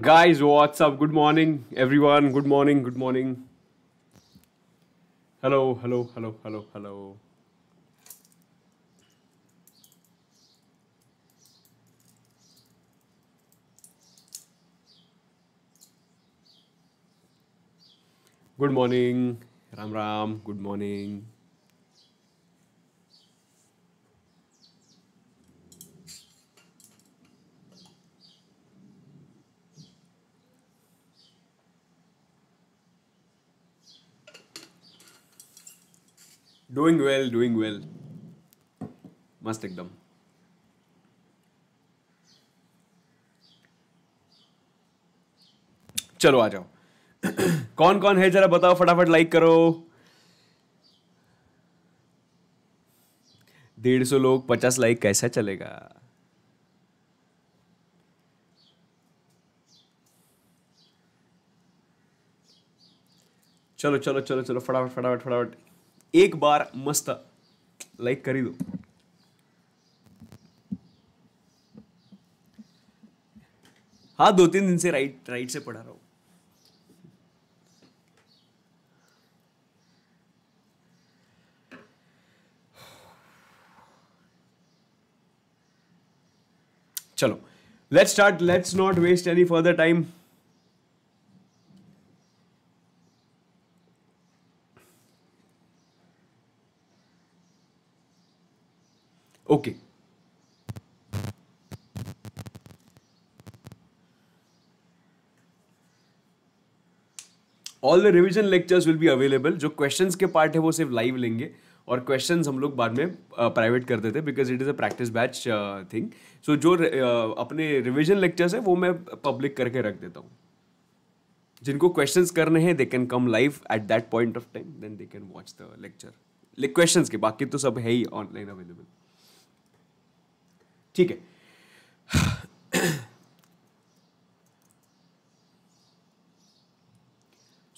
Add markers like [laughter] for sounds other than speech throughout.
Guys, what's up? Good morning, everyone. Good morning, good morning. Hello, hello, hello, hello, hello. Good morning, Ram Ram. Good morning. Doing well doing well मस्त एकदम चलो आ जाओ [coughs] कौन कौन है जरा बताओ फटाफट लाइक करो डेढ़ सौ लोग पचास लाइक कैसा चलेगा चलो चलो चलो चलो फटाफट फटाफट फटाफट एक बार मस्त लाइक करी दो हाँ दो तीन दिन से राइट राइट से पढ़ा रहा हूं चलो let's start let's not waste any further time okay all the revision lectures will be available जो क्वेश्चंस के पार्ट है वो सिर्फ लाइव लेंगे और क्वेश्चंस हम लोग बाद में प्राइवेट करते थे because it is a practice batch thing so जो uh, अपने रिविजन लेक्चर्स है वो मैं पब्लिक करके रख देता हूँ जिनको क्वेश्चन करने हैं they can come live at that point of time then they can watch the lecture question के बाकी तो सब है ही ऑनलाइन अवेलेबल ठीक है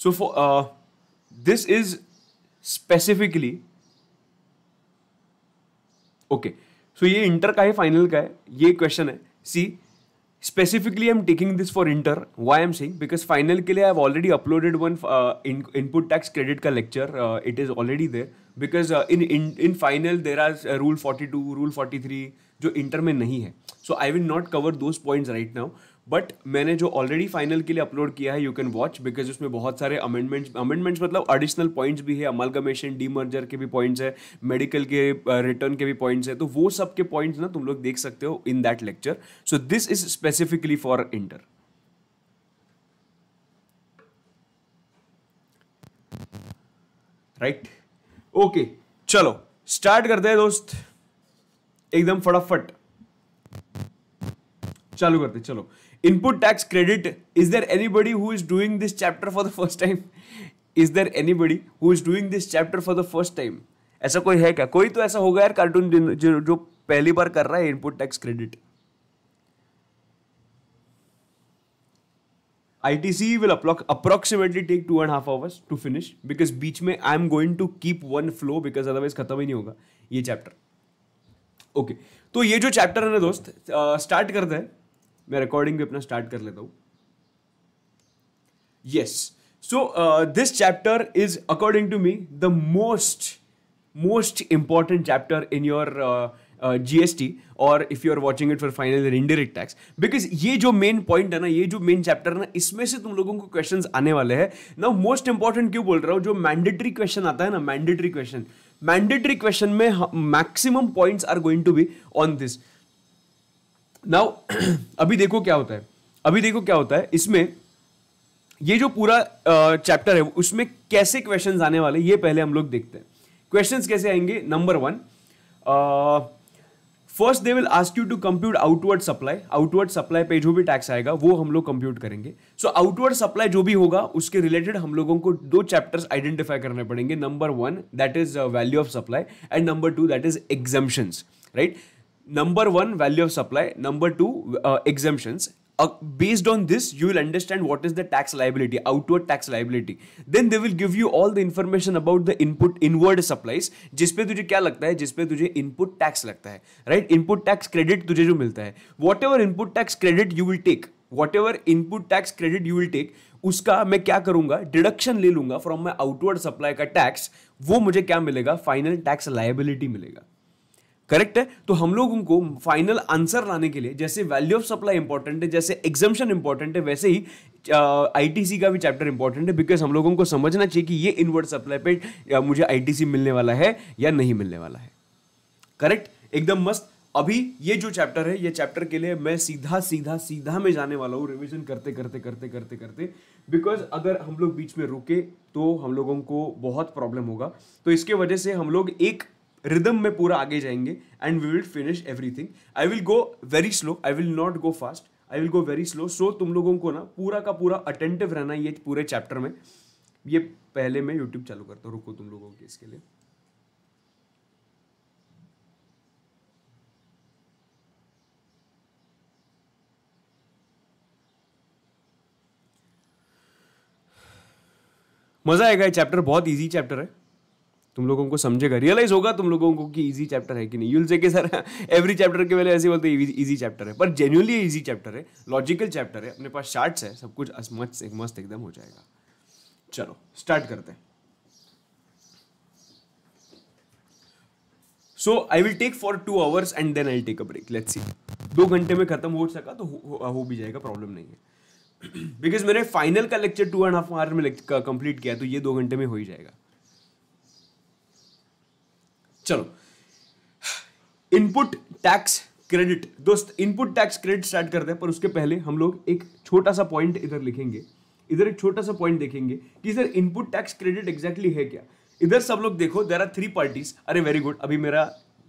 so for this is specifically okay so ये इंटर का है फाइनल का है ये क्वेश्चन है see specifically I am taking this for inter why I'm saying because final के लिए I have already uploaded one input tax credit का lecture it is already there because in in final there are rule forty two rule forty three जो inter में नहीं है so I will not cover those points right now but मैंने जो already final के लिए upload किया है यू कैन वॉच बिकॉज उसमें बहुत सारे अमेंडमेंट्स अमेंडमेंट्स मतलब एडिशनल पॉइंट्स भी है अमलगमेशन डी मर्जर के भी पॉइंट्स है मेडिकल के रिटर्न uh, के भी पॉइंट्स है तो वो सब के पॉइंट्स ना तुम लोग देख सकते हो in that lecture so this is specifically for inter right okay चलो स्टार्ट करते हैं दोस्त एकदम फटाफट चालू करते चलो input tax credit is there anybody who is doing this chapter for the first time is there anybody who is doing this chapter for the first time ऐसा कोई है क्या कोई तो ऐसा होगा यार कार्टून जो, जो पहली बार कर रहा है input tax credit ITC will approximately approximately take two and half hours to finish because बीच में I am going to keep one flow because otherwise खत्म ही नहीं होगा ये चैप्टर ओके तो ये जो चैप्टर है ना दोस्त स्टार्ट करते हैं मैं रिकॉर्डिंग भी अपना स्टार्ट कर लेता हूं yes so this chapter is according to me the most most important chapter in your GST और if you are watching it for final indirect tax because ये जो मेन पॉइंट है ना ये जो मेन चैप्टर है ना इसमें से तुम लोगों को क्वेश्चन आने वाले हैं ना मोस्ट इंपॉर्टेंट क्यों बोल रहा हूँ जो मैंडेटरी क्वेश्चन आता है ना मैंडेटरी क्वेश्चन मैंडेटरी क्वेश्चन में maximum points are going to B on this now अभी देखो क्या होता है अभी देखो क्या होता है इसमें ये जो पूरा चैप्टर है उसमें कैसे क्वेश्चंस आने वाले ये पहले हम लोग देखते हैं क्वेश्चंस कैसे आएंगे number one first they will ask you to compute outward supply outward supply पे जो भी टैक्स आएगा वो हम लोग कंप्यूट करेंगे सो आउटवर्ड सप्लाई जो भी होगा उसके रिलेटेड हम लोगों को दो चैप्टर्स आइडेंटिफाई करने पड़ेंगे number one that is value of supply and number two that is exemptions right number one value of supply number two exemptions based on this you will understand what is the tax liability outward tax liability then they will give you all the information about the input inward inward जिसपे तुझे क्या लगता है जिसपे तुझे input tax लगता है right input tax credit तुझे जो मिलता है whatever input tax credit you will take whatever input tax credit you will take उसका मैं क्या करूंगा डिडक्शन ले लूंगा फ्रॉम माई आउटवर्ड सप्लाई का टैक्स वो मुझे क्या मिलेगा फाइनल टैक्स लाइबिलिटी मिलेगा करेक्ट है तो हम लोग उनको फाइनल आंसर लाने के लिए जैसे वैल्यू ऑफ सप्लाई इंपॉर्टेंट है जैसे एग्जामेशन इंपॉर्टेंट है वैसे ही आईटीसी uh, का भी चैप्टर इंपॉर्टेंट है बिकॉज हम लोगों को समझना चाहिए कि ये इनवर्ट सप्लाई पे uh, मुझे आईटीसी मिलने वाला है या नहीं मिलने वाला है करेक्ट एकदम मस्त अभी ये जो चैप्टर है ये चैप्टर के लिए मैं सीधा सीधा सीधा में जाने वाला हूँ रिविजन करते करते करते करते करते बिकॉज अगर हम लोग बीच में रुके तो हम लोगों को बहुत प्रॉब्लम होगा तो इसके वजह से हम लोग एक रिदम में पूरा आगे जाएंगे and we will finish everything I will go very slow I will not go fast I will go very slow so तुम लोगों को ना पूरा का पूरा अटेंटिव रहना ये पूरे चैप्टर में ये पहले मैं यूट्यूब चालू करता हूँ रुको तुम लोगों के इसके लिए मज़ा आएगा ये चैप्टर बहुत इजी चैप्टर है तुम लोगों को समझेगा रियलाइज होगा तुम लोगों को कि इजी चैप्टर है कि नहीं यूल से कि सर एवरी चैप्टर के पहले ऐसे बोलते हैं इजी चैप्टर है पर जेन्यूनली इजी चैप्टर है लॉजिकल चैप्टर है अपने पास शार्ट्स है सब कुछ मस्त एक मस्त एकदम हो जाएगा चलो स्टार्ट करते हैं so I will take for two hours and then I take a break let's see दो घंटे में खत्म हो सका तो हो, हो भी जाएगा प्रॉब्लम नहीं है बिकॉज [clears throat] मैंने फाइनल का lecture two and half hour में कंप्लीट किया तो ये दो घंटे में हो ही जाएगा चलो इनपुट टैक्स क्रेडिट दोस्त इनपुट टैक्स क्रेडिट स्टार्ट करते हैं पर उसके पहले हम लोग एक छोटा सा पॉइंट इधर लिखेंगे इधर एक छोटा सा पॉइंट देखेंगे कि sir input tax credit exactly है क्या इधर सब लोग देखो देर आर थ्री पार्टीज अरे वेरी गुड अभी मेरा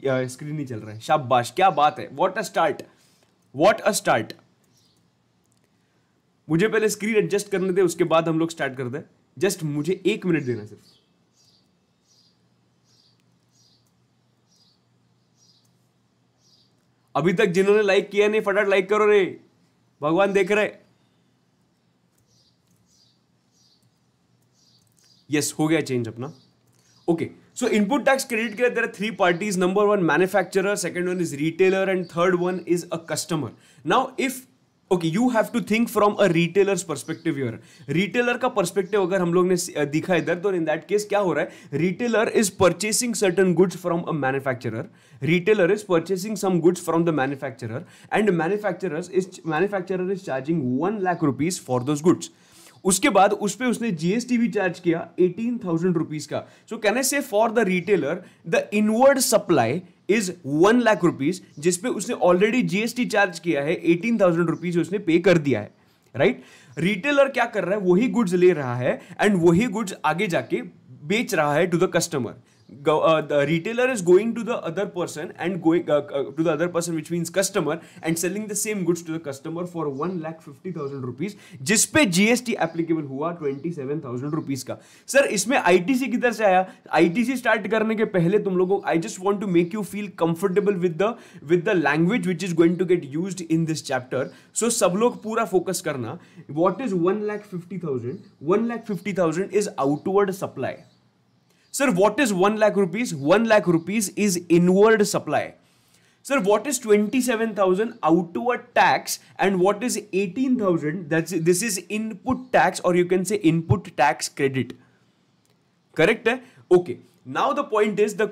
स्क्रीन नहीं चल रहा है शाबाश क्या बात है what a start what a start मुझे पहले स्क्रीन एडजस्ट करने दे उसके बाद हम लोग स्टार्ट करते हैं जस्ट मुझे एक मिनट देना सिर्फ अभी तक जिन्होंने लाइक किया नहीं फटाफट लाइक करो रे भगवान देख रहे यस हो गया चेंज अपना okay so input tax credit के लिए there three parties number one manufacturer second one is retailer and third one is a customer now if okay you have to think from a retailer's perspective your retailer का perspective अगर हम लोग ने दिखा इधर तो इन दैट केस क्या हो रहा है retailer is purchasing certain goods from a manufacturer retailer is purchasing some goods from the manufacturer and manufacturer is manufacturer is charging one lakh rupees for those goods उसके बाद उस पर उसने जीएसटी भी चार्ज किया एटीन थाउजेंड रुपीज का सो can I say for the retailer the inward supply is one lakh rupees जिसपे उसने ऑलरेडी जीएसटी चार्ज किया है एटीन थाउजेंड रुपीज उसने पे कर दिया है राइट right? रिटेलर क्या कर रहा है वही गुड्स ले रहा है एंड वही गुड्स आगे जाके बेच रहा है to the customer retailer uh, the retailer is going to the other person and going uh, uh, to the other person which means customer and selling the same one lakh fifty thousand rupees जिसपे GST applicable हुआ twenty seven thousand rupees का sir इसमें ITC किधर से आया ITC start करने के पहले तुम लोगों I just want to make you feel comfortable with the with the language which is going to get use in this chapter so सब लोग पूरा फोकस करना what is one lakh fifty thousand one lakh fifty thousand is outward supply Sir, what is 1 lakh rupees? 1 lakh rupees is inward supply. Sir, what is 27,000 outward tax and what is 18,000? That's This is input tax or you can say input tax credit. Correct? Eh? Okay. Now the point is the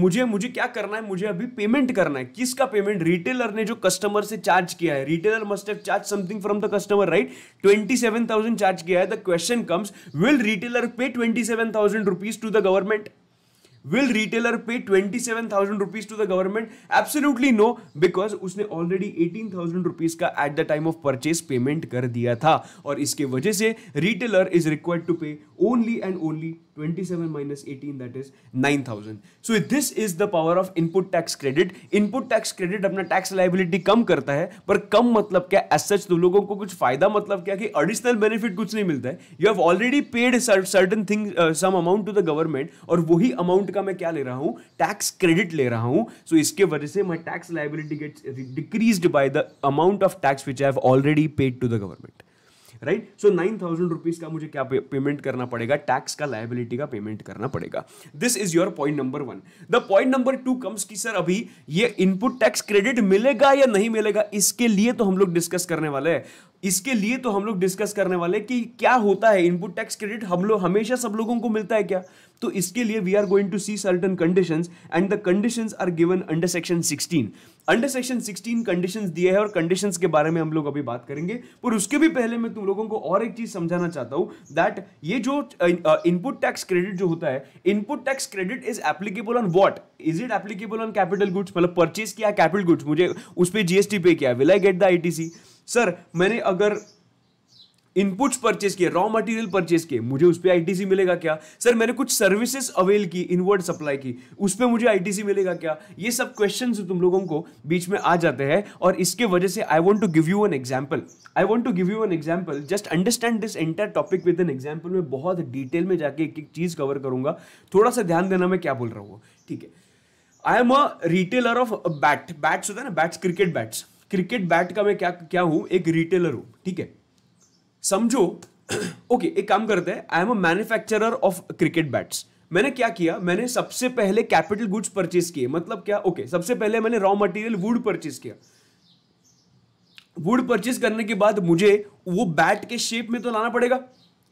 मुझे मुझे क्या करना है मुझे अभी payment करना है किसका पेमेंट रिटेलर ने जो कस्टमर से चार्ज किया है retailer must have charge something from the customer right twenty seven thousand charge किया है the question comes will retailer pay twenty seven thousand rupees to the government will retailer pay twenty seven thousand rupees to the government absolutely no because उसने already eighteen thousand rupees का at the time of purchase payment कर दिया था और इसके वजह से retailer is required to pay only and only 27 minus 18 that is 9000 so this is the power of input tax credit input tax credit अपना tax liability कम करता है पर कम मतलब क्या as such तुम लोगों को कुछ फायदा मतलब क्या कि additional benefit कुछ नहीं मिलता है you have already paid certain thing uh, some amount to the government और वही amount का मैं क्या ले रहा हूँ tax credit ले रहा हूँ so इसके वजह से my tax liability gets decreased by the amount of tax which I have already paid to the government right so nine thousand rupees का मुझे क्या पेमेंट करना पड़ेगा टैक्स का लाइबिलिटी का पेमेंट करना पड़ेगा this is your point number one the point number two comes की सर अभी ये इनपुट टैक्स क्रेडिट मिलेगा या नहीं मिलेगा इसके लिए तो हम लोग डिस्कस करने वाले हैं इसके लिए तो हम लोग डिस्कस करने वाले कि क्या होता है इनपुट टैक्स क्रेडिट हम लोग हमेशा सब लोगों को मिलता है क्या तो इसके लिए we are going to see certain condition and the condition are given under section sixteen under section sixteen condition दिए हैं और कंडीशन के बारे में हम लोग अभी बात करेंगे पर उसके भी पहले मैं तुम लोगों को और एक चीज समझाना चाहता हूँ दैट ये जो इनपुट टैक्स क्रेडिट जो होता है input tax credit is applicable on what is it applicable on capital goods मतलब परचेज किया कैपिटल गुड्स मुझे उस पर जीएसटी पे किया will I get the I sir मैंने अगर इनपुट्स परचेज किए रॉ मटेरियल परचेज किए मुझे उस पर आईटीसी मिलेगा क्या सर मैंने कुछ सर्विसेज अवेल की इनवर्ड सप्लाई की उस पर मुझे आईटीसी मिलेगा क्या ये सब क्वेश्चन तुम लोगों को बीच में आ जाते हैं और इसके वजह से I want to give you an example I want to give you an example just understand this entire topic with an example मैं बहुत डिटेल में जाके एक एक चीज कवर करूंगा थोड़ा सा ध्यान देना मैं क्या बोल रहा हूँ ठीक है I am a retailer of bat bats होता है ना bats cricket bats cricket bat का मैं क्या क्या हूँ एक रिटेलर हूँ ठीक है समझो ओके [clears throat] एक काम करते हैं I am a manufacturer of cricket bats मैंने क्या किया मैंने सबसे पहले कैपिटल गुड्स परचेज किए मतलब क्या ओके okay, सबसे पहले मैंने रॉ मटेरियल वुड परचेज किया वुड परचेज करने के बाद मुझे वो बैट के शेप में तो लाना पड़ेगा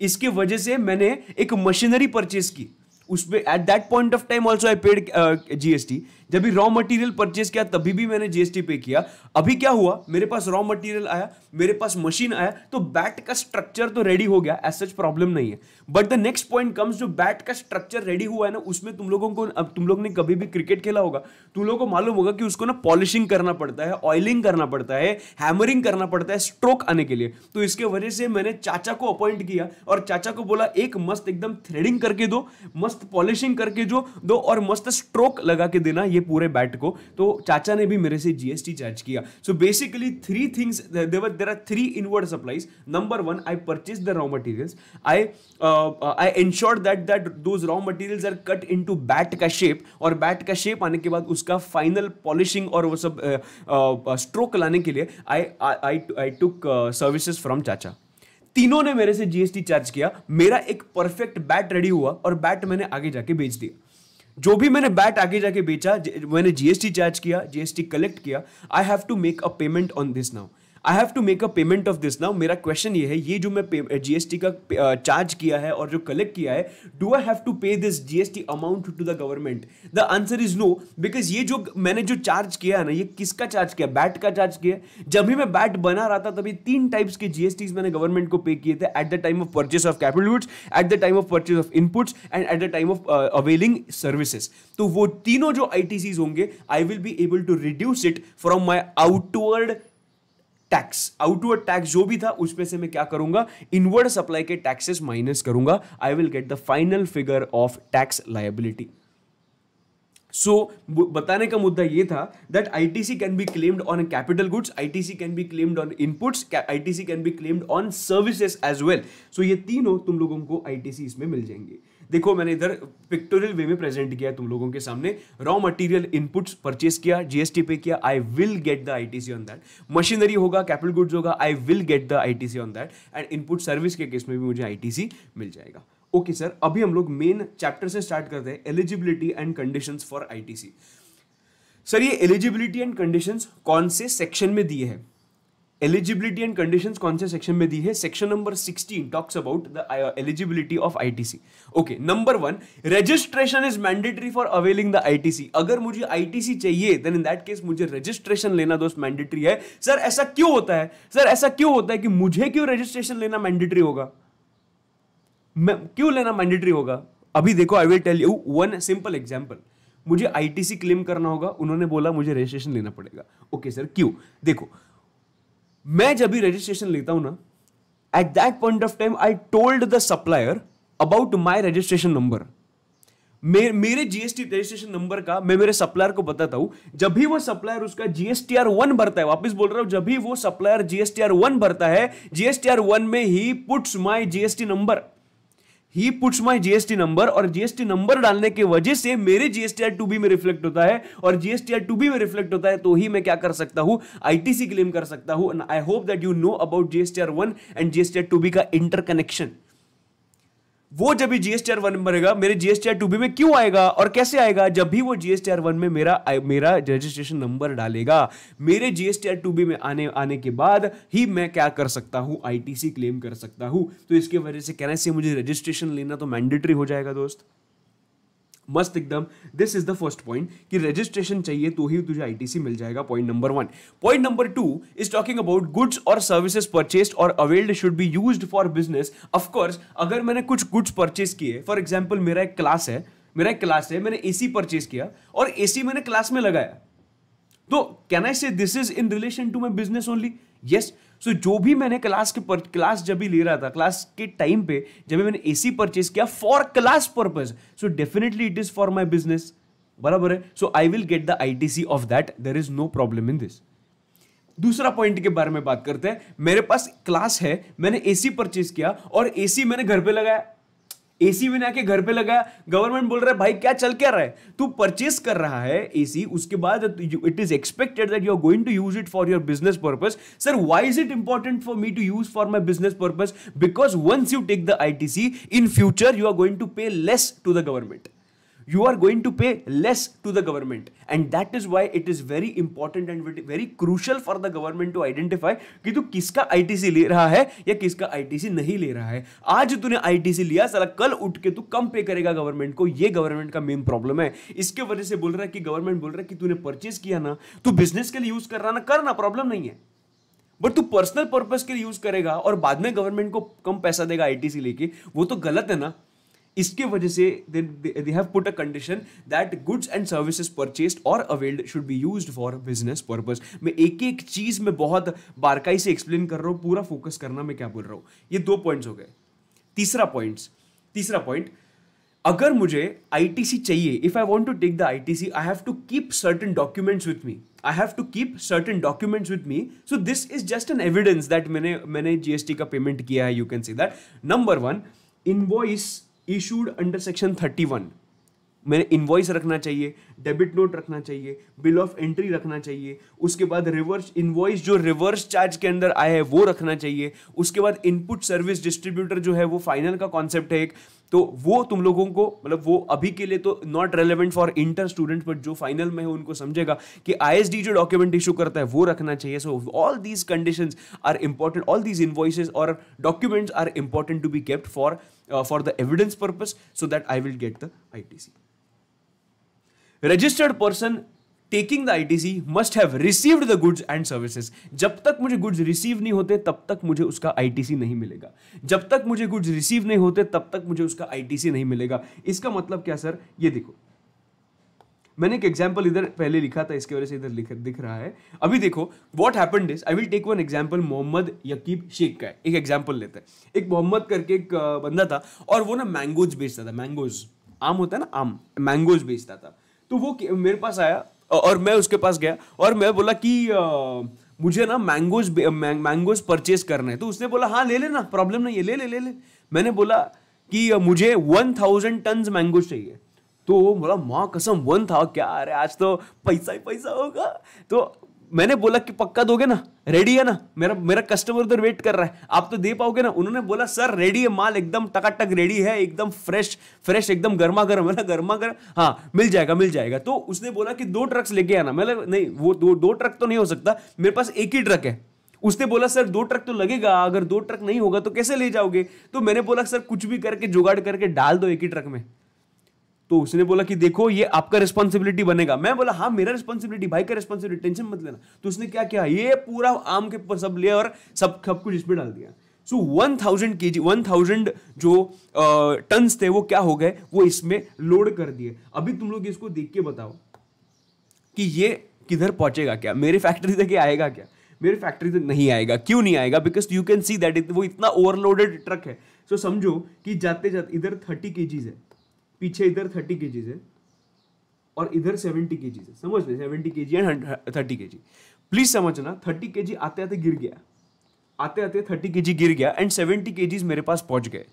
इसके वजह से मैंने एक मशीनरी परचेज की उसमें at that point of time also I paid GST जब भी रॉ मटेरियल परचेज किया तभी भी मैंने जीएसटी पे किया अभी क्या हुआ मेरे पास रॉ मटेरियल आया मेरे पास मशीन आया तो बैट का स्ट्रक्चर तो रेडी हो गया एज सच प्रॉब्लम नहीं है but the next point comes जो बैट का स्ट्रक्चर रेडी हुआ है ना उसमें तुम लोगों को अब तुम लोग ने कभी भी क्रिकेट खेला होगा तुम लोगों को मालूम होगा कि उसको ना पॉलिशिंग करना पड़ता है ऑयलिंग करना पड़ता है हैमरिंग करना पड़ता है स्ट्रोक आने के लिए तो इसके वजह से मैंने चाचा को अपॉइंट किया और चाचा को बोला एक मस्त एकदम थ्रेडिंग करके दो मस्त पॉलिशिंग करके जो दो और मस्त स्ट्रोक लगा के देना ये पूरे बैट को तो चाचा ने भी मेरे से जीएसटी चार्ज किया so basically three things there there are three inward supplies number one I purchase the raw materials I I ensure that that those raw materials are cut into bat का shape और bat का shape आने के बाद उसका final polishing और वो सब स्ट्रोक uh, uh, लाने के लिए आई आई आई टुक सर्विसेज फ्रॉम चाचा तीनों ने मेरे से जीएसटी चार्ज किया मेरा एक परफेक्ट बैट रेडी हुआ और बैट मैंने आगे जाके बेच दिया जो भी मैंने बैट आगे जाके बेचा मैंने जीएसटी चार्ज किया जीएसटी कलेक्ट किया I have to make a payment on this now I have to make a payment of this now मेरा क्वेश्चन ये है ये जो मैं जीएसटी का चार्ज uh, किया है और जो कलेक्ट किया है do I have to pay this GST amount to the government the answer is no because ये जो मैंने जो चार्ज किया है ना ये किसका चार्ज किया बैट का चार्ज किया जब भी मैं बैट बना रहा था तभी तीन टाइप्स के जीएसटी मैंने गवर्नमेंट को पे किए थे at the time of purchase of capital goods at the time of purchase of inputs and at the time of availing services तो वो तीनों जो आई होंगे I will be able to reduce it from my outward tax outward tax जो भी था उसमें से मैं क्या करूंगा इनवर्ड सप्लाई के टैक्सेस माइनस करूंगा I will get the final figure of tax liability so बताने का मुद्दा ये था that ITC can be claimed on capital goods ITC can be claimed on inputs ITC can be claimed on services as well so ये तीनों तुम लोगों को आईटीसी इसमें मिल जाएंगे देखो मैंने इधर पिक्टोरियल वे में प्रेजेंट किया तुम लोगों के सामने रॉ मटेरियल इनपुट्स परचेस किया जीएसटी पे किया I will get the ITC on that machinery होगा कैपिटल गुड्स होगा I will get the ITC on that and input service के केस में भी मुझे आईटीसी मिल जाएगा ओके okay, सर अभी हम लोग मेन चैप्टर से स्टार्ट करते हैं eligibility and condition for I sir ये एलिजिबिलिटी एंड कंडीशन कौन से सेक्शन में दिए हैं एलिजिबिलिटी एंड कंडीशन कौन से सेक्शन में दी है section number sixteen talks about the eligibility of I T C okay number one registration is mandatory for availing the I T C अगर मुझे आई टी सी चाहिए देन इन दैट केस मुझे registration लेना दोस्त mandatory है sir ऐसा क्यों होता है सर ऐसा क्यों होता है कि मुझे क्यों रजिस्ट्रेशन लेना मैंडेटरी होगा क्यों लेना मैंडेटरी होगा अभी देखो I will tell you one simple example मुझे आईटीसी क्लेम करना होगा उन्होंने बोला मुझे रजिस्ट्रेशन लेना पड़ेगा ओके okay, सर क्यों देखो मैं जब भी रजिस्ट्रेशन लेता हूं ना at that point of time I told the supplier about my registration number मेरे जीएसटी रजिस्ट्रेशन नंबर का मैं मेरे सप्लायर को बताता हूं जब भी वो सप्लायर उसका जीएसटीआर वन भरता है वापस बोल रहा हूं जब भी वो सप्लायर जीएसटीआर वन भरता है जीएसटीआर वन में ही पुट्स माई जीएसटी नंबर ही पुट्स माई जीएसटी नंबर और जीएसटी नंबर डालने की वजह से मेरे जीएसटी आर टू बी में रिफ्लेक्ट होता है और जीएसटी आर टू बी में रिफ्लेक्ट होता है तो ही मैं क्या कर सकता हूं आईटीसी क्लेम कर सकता हूं I hope that you know about GST R one and GST R two B का इंटरकनेक्शन वो जब भी जीएसटी आर वन बनेगा मेरे जीएसटी आर टू बी में क्यों आएगा और कैसे आएगा जब भी वो जीएसटी आर वन में मेरा मेरा रजिस्ट्रेशन नंबर डालेगा मेरे जीएसटी आर टू बी में आने आने के बाद ही मैं क्या कर सकता हूँ आईटीसी क्लेम कर सकता हूँ तो इसकी वजह से कहना से मुझे रजिस्ट्रेशन लेना तो मैंडेटरी हो जाएगा दोस्त मस्त एकदम this is the first point कि रजिस्ट्रेशन चाहिए तो ही तुझे आईटीसी मिल जाएगा point number one point number two is talking about goods और सर्विसेज परचेस्ड और availed should be used for business of course अगर मैंने कुछ गुड्स परचेस किए फॉर एग्जाम्पल मेरा एक क्लास है मेरा एक क्लास है मैंने एसी परचेस किया और एसी मैंने क्लास में लगाया तो can I say this is in relation to my business only yes so so, जो भी मैंने क्लास के पर, क्लास जब भी ले रहा था क्लास के टाइम पे जब मैंने एसी परचेज किया for class purpose so definitely it is for my business बराबर है so I will get the I T C of that there is no problem in this दूसरा पॉइंट के बारे में बात करते हैं मेरे पास क्लास है मैंने एसी परचेज किया और एसी मैंने घर पे लगाया एसी ना के घर पे लगाया गवर्नमेंट बोल रहा है भाई क्या चल क्या रहा है तू परचेस कर रहा है एसी उसके बाद it is expected that you are going to use it for your business purpose sir why is it important for me to use for my business purpose because once you take the I T C in future you are going to pay less to the government you are going to pay less to the government and that is why it is very important and very crucial for the government to identify कि तू किसका ITC ले रहा है या किसका ITC नहीं ले रहा है आज तूने आईटीसी लिया साला कल उठ के तू कम पे करेगा गवर्नमेंट को ये गवर्नमेंट का मेन प्रॉब्लम है इसके वजह से बोल रहा है कि गवर्नमेंट बोल रहा है कि तूने परचेज किया ना तू बिजनेस के लिए यूज कर रहा ना कर ना प्रॉब्लम नहीं है बट तू पर्सनल पर्पज के लिए यूज करेगा और बाद में गवर्नमेंट को कम पैसा देगा आईटीसी लेके वो तो गलत है ना इसके वजह से they have put a condition that goods and services purchased और availed should be used for business purpose मैं एक एक चीज़ में बहुत बारकाई से एक्सप्लेन कर रहा हूँ पूरा फोकस करना मैं क्या बोल रहा हूँ ये दो पॉइंट्स हो गए तीसरा पॉइंट तीसरा पॉइंट अगर मुझे आईटीसी चाहिए if I want to take the ITC I have to keep certain documents with me I have to keep certain documents with me so this is just an evidence that मैंने मैंने GST का payment किया है you can see that number one invoice issued under section thirty one मैंने invoice रखना चाहिए debit note रखना चाहिए बिल ऑफ एंट्री रखना चाहिए उसके बाद रिवर्स इन्वॉइस जो रिवर्स चार्ज के अंदर आया है वो रखना चाहिए उसके बाद इनपुट सर्विस डिस्ट्रीब्यूटर जो है वो फाइनल का कॉन्सेप्ट है एक तो वो तुम लोगों को मतलब वो अभी के लिए तो not relevant for inter student but जो फाइनल में है उनको समझेगा कि आई जो डॉक्यूमेंट इशू करता है वो रखना चाहिए so all these condition are important all these invoices और documents are important to be kept for for the evidence purpose so that I will get the I T C registered person taking the C must have received the goods and services जब तक मुझे goods receive नहीं होते तब तक मुझे उसका आई T C नहीं मिलेगा जब तक मुझे गुड्स रिसीव नहीं होते तब तक मुझे उसका आई टी सी नहीं मिलेगा इसका मतलब क्या सर ये देखो मैंने एक एग्जाम्पल इधर पहले लिखा था इसके वजह से इधर लिख दिख रहा है अभी देखो what happen this I will take one example Mohammad Yakib Sheikh का है एक एग्जाम्पल लेते हैं एक मोहम्मद करके एक बंदा था और वो ना मैंगोज बेचता था मैंगोज आम होता है ना आम मैंगोज बेचता था तो वो मेरे पास आया और मैं उसके पास गया और मैं बोला कि मुझे ना मैंगोज मैंगोज परचेज करना हैं तो उसने बोला हाँ ले लेना प्रॉब्लम नहीं है ले ले ले ले मैंने बोला कि मुझे वन थाउजेंड टन मैंगोज चाहिए तो वो बोला माँ कसम वन था क्या अरे आज तो पैसा ही पैसा होगा तो मैंने बोला कि पक्का दोगे ना रेडी है ना मेरा मेरा कस्टमर उधर वेट कर रहा है आप तो दे पाओगे ना उन्होंने बोला सर रेडी है माल एकदम टकाटक रेडी है एकदम फ्रेश फ्रेश एकदम गर्मा गर्म है ना गर्मा गर्म हाँ मिल जाएगा मिल जाएगा तो उसने बोला कि दो ट्रक्स लेके आना मैं नहीं वो दो दो ट्रक तो नहीं हो सकता मेरे पास एक ही ट्रक है उसने बोला सर दो ट्रक तो लगेगा अगर दो ट्रक नहीं होगा तो कैसे ले जाओगे तो मैंने बोला सर कुछ भी करके जुगाड़ करके डाल दो एक ही ट्रक में तो उसने बोला कि देखो ये आपका रिस्पॉन्सिबिलिटी बनेगा मैं बोला हाँ मेरा रिस्पॉन्सिबिलिटी भाई का रिस्पॉन्सिबिलिटी टेंशन मत लेना तो उसने क्या किया ये पूरा आम के ऊपर सब लिया और सब सब कुछ इसमें डाल दिया सो one thousand K G one thousand जो टन थे वो क्या हो गए वो इसमें लोड कर दिए अभी तुम लोग इसको देख के बताओ कि ये किधर पहुंचेगा क्या मेरी फैक्ट्री तक ये आएगा क्या मेरी फैक्ट्री तक नहीं आएगा क्यों नहीं आएगा because you can see that वो इतना ओवरलोडेड ट्रक है सो so, समझो कि जाते जाते इधर थर्टी के है पीछे इधर थर्टी के है और इधर सेवेंटी के है समझ लें सेवेंटी के जी एंड थर्टी के जी प्लीज समझना थर्टी के जी आते आते गिर गया आते आते थर्टी के जी गिर गया एंड सेवेंटी के मेरे पास पहुंच गए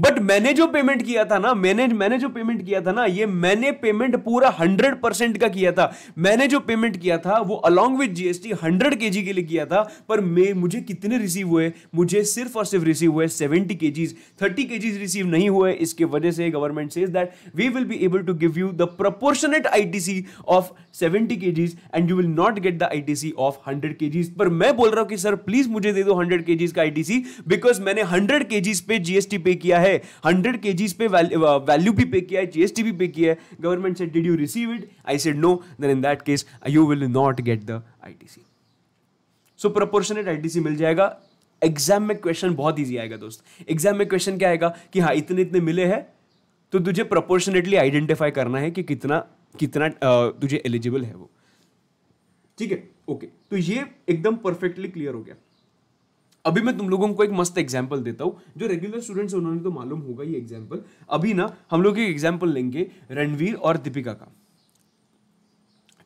बट मैंने जो पेमेंट किया था ना मैंने मैंने जो पेमेंट किया था ना ये मैंने पेमेंट पूरा हंड्रेड परसेंट का किया था मैंने जो पेमेंट किया था वो अलॉन्ग विद जीएसटी हंड्रेड के के लिए किया था पर मैं मुझे कितने रिसीव हुए मुझे सिर्फ और सिर्फ रिसीव हुए सेवेंटी के जीज थर्टी के जीज रिसीव नहीं हुए इसके वजह से government says that we will be able to give you the proportionate I of seventy K Gs and you will not get the ITC of hundred K Gs पर मैं बोल रहा हूं कि सर प्लीज मुझे दे दो हंड्रेड के जीज का ITC because मैंने हंड्रेड के जीज पे जीएसटी पे किया किया है हंड्रेड के जीज पे वैल्यू uh, भी पे किया है जीएसटी भी पे किया है गवर्नमेंट से did you receive it I said no then in that case you will not get the ITC so proportionate ITC मिल जाएगा एग्जाम में क्वेश्चन बहुत ईजी आएगा दोस्त एग्जाम में क्वेश्चन क्या आएगा कि हाँ इतने इतने मिले हैं तो तुझे प्रपोर्शनेटली आइडेंटिफाई करना है कि कितना कितना uh, तुझे एलिजिबल है वो ठीक है ओके तो ये एकदम परफेक्टली क्लियर हो गया अभी मैं तुम लोगों को एक मस्त एग्जाम्पल देता हूँ जो रेगुलर स्टूडेंट्स हैं उन्होंने तो मालूम होगा ये एग्जाम्पल अभी ना हम लोग एक एग्जाम्पल लेंगे रणवीर और दीपिका का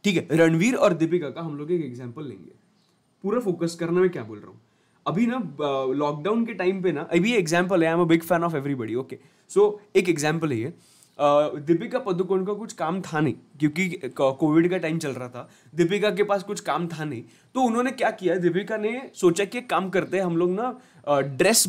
ठीक है रणवीर और दीपिका का हम लोग एक एग्जाम्पल लेंगे पूरा फोकस करना मैं क्या बोल रहा हूँ अभी ना लॉकडाउन के टाइम पे ना अभी एग्जाम्पल है I am a big fan of everybody okay so एक एग्जाम्पल है ये दीपिका पदुकोण का कुछ काम था नहीं क्योंकि कोविड का टाइम चल रहा था दीपिका के पास कुछ काम था नहीं तो उन्होंने क्या किया दीपिका ने सोचा कि काम करते हैं हम लोग ना ड्रेस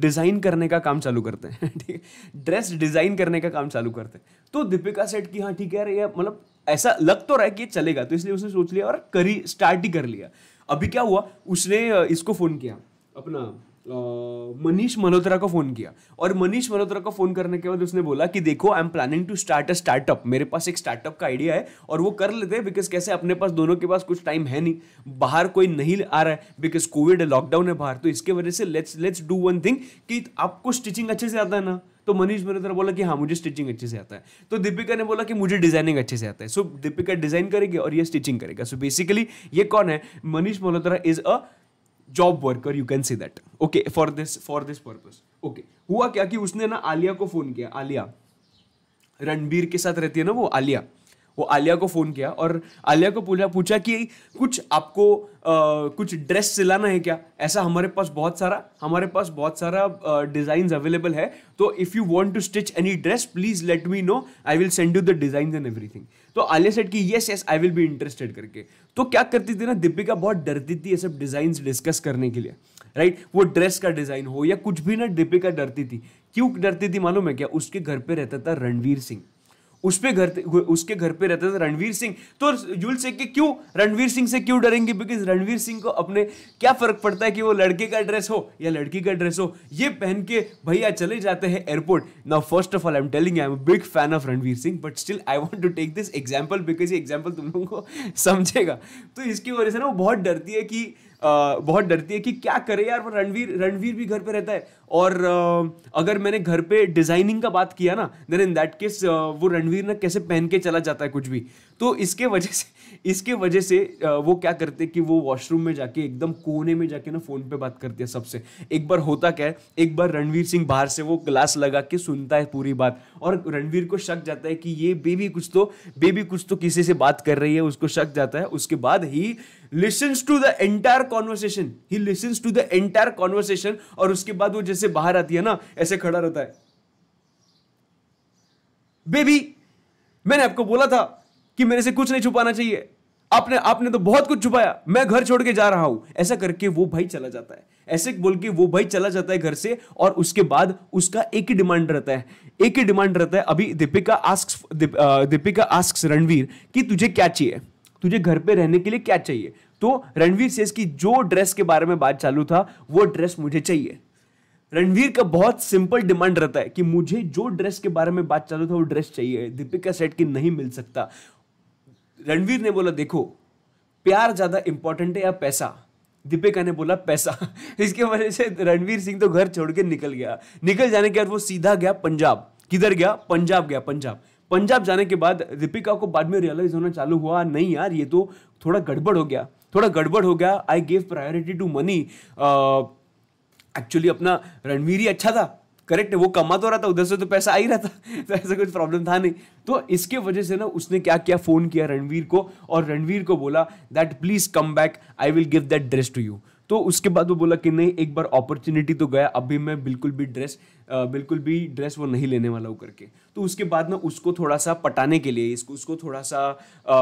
डिज़ाइन करने का काम चालू करते हैं [laughs] ठीक है ड्रेस डिज़ाइन करने का काम चालू करते हैं तो दीपिका सेट की हाँ ठीक है यार ये मतलब ऐसा लग तो रहा है कि ये चलेगा तो इसलिए उसने सोच लिया और करी स्टार्ट ही कर लिया अभी क्या हुआ उसने इसको फ़ोन किया अपना मनीष मल्होत्रा को फ़ोन किया और मनीष मल्होत्रा को फ़ोन करने के बाद उसने बोला कि देखो I am planning to start a startup मेरे पास एक स्टार्टअप का आइडिया है और वो कर लेते हैं बिकॉज कैसे अपने पास दोनों के पास कुछ टाइम है नहीं बाहर कोई नहीं आ रहा है बिकॉज कोविड लॉकडाउन है बाहर तो इसके वजह से let's let's do one thing कि आपको स्टिचिंग अच्छे से आता है ना तो मनीष मल्होत्रा बोला कि हाँ मुझे स्टिचिंग अच्छे से आता है तो दीपिका ने बोला कि मुझे डिजाइनिंग अच्छे से आता है सो so, दीपिका डिजाइन करेगी और ये स्टिचिंग करेगा सो so, बेसिकली ये कौन है Manish Malhotra is a job worker you can see that okay for this for this purpose okay हुआ क्या कि उसने ना आलिया को फ़ोन किया आलिया रणबीर के साथ रहती है ना वो आलिया वो आलिया को फ़ोन किया और आलिया को पूछा पूछा कि कुछ आपको आ, कुछ ड्रेस सिलाना है क्या ऐसा हमारे पास बहुत सारा हमारे पास बहुत सारा डिज़ाइन अवेलेबल है तो if you want to stitch any dress please let me know I will send you the design and everything तो आलिया सेट की yes yes I will be interested करके तो क्या करती थी ना दीपिका बहुत डरती थी ये सब डिज़ाइन डिस्कस करने के लिए राइट वो ड्रेस का डिज़ाइन हो या कुछ भी ना दीपिका डरती थी क्यों डरती थी मालूम है क्या उसके घर पे रहता था रणवीर सिंह उस पे घर उसके घर पे रहता था रणवीर सिंह तो जुल से क्यों रणवीर सिंह से क्यों डरेंगे बिकॉज रणवीर सिंह को अपने क्या फ़र्क पड़ता है कि वो लड़के का ड्रेस हो या लड़की का ड्रेस हो ये पहन के भैया चले जाते हैं airport now first of all I am telling I am big fan of Ranveer Singh but still I want to take this example because ये एग्जाम्पल तुम लोगों को [laughs] समझेगा तो इसकी वजह से ना वो बहुत डरती है कि बहुत डरती है कि क्या करे यार वो रणवीर रणवीर भी घर पे रहता है और अगर मैंने घर पे डिजाइनिंग का बात किया ना देन इन दैट केस वो रणवीर ना कैसे पहन के चला जाता है कुछ भी तो इसके वजह से इसके वजह से वो क्या करते हैं कि वो वॉशरूम में जाके एकदम कोने में जाके ना फ़ोन पे बात करते हैं सबसे एक बार होता क्या है एक बार रणवीर सिंह बाहर से वो ग्लास लगा के सुनता है पूरी बात और रणवीर को शक जाता है कि ये बेबी कुछ तो बेबी कुछ तो किसी से बात कर रही है उसको शक जाता है उसके बाद ही listens to the entire conversation ही listens to the entire conversation और उसके बाद वो जैसे बाहर आती है ना ऐसे खड़ा रहता है बेबी मैंने आपको बोला था कि मेरे से कुछ नहीं छुपाना चाहिए आपने आपने तो बहुत कुछ छुपाया मैं घर छोड़ के जा रहा हूं ऐसा करके वो भाई चला जाता है ऐसे बोल के वो भाई चला जाता है घर से और उसके बाद उसका एक ही डिमांड रहता है एक ही डिमांड रहता है अभी दीपिका आस्क दीपिका आस्क रणवीर कि तुझे क्या चाहिए तुझे घर पे रहने के लिए क्या चाहिए तो रणवीर सेस की जो ड्रेस के बारे में बात चालू था वो ड्रेस मुझे चाहिए रणवीर का बहुत सिंपल डिमांड रहता है कि मुझे जो ड्रेस के बारे में बात चालू था वो ड्रेस चाहिए दीपिका सेट की नहीं मिल सकता रणवीर ने बोला देखो प्यार ज़्यादा इंपॉर्टेंट है या पैसा दीपिका ने बोला पैसा [laughs] इसके वजह से रणवीर सिंह तो घर छोड़ के निकल गया निकल जाने के बाद वो सीधा गया पंजाब किधर गया पंजाब गया पंजाब पंजाब जाने के बाद दीपिका को बाद में रियलाइज होना चालू हुआ नहीं यार ये तो थोड़ा गड़बड़ हो गया थोड़ा गड़बड़ हो गया I gave priority to money actually अपना रणवीर ही अच्छा था करेक्ट वो कमा तो रहा था उधर से तो पैसा आ ही रहा था [laughs] तो ऐसा कुछ प्रॉब्लम था नहीं तो इसके वजह से ना उसने क्या किया फ़ोन किया रणवीर को और रणवीर को बोला that please come back I will give that dress to you तो उसके बाद वो बोला कि नहीं एक बार अपॉर्चुनिटी तो गया अभी मैं बिल्कुल भी ड्रेस बिल्कुल भी ड्रेस वो नहीं लेने वाला हूँ करके तो उसके बाद ना उसको थोड़ा सा पटाने के लिए इसको उसको थोड़ा सा आ,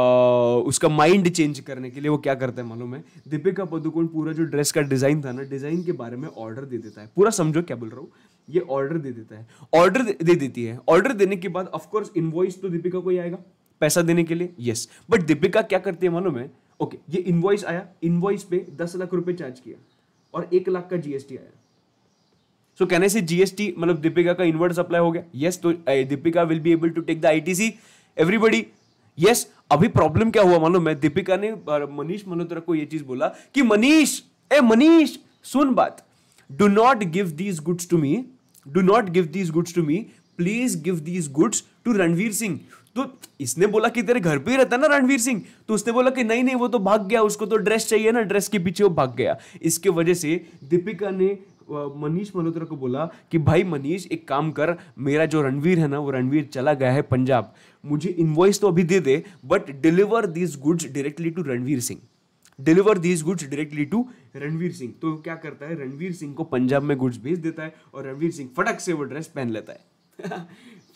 उसका माइंड चेंज करने के लिए वो क्या करता है मालूम है दीपिका पदुकोण पूरा जो ड्रेस का डिज़ाइन था ना डिज़ाइन के बारे में ऑर्डर दे देता है पूरा समझो क्या बोल रहा हूँ ये ऑर्डर दे देता है ऑर्डर दे देती है ऑर्डर देने के बाद ऑफकोर्स इन्वॉइस तो दीपिका को ही आएगा पैसा देने के लिए यस बट दीपिका क्या करती है मालूम है ओके ये इनवॉइस आया इनवॉइस पे दस लाख रुपए चार्ज किया और एक लाख का जीएसटी आया सो कहने से जीएसटी मतलब दीपिका का इनवर्ट सप्लाई हो गया यस तो Deepika will be able to take the ITC everybody yes अभी प्रॉब्लम क्या हुआ मालूम है दीपिका ने मनीष मल्होत्रा को यह चीज बोला कि मनीष ए मनीष सुन बात do not give these goods to me do not give these goods to me please give these goods to Ranveer Singh तो इसने बोला कि तेरे घर पे ही रहता है ना रणवीर सिंह तो उसने बोला कि नहीं नहीं वो तो भाग गया उसको तो ड्रेस चाहिए ना ड्रेस के पीछे वो भाग गया इसके वजह से दीपिका ने मनीष मल्होत्रा को बोला कि भाई मनीष एक काम कर मेरा जो रणवीर है ना वो रणवीर चला गया है पंजाब मुझे इन्वॉइस तो अभी दे दे but deliver this goods directly to Ranveer Singh deliver these goods directly to Ranveer Singh तो क्या करता है रणवीर सिंह को पंजाब में गुड्स भेज देता है और रणवीर सिंह फटक से वो ड्रेस पहन लेता है [laughs]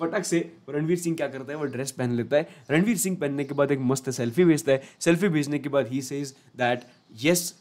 फटक से रणवीर सिंह क्या करता है वो ड्रेस पहन लेता है रणवीर सिंह पहनने के बाद एक मस्त सेल्फी भेजता है सेल्फी भेजने के बाद ही says that yes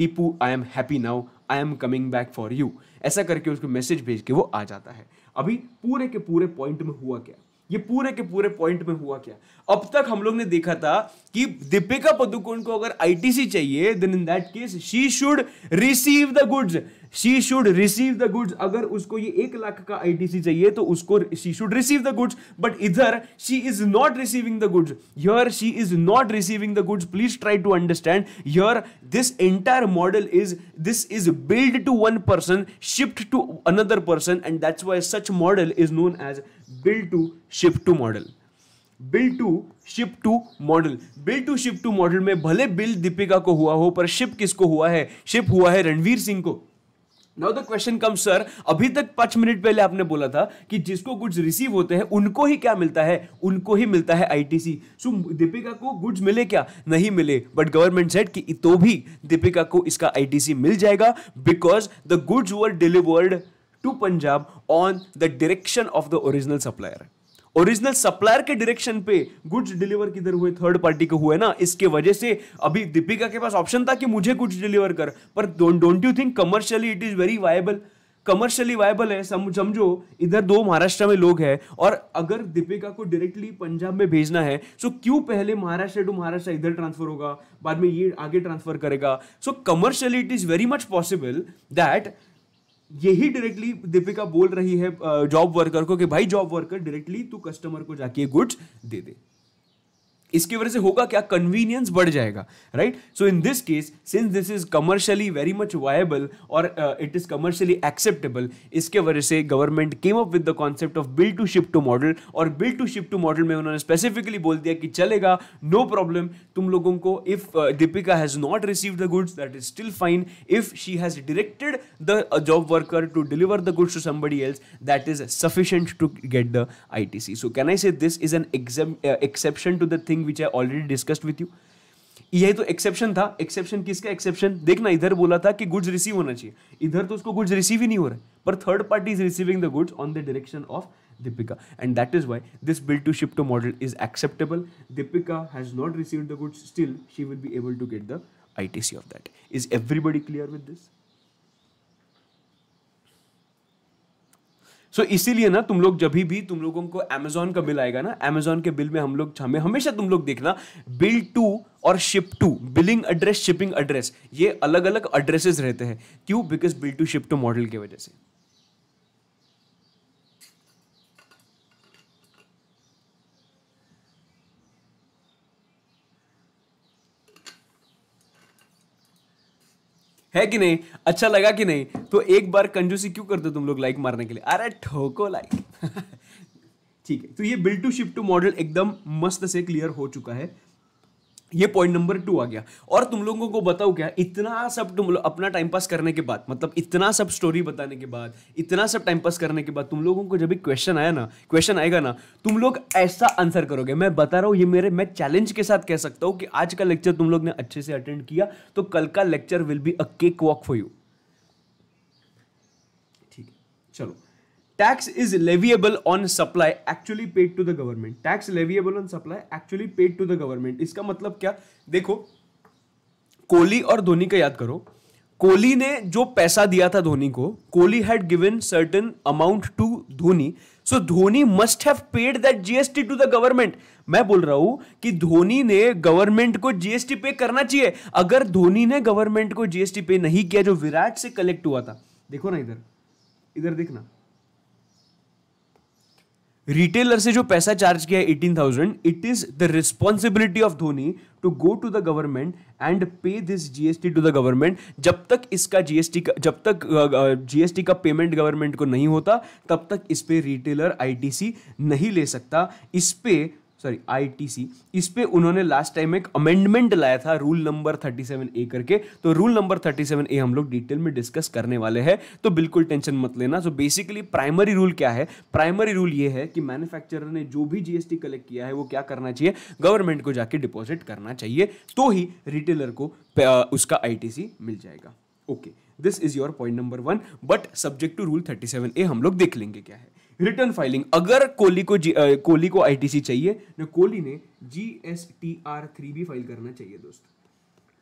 Deepu I am happy now I am coming back for you ऐसा करके उसको मैसेज भेज के वो आ जाता है अभी पूरे के पूरे पॉइंट में हुआ क्या ये पूरे के पूरे पॉइंट में हुआ क्या अब तक हम लोग ने देखा था कि दीपिका पदुकोण को अगर आईटीसी चाहिए then in that case she should receive the goods she should receive the goods अगर उसको ये एक लाख का आईटीसी चाहिए तो उसको she should receive the goods but इधर she is not receiving the goods here she is not receiving the goods please try to understand here this entire model is this is build to one person shift to another person and that's why such model is known as bill to shift to model bill to ship to model bill to ship to model में भले bill Deepika को हुआ हो पर ship किसको हुआ है ship हुआ है रणवीर सिंह को now the question come sir अभी तक पांच मिनट पहले आपने बोला था कि जिसको गुड्स रिसीव होते हैं उनको ही क्या मिलता है उनको ही मिलता है आईटीसी सो दीपिका को गुड्स मिले क्या नहीं मिले बट गवर्नमेंट सेट कि तो भी दीपिका को इसका आईटीसी मिल जाएगा because the goods were delivered to Punjab on the direction of the original supplier original supplier के डायरेक्शन पे गुड्स डिलीवर किधर हुए थर्ड पार्टी को हुए ना इसके वजह से अभी दीपिका के पास ऑप्शन था कि मुझे कुछ डिलीवर कर पर don't you think commercially it is very viable commercially viable है समझो इधर दो महाराष्ट्र में लोग हैं और अगर दीपिका को डायरेक्टली पंजाब में भेजना है सो क्यों पहले महाराष्ट्र टू महाराष्ट्र इधर ट्रांसफर होगा बाद में ये आगे ट्रांसफर करेगा so commercially it is very much possible that यही डायरेक्टली दीपिका बोल रही है जॉब वर्कर को कि भाई जॉब वर्कर डायरेक्टली तू कस्टमर को जाके गुड्स दे दे इसकी वजह से होगा क्या कन्वीनियंस बढ़ जाएगा right so in this case since this is commercially very much viable और इट इज कमर्शियली एक्सेप्टेबल इसके वजह से government came up with the concept of bill to shift to model और bill to shift to model में उन्होंने specifically बोल दिया कि चलेगा नो प्रॉब्लम तुम लोगों को if Deepika has not receive the goods that is still fine if she has directed the job worker to deliver the goods to somebody else that is sufficient to get the I T C so can I say this is an exception to the thing thing which I already discussed with you यही तो exception था exception किसका exception देखना इधर बोला था कि goods receive होना चाहिए इधर तो उसको गुड्स रिसीव ही नहीं हो रहा पर third party is receiving the goods on the direction of Deepika and that is why this build to ship to model is acceptable. Deepika has not received the goods still she will be able to get the ITC of that. Is everybody clear with this? So so, इसीलिए ना तुम लोग जब भी तुम लोगों को Amazon का बिल आएगा ना अमेजोन के बिल में हम लोग हमें हमेशा तुम लोग देखना बिल टू और ship to billing address shipping address ये अलग अलग एड्रेसेस रहते हैं क्यों because bill to ship to model की वजह से है कि नहीं अच्छा लगा कि नहीं तो एक बार कंजूसी क्यों करते हो तुम लोग लाइक मारने के लिए अरे ठोको लाइक [laughs] ठीक है तो ये build to shift to model एकदम मस्त से क्लियर हो चुका है ये पॉइंट नंबर टू आ गया और तुम लोगों को बताओ क्या इतना सब तुम लोग अपना टाइम पास करने के बाद मतलब इतना सब स्टोरी बताने के बाद इतना सब टाइम पास करने के बाद तुम लोगों को जब एक क्वेश्चन आया ना क्वेश्चन आएगा ना तुम लोग ऐसा आंसर करोगे मैं बता रहा हूँ ये मेरे मैं चैलेंज के साथ कह सकता हूँ कि आज का लेक्चर तुम लोग ने अच्छे से अटेंड किया तो कल का lecture will be a cake walk for you tax is leviable on supply actually paid to the government tax leviable on supply actually paid to the government इसका मतलब क्या देखो कोहली और धोनी का याद करो कोहली ने जो पैसा दिया था धोनी को Kohli had given certain amount to Dhoni so Dhoni must have paid that GST to the government मैं बोल रहा हूं कि धोनी ने गवर्नमेंट को जीएसटी पे करना चाहिए अगर धोनी ने गवर्नमेंट को जीएसटी पे नहीं किया जो विराट से कलेक्ट हुआ था देखो ना इधर इधर देखना रिटेलर से जो पैसा चार्ज किया है eighteen thousand it is the responsibility of Dhoni to go to the government and pay this GST to the government जब तक इसका जीएसटी का जब तक जीएसटी का पेमेंट गवर्नमेंट को नहीं होता तब तक इस पर रिटेलर आईटीसी नहीं ले सकता इस पर सॉरी आईटीसी इस पे उन्होंने लास्ट टाइम एक अमेंडमेंट लाया था रूल नंबर 37 ए करके तो रूल नंबर 37 ए हम लोग डिटेल में डिस्कस करने वाले हैं तो बिल्कुल टेंशन मत लेना सो बेसिकली प्राइमरी रूल क्या है प्राइमरी रूल ये है कि मैन्युफैक्चरर ने जो भी जीएसटी कलेक्ट किया है वो क्या करना चाहिए गवर्नमेंट को जाके डिपॉजिट करना चाहिए तो ही रिटेलर को उसका आई मिल जाएगा okay this is your point number one but subject to rule thirty seven A हम लोग देख लेंगे क्या है रिटर्न फाइलिंग अगर कोहली को जी कोहली को आईटीसी चाहिए तो कोहली ने G S T R three B file करना चाहिए दोस्त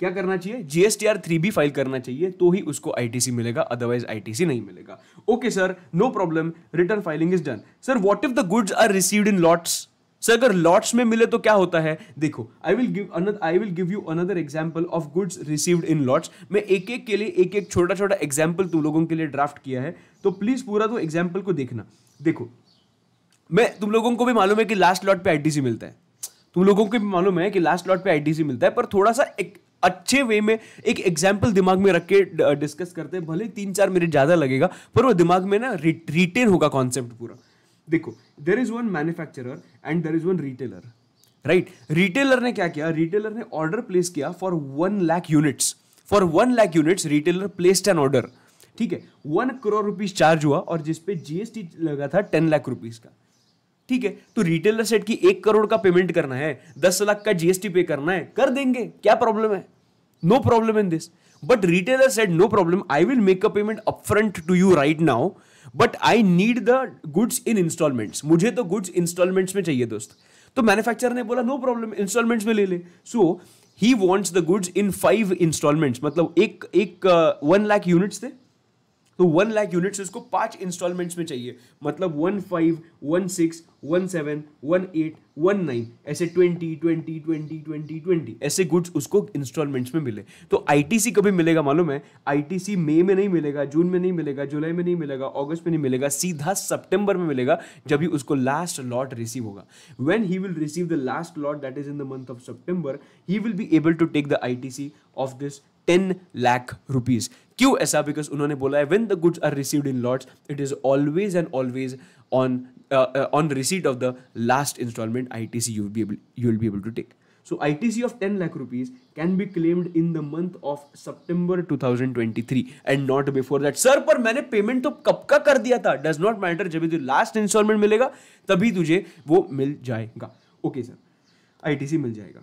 क्या करना चाहिए जीएसटीआर थ्री बी फाइल करना चाहिए तो ही उसको आईटीसी मिलेगा अदरवाइज आईटीसी नहीं मिलेगा okay sir no problem return filing is done sir what if the goods are received in lots sir अगर लॉट्स में मिले तो क्या होता है देखो I will give I will give you another example of goods received in lots मैं एक एक के लिए एक एक छोटा छोटा एग्जाम्पल तुम लोगों के लिए ड्राफ्ट किया है तो प्लीज पूरा तो एग्जाम्पल को देखना देखो मैं तुम लोगों को भी मालूम है कि लास्ट लॉट पे आईटीसी मिलता है तुम लोगों को भी मालूम है कि लास्ट लॉट पे आईटीसी मिलता है पर थोड़ा सा एक अच्छे वे में एक एग्जाम्पल दिमाग में रख के डिस्कस करते हैं भले तीन चार मिनट ज़्यादा लगेगा पर वो दिमाग में ना रिटेन होगा कॉन्सेप्ट पूरा देखो there is one manufacturer and there is one retailer right retailer ने क्या किया रिटेलर ने ऑर्डर प्लेस किया for one lakh units for one lakh units retailer placed an order ठीक है वन करोड़ रुपीज चार्ज हुआ और जिसपे जीएसटी लगा था टेन लाख रुपीज का ठीक है तो रिटेलर सेट की एक करोड़ का पेमेंट करना है दस लाख का जीएसटी पे करना है कर देंगे क्या प्रॉब्लम है no problem in this but retailer said no problem I will make a payment front to you right now but I need the goods in instalments मुझे तो गुड्स इंस्टॉलमेंट्स में चाहिए दोस्त तो मैन्युफैक्चरर ने बोला नो प्रॉब्लम इंस्टॉलमेंट्स में ले ले so he wants the goods in five instalments मतलब एक एक वन लाख यूनिट्स थे तो वन लाख यूनिट्स इसको पांच इंस्टॉलमेंट्स में चाहिए मतलब one five one six one seven one eight one nine ऐसे twenty twenty twenty twenty twenty ऐसे गुड्स उसको इंस्टॉलमेंट्स में मिले तो आईटीसी कभी मिलेगा मालूम है आईटीसी मई में नहीं मिलेगा जून में नहीं मिलेगा जुलाई में नहीं मिलेगा अगस्त में नहीं मिलेगा सीधा सितंबर में मिलेगा जब भी उसको लास्ट लॉट रिसीव होगा when he will receive the last lot that is in the month of September he will be able to take the I of this ten lakh rupees क्यों ऐसा बिकॉज उन्होंने बोला है when the goods are received in lots it is always and always on on receipt of the last instalment I T C you will be able to take so I T C of ten ITC rupees can be claimed in the month of September two thousand twenty three and not before that sir पर मैंने payment तो कब का कर दिया था does not matter जब तुझे लास्ट इंस्टॉलमेंट मिलेगा तभी तुझे वो मिल जाएगा okay sir I T C मिल जाएगा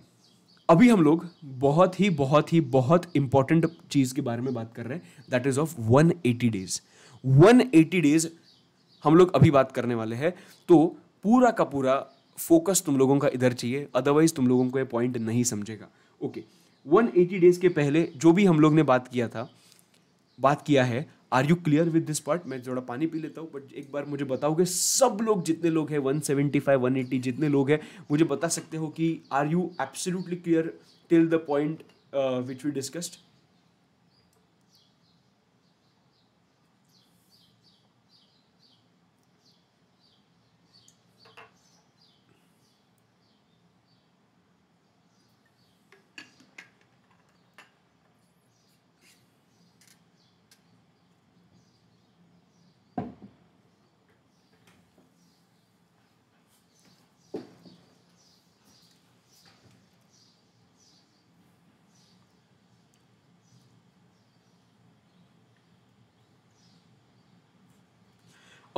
अभी हम लोग बहुत ही बहुत ही बहुत इंपॉर्टेंट चीज़ के बारे में बात कर रहे हैं that is of 180 days 180 days हम लोग अभी बात करने वाले हैं तो पूरा का पूरा फोकस तुम लोगों का इधर चाहिए अदरवाइज तुम लोगों को ये पॉइंट नहीं समझेगा ओके okay. 180 डेज के पहले जो भी हम लोग ने बात किया था बात किया है are you clear with this part मैं थोड़ा पानी पी लेता हूँ बट एक बार मुझे बताओगे सब लोग जितने लोग हैं one seventy five one eighty जितने लोग हैं मुझे बता सकते हो कि are you absolutely clear till the point which we discussed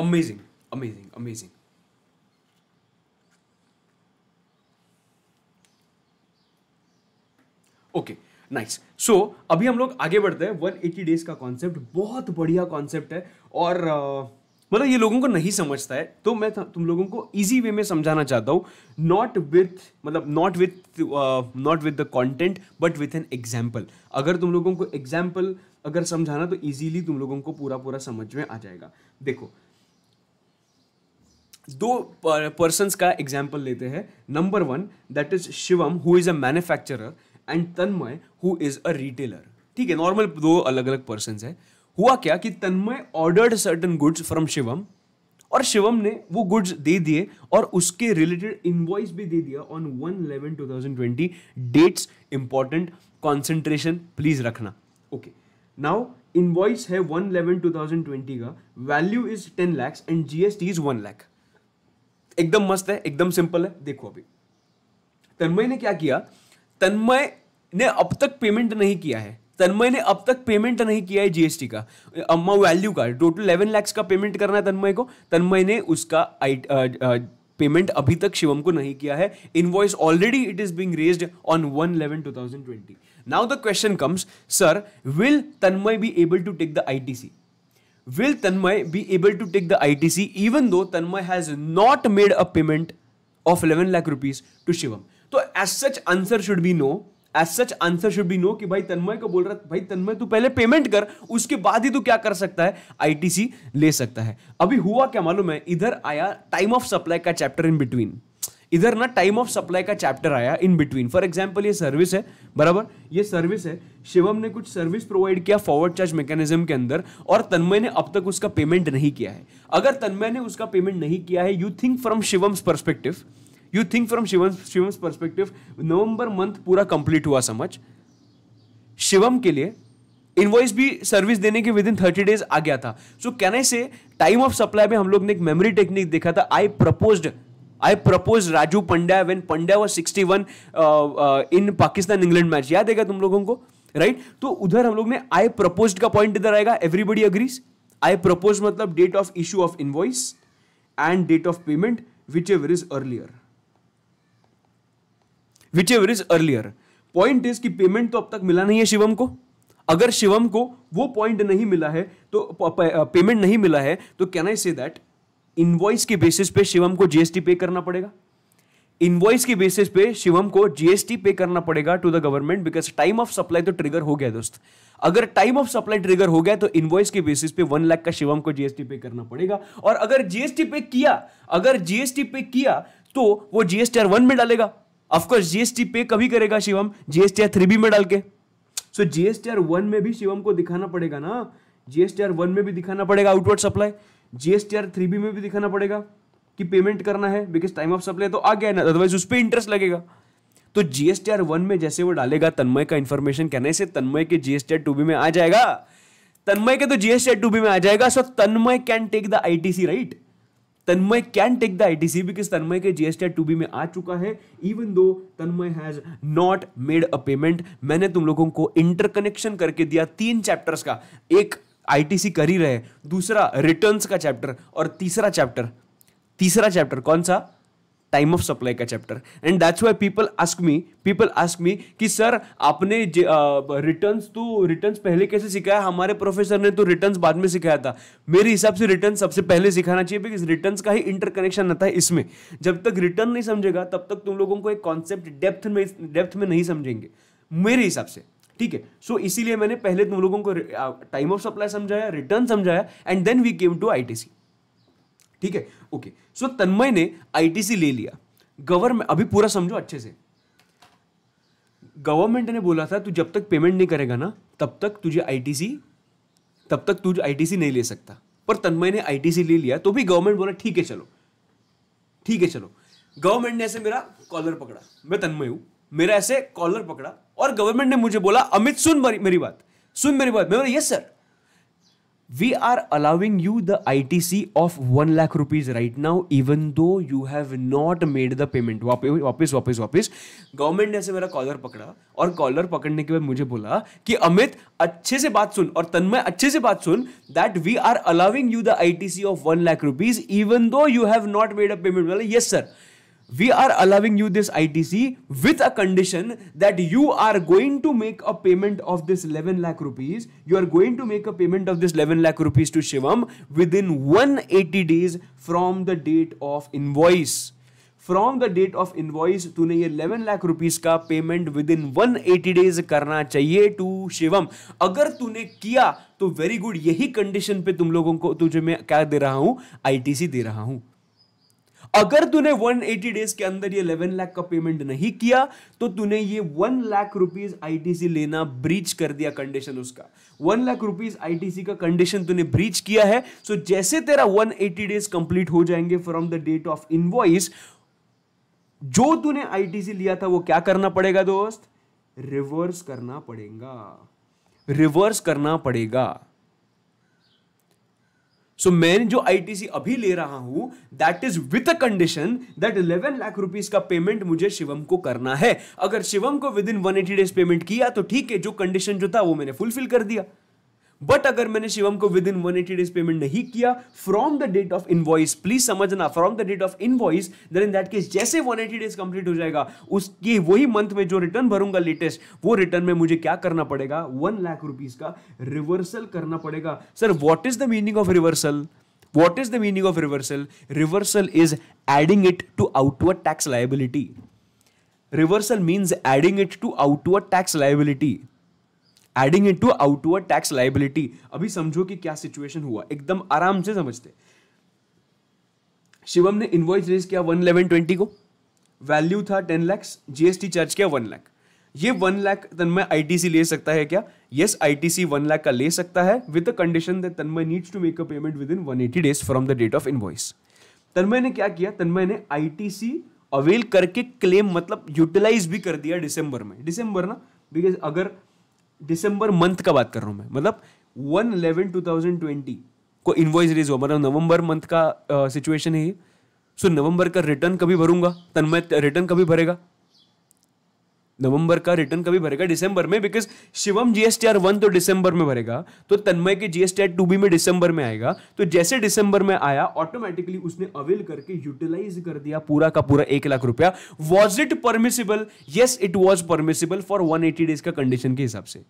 amazing amazing amazing okay nice so अभी हम लोग आगे बढ़ते हैं 180 डेज का कॉन्सेप्ट बहुत बढ़िया कॉन्सेप्ट है और uh, मतलब ये लोगों को नहीं समझता है तो मैं तुम लोगों को इजी वे में समझाना चाहता हूँ नॉट विथ मतलब not with not with the content but with an example अगर तुम लोगों को एग्जाम्पल अगर समझाना तो इजीली तुम लोगों को पूरा पूरा समझ में आ जाएगा देखो दो पर्सन का एग्जाम्पल लेते हैं number one that is Shivam who is a manufacture and Tanmay who is a retailer ठीक है नॉर्मल दो अलग अलग पर्सन है हुआ क्या कि Tanmay ordered certain goods from Shivam और शिवम ने वो गुड्स दे दिए और उसके रिलेटेड इन्वॉइस भी दे दिया on one eleven two thousand twenty dates important concentration please रखना ओके नाउ इन्वॉइस है one eleven two thousand twenty का value is ten lakhs and G S T is one lakh एकदम मस्त है एकदम सिंपल है देखो अभी तन्मय ने क्या किया तन्मय ने अब तक पेमेंट नहीं किया है तन्मय ने अब तक पेमेंट नहीं किया है जीएसटी का अम्मा वैल्यू का टोटल इलेवन लैक्स का पेमेंट करना है तन्मय को तन्मय ने उसका आई पेमेंट अभी तक शिवम को नहीं किया है invoice already it is being raise on one eleven two thousand twenty now the question comes sir will Tanmay be able to take the I T C will Tanmay be able to take the ITC even though Tanmay has not made a payment of 11 lakh rupees to Shivam? तो as such answer should be no as such answer should be no कि भाई तन्मय को बोल रहा भाई तन्मय तू पहले payment कर उसके बाद ही तू क्या कर सकता है आईटीसी ले सकता है अभी हुआ क्या मालूम है इधर आया टाइम ऑफ सप्लाई का चैप्टर इन बिटवीन इधर ना टाइम ऑफ सप्लाई का चैप्टर आया इन बिटवीन फॉर एग्जाम्पल ये सर्विस है बराबर ये सर्विस है शिवम ने कुछ सर्विस प्रोवाइड किया फॉरवर्ड चार्ज मैकेनिज्म के अंदर और तन्मय ने अब तक उसका पेमेंट नहीं किया है अगर तन्मय ने उसका पेमेंट नहीं किया है you think from Shivam's perspective you think from Shivam Shivam's perspective November month पूरा कंप्लीट हुआ समझ शिवम के लिए इनवॉइस भी सर्विस देने के विद इन थर्टी डेज आ गया था सो कैन आई से टाइम ऑफ सप्लाई में हम लोग ने एक मेमोरी टेक्निक देखा था I proposed I propose Raju Pandya when Pandya was 61 uh, uh, in Pakistan England याद है तुम लोगों को राइट right? तो उधर हम लोग ने आई प्रपोज का पॉइंट इधर आएगा एवरीबडी अग्रीज आई प्रपोज मतलब date of issue of invoice and date of payment whichever is earlier whichever is earlier point is कि पेमेंट तो अब तक मिला नहीं है शिवम को अगर शिवम को वो पॉइंट नहीं मिला है तो पेमेंट uh, नहीं मिला है तो can I say that invoice के बेसिस पे शिवम को जीएसटी पे करना पड़ेगा इनवॉइस के बेसिस पे शिवम को जीएसटी पे करना पड़ेगा to the government because time of supply तो ट्रिगर हो गया दोस्त अगर टाइम ऑफ सप्लाई ट्रिगर हो गया तो इनवॉइस के बेसिस पे वन लाख का शिवम को जीएसटी पे करना पड़ेगा और अगर जीएसटी पे किया अगर जीएसटी पे किया तो वो जीएसटी आर वन में डालेगा ऑफकोर्स जीएसटी पे कभी करेगा Shivam GST R three B में डाल के सो जीएसटी आर वन में भी शिवम को दिखाना पड़ेगा ना जीएसटी आर वन में भी दिखाना पड़ेगा outward supply GSTR three B में भी दिखाना पड़ेगा कि पेमेंट करना है बिकॉज टाइम ऑफ सप्लाई तो आ गया ना अदरवाइज उस पर इंटरेस्ट लगेगा तो जीएसटीआर वन में जैसे वो डालेगा तन्मय का इन्फॉर्मेशन कहने से तन्मय के जीएसटीआर टू बी में आ जाएगा तन्मय के तो जीएसटीआर टू बी में आ जाएगा so Tanmay can take the ITC right Tanmay can take the ITC because Tanmay के जीएसटीआर टू बी में आ चुका है even though Tanmay has not made a payment मैंने तुम लोगों को इंटरकनेक्शन करके दिया तीन चैप्टर्स का एक आईटीसी कर ही रहे दूसरा रिटर्न्स का चैप्टर और तीसरा चैप्टर तीसरा चैप्टर कौन सा टाइम ऑफ सप्लाई का chapter and that's why people ask me people ask me कि सर आपने रिटर्न्स तो रिटर्न्स पहले कैसे सिखाया हमारे प्रोफेसर ने तो रिटर्न्स बाद में सिखाया था मेरे हिसाब से रिटर्न सबसे पहले सिखाना चाहिए बिकॉज रिटर्न्स का ही इंटर कनेक्शन आता है इसमें जब तक रिटर्न नहीं समझेगा तब तक तुम लोगों को एक कॉन्सेप्ट डेप्थ में डेप्थ में नहीं समझेंगे मेरे हिसाब से ठीक है सो इसीलिए मैंने पहले तुम लोगों को टाइम ऑफ सप्लाई समझाया रिटर्न समझाया and then we came to ITC ठीक है ओके सो तन्मय ने आईटीसी ले लिया गवर्नमेंट अभी पूरा समझो अच्छे से गवर्नमेंट ने बोला था तू जब तक पेमेंट नहीं करेगा ना तब तक तुझे आईटीसी तब तक तुझे आईटीसी नहीं ले सकता पर तन्मय ने आईटीसी ले लिया तो भी गवर्नमेंट बोला ठीक है चलो ठीक है चलो गवर्नमेंट ने ऐसे मेरा कॉलर पकड़ा मैं तन्मय हूं मेरा ऐसे कॉलर पकड़ा और गवर्नमेंट ने मुझे बोला अमित सुन मेरी बात सुन मेरी बात मैं yes sir allowing you the I T C of one lakh rupees right now even though you have not made the payment वापिस वापिस वापिस गवर्नमेंट ने ऐसे मेरा कॉलर पकड़ा और कॉलर पकड़ने के बाद मुझे बोला कि अमित अच्छे से बात सुन और तन्मय अच्छे से बात सुन that we are allowing you the I C of one lakh rupees even though you have not made a payment बोला yes sir we are allowing you this ITC with a condition that you are going to make a payment of this 11 lakh rupees. You are going to make a payment of this 11 lakh rupees to Shivam within 180 days from the date of invoice. From the date of invoice तूने ये 11 lakh rupees का payment within 180 days करना चाहिए to Shivam अगर तूने किया तो very good यही कंडीशन पे तुम लोगों को तुझे मैं क्या दे रहा हूँ आईटीसी दे रहा हूँ अगर तूने 180 डेज के अंदर ये 11 लाख का पेमेंट नहीं किया तो तूने ये 1 लाख रुपीस आईटीसी लेना ब्रीच कर दिया कंडीशन उसका 1 लाख रुपीस आईटीसी का कंडीशन तूने ब्रीच किया है सो so जैसे तेरा 180 डेज कंप्लीट हो जाएंगे from the date of invoice जो तूने आईटीसी लिया था वो क्या करना पड़ेगा दोस्त रिवर्स करना पड़ेगा रिवर्स करना पड़ेगा सो so, मैं जो आईटीसी अभी ले रहा हूं that is with a condition that 11 lakh rupees का पेमेंट मुझे शिवम को करना है अगर शिवम को within eighty days payment किया तो ठीक है जो कंडीशन जो था वो मैंने फुलफिल कर दिया बट अगर मैंने शिवम को within one eighty days payment नहीं किया from the date of invoice please समझना from the date of invoice then in that case जैसे एटी डेज कंप्लीट हो जाएगा उसके वही मंथ में जो रिटर्न भरूंगा लेटेस्ट वो रिटर्न में मुझे क्या करना पड़ेगा वन लाख रुपीज का रिवर्सल करना पड़ेगा sir what is the meaning of reversal what is reversal meaning of reversal reversal is adding it to outward tax liability reversal means adding it to outward tax liability adding in to out to a tax liability अभी समझो कि क्या situation हुआ एकदम आराम से समझते शिवम ने इनवॉइस रेज किया वन इलेवन ट्वेंटी को वैल्यू था टेन लैक्स जीएसटी चार्ज किया वन लैख ये one lakh Tanmay I T C ले सकता है क्या यस सी वन लैख का ले सकता है with the condition that Tanmay needs to make a payment within one eighty days from the date of invoice Tanmay ने क्या किया तन्मय ने आई टी सी अवेल करके क्लेम मतलब यूटिलाइज भी कर दिया दिसंबर में दिसंबर ना बिकॉज अगर दिसंबर मंथ का बात कर रहा हूँ मैं मतलब one eleven two thousand twenty को इन्वॉइस रेज हुआ मतलब नवंबर मंथ का सिचुएशन है ये सो नवंबर का रिटर्न कभी भरूंगा तन्मय रिटर्न कभी भरेगा नवंबर का रिटर्न कभी भरेगा दिसंबर में बिकॉज शिवम आर वन तो दिसंबर में भरेगा तो तन्मय के आर टू बी में दिसंबर में आएगा तो जैसे दिसंबर में आया ऑटोमेटिकली उसने अवेल करके यूटिलाइज कर दिया पूरा का पूरा एक लाख रुपया was it permissible yes it was permissible for one eighty days का कंडीशन के हिसाब से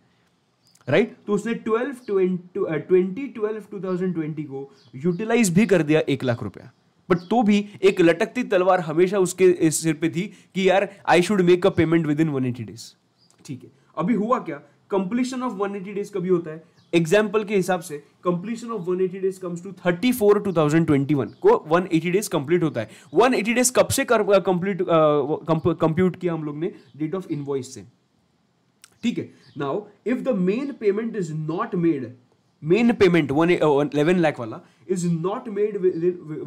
राइट right? तो उसने twelve twenty twelve two thousand twenty को यूटिलाइज भी कर दिया एक लाख रुपया बट तो भी एक लटकती तलवार हमेशा उसके सिर पे थी कि यार I should make a payment within one eighty days ठीक है अभी हुआ क्या completion of one eighty days कभी होता है एग्जाम्पल के हिसाब से completion of one eighty days comes to thirty four two thousand twenty one को वन एटी डेज कंप्लीट होता है वन एटी डेज कब से कंप्लीट कंप्यूट किया हम लोग ने डेट ऑफ इनवॉइस से ठीक है now if the main payment is not made main payment one eleven lakh वाला is not made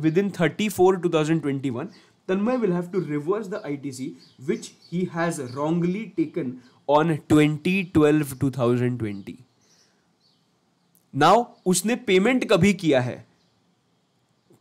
within 34 2021 Tanmay will have to reverse the ITC which he has wrongly taken on 2012 2020 now उसने payment कभी किया है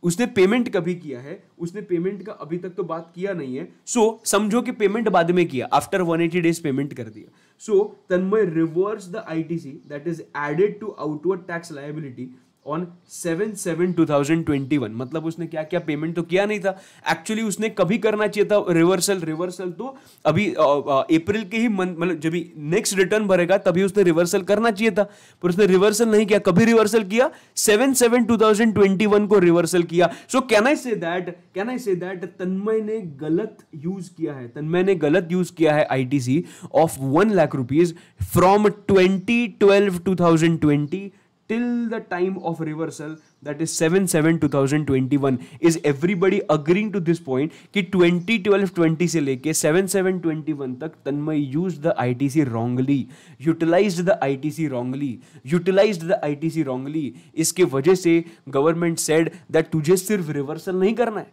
उसने payment कभी किया है उसने पेमेंट का अभी तक तो बात किया नहीं है सो so, समझो कि पेमेंट बाद में किया आफ्टर 180 डेज पेमेंट कर दिया so Tanmay reverse the ITC that is added to outward tax liability on seven seven two thousand twenty one मतलब उसने क्या क्या पेमेंट तो किया नहीं था एक्चुअली उसने कभी करना चाहिए था रिवर्सल रिवर्सल तो अभी अप्रैल के ही मतलब जब नेक्स्ट रिटर्न भरेगा तभी उसने रिवर्सल करना चाहिए था पर उसने रिवर्सल नहीं किया कभी रिवर्सल किया seven seven two thousand twenty one को रिवर्सल किया so can I say that can I say that तन्मय ने गलत यूज किया है तन्मय ने गलत यूज किया है I T C of one lakh rupees from twenty twelve two thousand twenty till the time of reversal that is 7 7 2021 is everybody agreeing to this point कि 2012 20 से सेवन 7 7 वन तक Tanmay use the C wrongly utilise the C wrongly utilise the C wrongly इसके वजह से government said that तुझे सिर्फ reversal नहीं करना है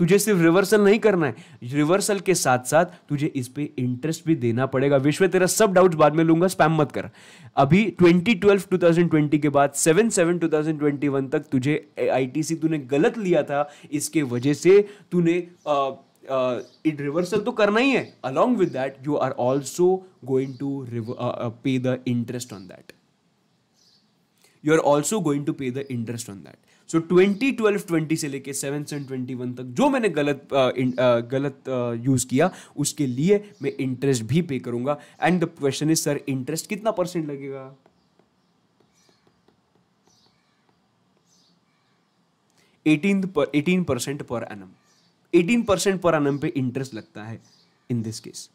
तुझे सिर्फ रिवर्सल नहीं करना है रिवर्सल के साथ साथ तुझे इस पर इंटरेस्ट भी देना पड़ेगा विश्व तेरा सब डाउट्स बाद में लूंगा स्पैम मत कर अभी 2012 2020 के बाद 7 7 2021 तक तुझे आईटीसी तूने गलत लिया था इसके वजह से तूने इट रिवर्सल तो करना ही है along with that you are also going to pay the interest on that you are also going to pay the interest on that so twenty twelve twenty से लेके सेवन सेवन ट्वेंटी वन तक जो मैंने गलत आ, इन, आ, गलत use किया उसके लिए मैं इंटरेस्ट भी पे करूंगा and the question is sir interest कितना परसेंट लगेगा एटीन पर एटीन परसेंट पर एनम एटीन परसेंट पर एनम पे इंटरेस्ट लगता है in this case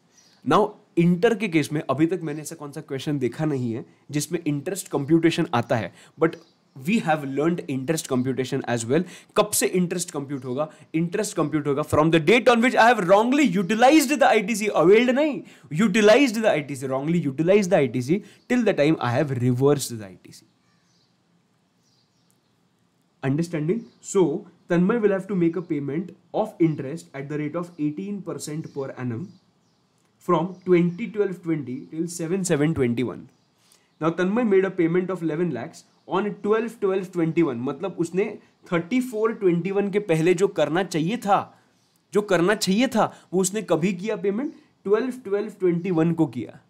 now inter के केस में अभी तक मैंने ऐसा कौन सा क्वेश्चन देखा नहीं है जिसमें इंटरेस्ट कंप्यूटेशन आता है but we have learn interest computation as well कब से इंटरेस्ट कंप्यूट होगा इंटरेस्ट कंप्यूट होगा from the date on which I have wrongly utilise the I T C availed नहीं utilise the I T C wrongly utilise the I T C till the time I have reverse the I T C understanding so tanmay will have to make a payment of interest at the rate of 18% per annum from 2012 20 till 7721 now tanmay made a payment of 11 lakhs on twelve twelve twenty one मतलब उसने thirty four twenty one के पहले जो करना चाहिए था जो करना चाहिए था वो उसने कभी किया payment twelve twelve twenty one को किया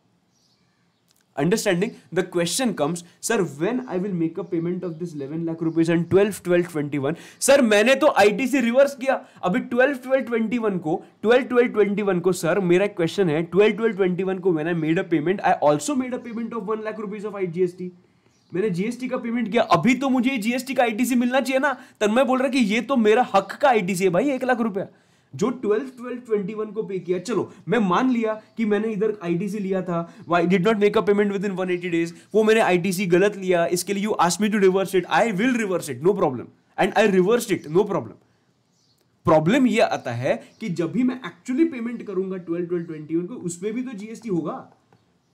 understanding the question comes sir when I will make a payment of this 11 lakh rupees and twelve twelve twenty one sir मैंने तो आई टी सी रिवर्स किया अभी ट्वेल्व ट्वेंटी वन को twelve twelve twenty one को sir मेरा question है twelve twelve twenty one को when I made a payment I also made a payment of one lakh rupees of I IGST मैंने GST का payment किया अभी तो मुझे जीएसटी का आईटीसी मिलना चाहिए ना मैं बोल रहा कि ये तो मेरा हक का आईटीसी है भाई एक लाख रुपया जो ट्वेल्व ट्वेल्व ट्वेंटी वन को पे किया चलो मैं मान लिया कि मैंने इधर आईटीसी लिया था I did not make a payment within one eighty days वो मैंने आईटीसी गलत लिया इसके लिए you asked me to reverse it I will reverse it no problem and I reverse it no problem problem ये आता है कि जब भी मैं एक्चुअली पेमेंट करूंगा ट्वेल्व ट्वेल्व ट्वेंटी वन को उसमें भी तो जीएसटी होगा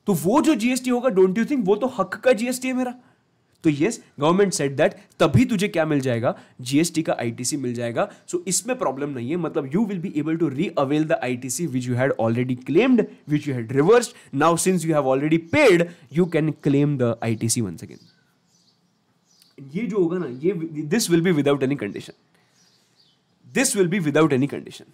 तो वो जो जीएसटी होगा डोंट यू थिंक वो तो हक का जीएसटी है मेरा तो यस गवर्नमेंट सेट दैट तभी तुझे क्या मिल जाएगा जीएसटी का आईटीसी मिल जाएगा सो so, इसमें प्रॉब्लम नहीं है मतलब you will be able to re avail the ITC which you had already claimed which you had reverse now since you have already paid you can claim the ITC once again ये जो होगा ना ये this will be without any condition this will be without any condition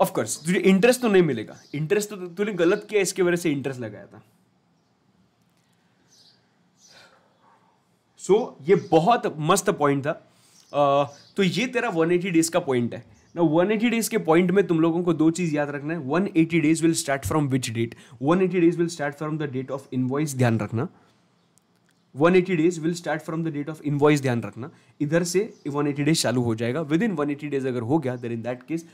of course तुझे interest तो नहीं मिलेगा interest तो तूने गलत किया इसके वजह से इंटरेस्ट लगाया था सो so, ये बहुत मस्त पॉइंट था आ, तो ये तेरा 180 डेज का पॉइंट है ना 180 डेज के पॉइंट में तुम लोगों को दो चीज़ याद रखना है 180 days will start from which date 180 days will start from the date of invoice ध्यान रखना one eighty days will start from the date of invoice ध्यान रखना इधर से वन एटी डेज चालू हो जाएगा within one eighty days अगर हो गया then in that case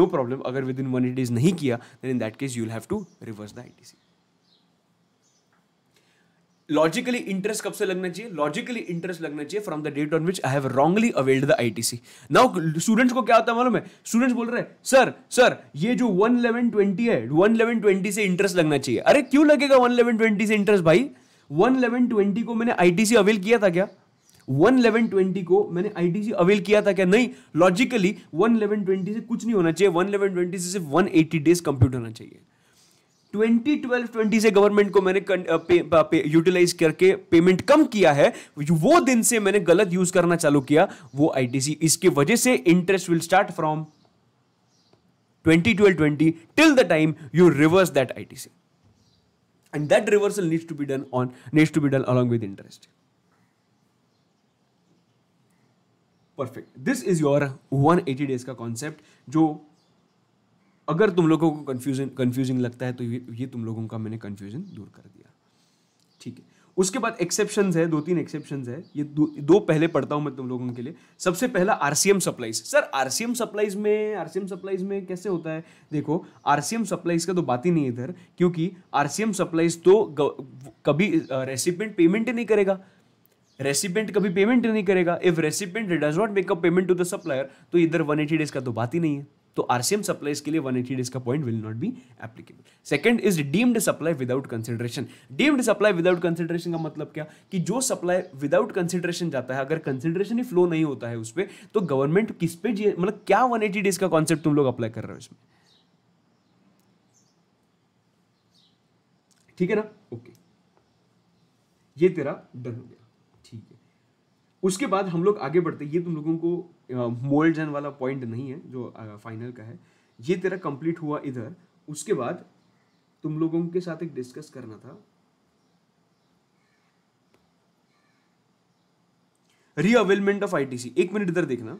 no problem अगर within one eighty days नहीं किया then in that case you will have to reverse the I T C logically interest कब से लगना चाहिए लॉजिकली इंटरेस्ट लगना चाहिए from the date on which I have wrongly availed the I T C now students को क्या होता है मालूम है स्टूडेंट्स बोल रहे हैं सर सर ये जो वन इलेवन ट्वेंटी है वन इलेवन ट्वेंटी से इंटरेस्ट लगना चाहिए अरे क्यों लगेगा वन इलेवन ट्वेंटी से इंटरेस्ट भाई वन इलेवन ट्वेंटी को मैंने आईटीसी अवेल किया था क्या वन इलेवन ट्वेंटी को मैंने आईटीसी अवेल किया था क्या नहीं लॉजिकली वन इलेवन ट्वेंटी से कुछ नहीं होना चाहिए वन इलेवन ट्वेंटी से सिर्फ वन एटी डेज कंप्यूट होना चाहिए ट्वेंटी ट्वेल्व ट्वेंटी से गवर्नमेंट को मैंने यूटिलाइज करके पेमेंट कम किया है वो दिन से मैंने गलत यूज करना चालू किया वो आईटीसी इसके वजह से interest will start from 2012 20 time you reverse that I T C and that reversal needs to be done on needs to be done along with interest perfect this is your 180 days का concept जो अगर तुम लोगों को confusion confusing लगता है तो ये ये तुम लोगों का मैंने कंफ्यूजन दूर कर दिया ठीक है उसके बाद एक्सेप्शन है दो तीन एक्सेप्शन है ये दो, दो पहले पढ़ता हूँ मैं तुम लोगों के लिए सबसे पहला RCM supplies sir RCM supplies में आरसीएम सप्लाईज में कैसे होता है देखो आरसीएम सप्लाईज का तो बात ही नहीं इधर क्योंकि आरसीएम सप्लाईज तो कभी रेसिपेंट पेमेंट ही नहीं करेगा रेसिपेंट कभी पेमेंट नहीं करेगा if recipient does not make a payment to the supplier तो इधर वन डेज का तो बात ही नहीं है तो आरसीएम सप्लाईज के लिए 180 डेज का point will not be applicable second is deemed supply without consideration deemed supply without consideration का मतलब क्या कि जो सप्लाई विदाउट कंसिडरेशन जाता है अगर कंसिडरेशन ही फ्लो नहीं होता है उस पर तो गवर्नमेंट किस पे मतलब क्या वन डेज का कॉन्सेप्ट तुम लोग अप्लाई कर रहे हो इसमें ठीक है ना ओके okay. ये तेरा डन हो गया उसके बाद हम लोग आगे बढ़ते ये तुम लोगों को मोल्ड जन वाला पॉइंट नहीं है जो फाइनल का है ये तेरा कंप्लीट हुआ इधर उसके बाद तुम लोगों के साथ एक डिस्कस करना था रीअवेलमेंट ऑफ आईटीसी एक मिनट इधर देखना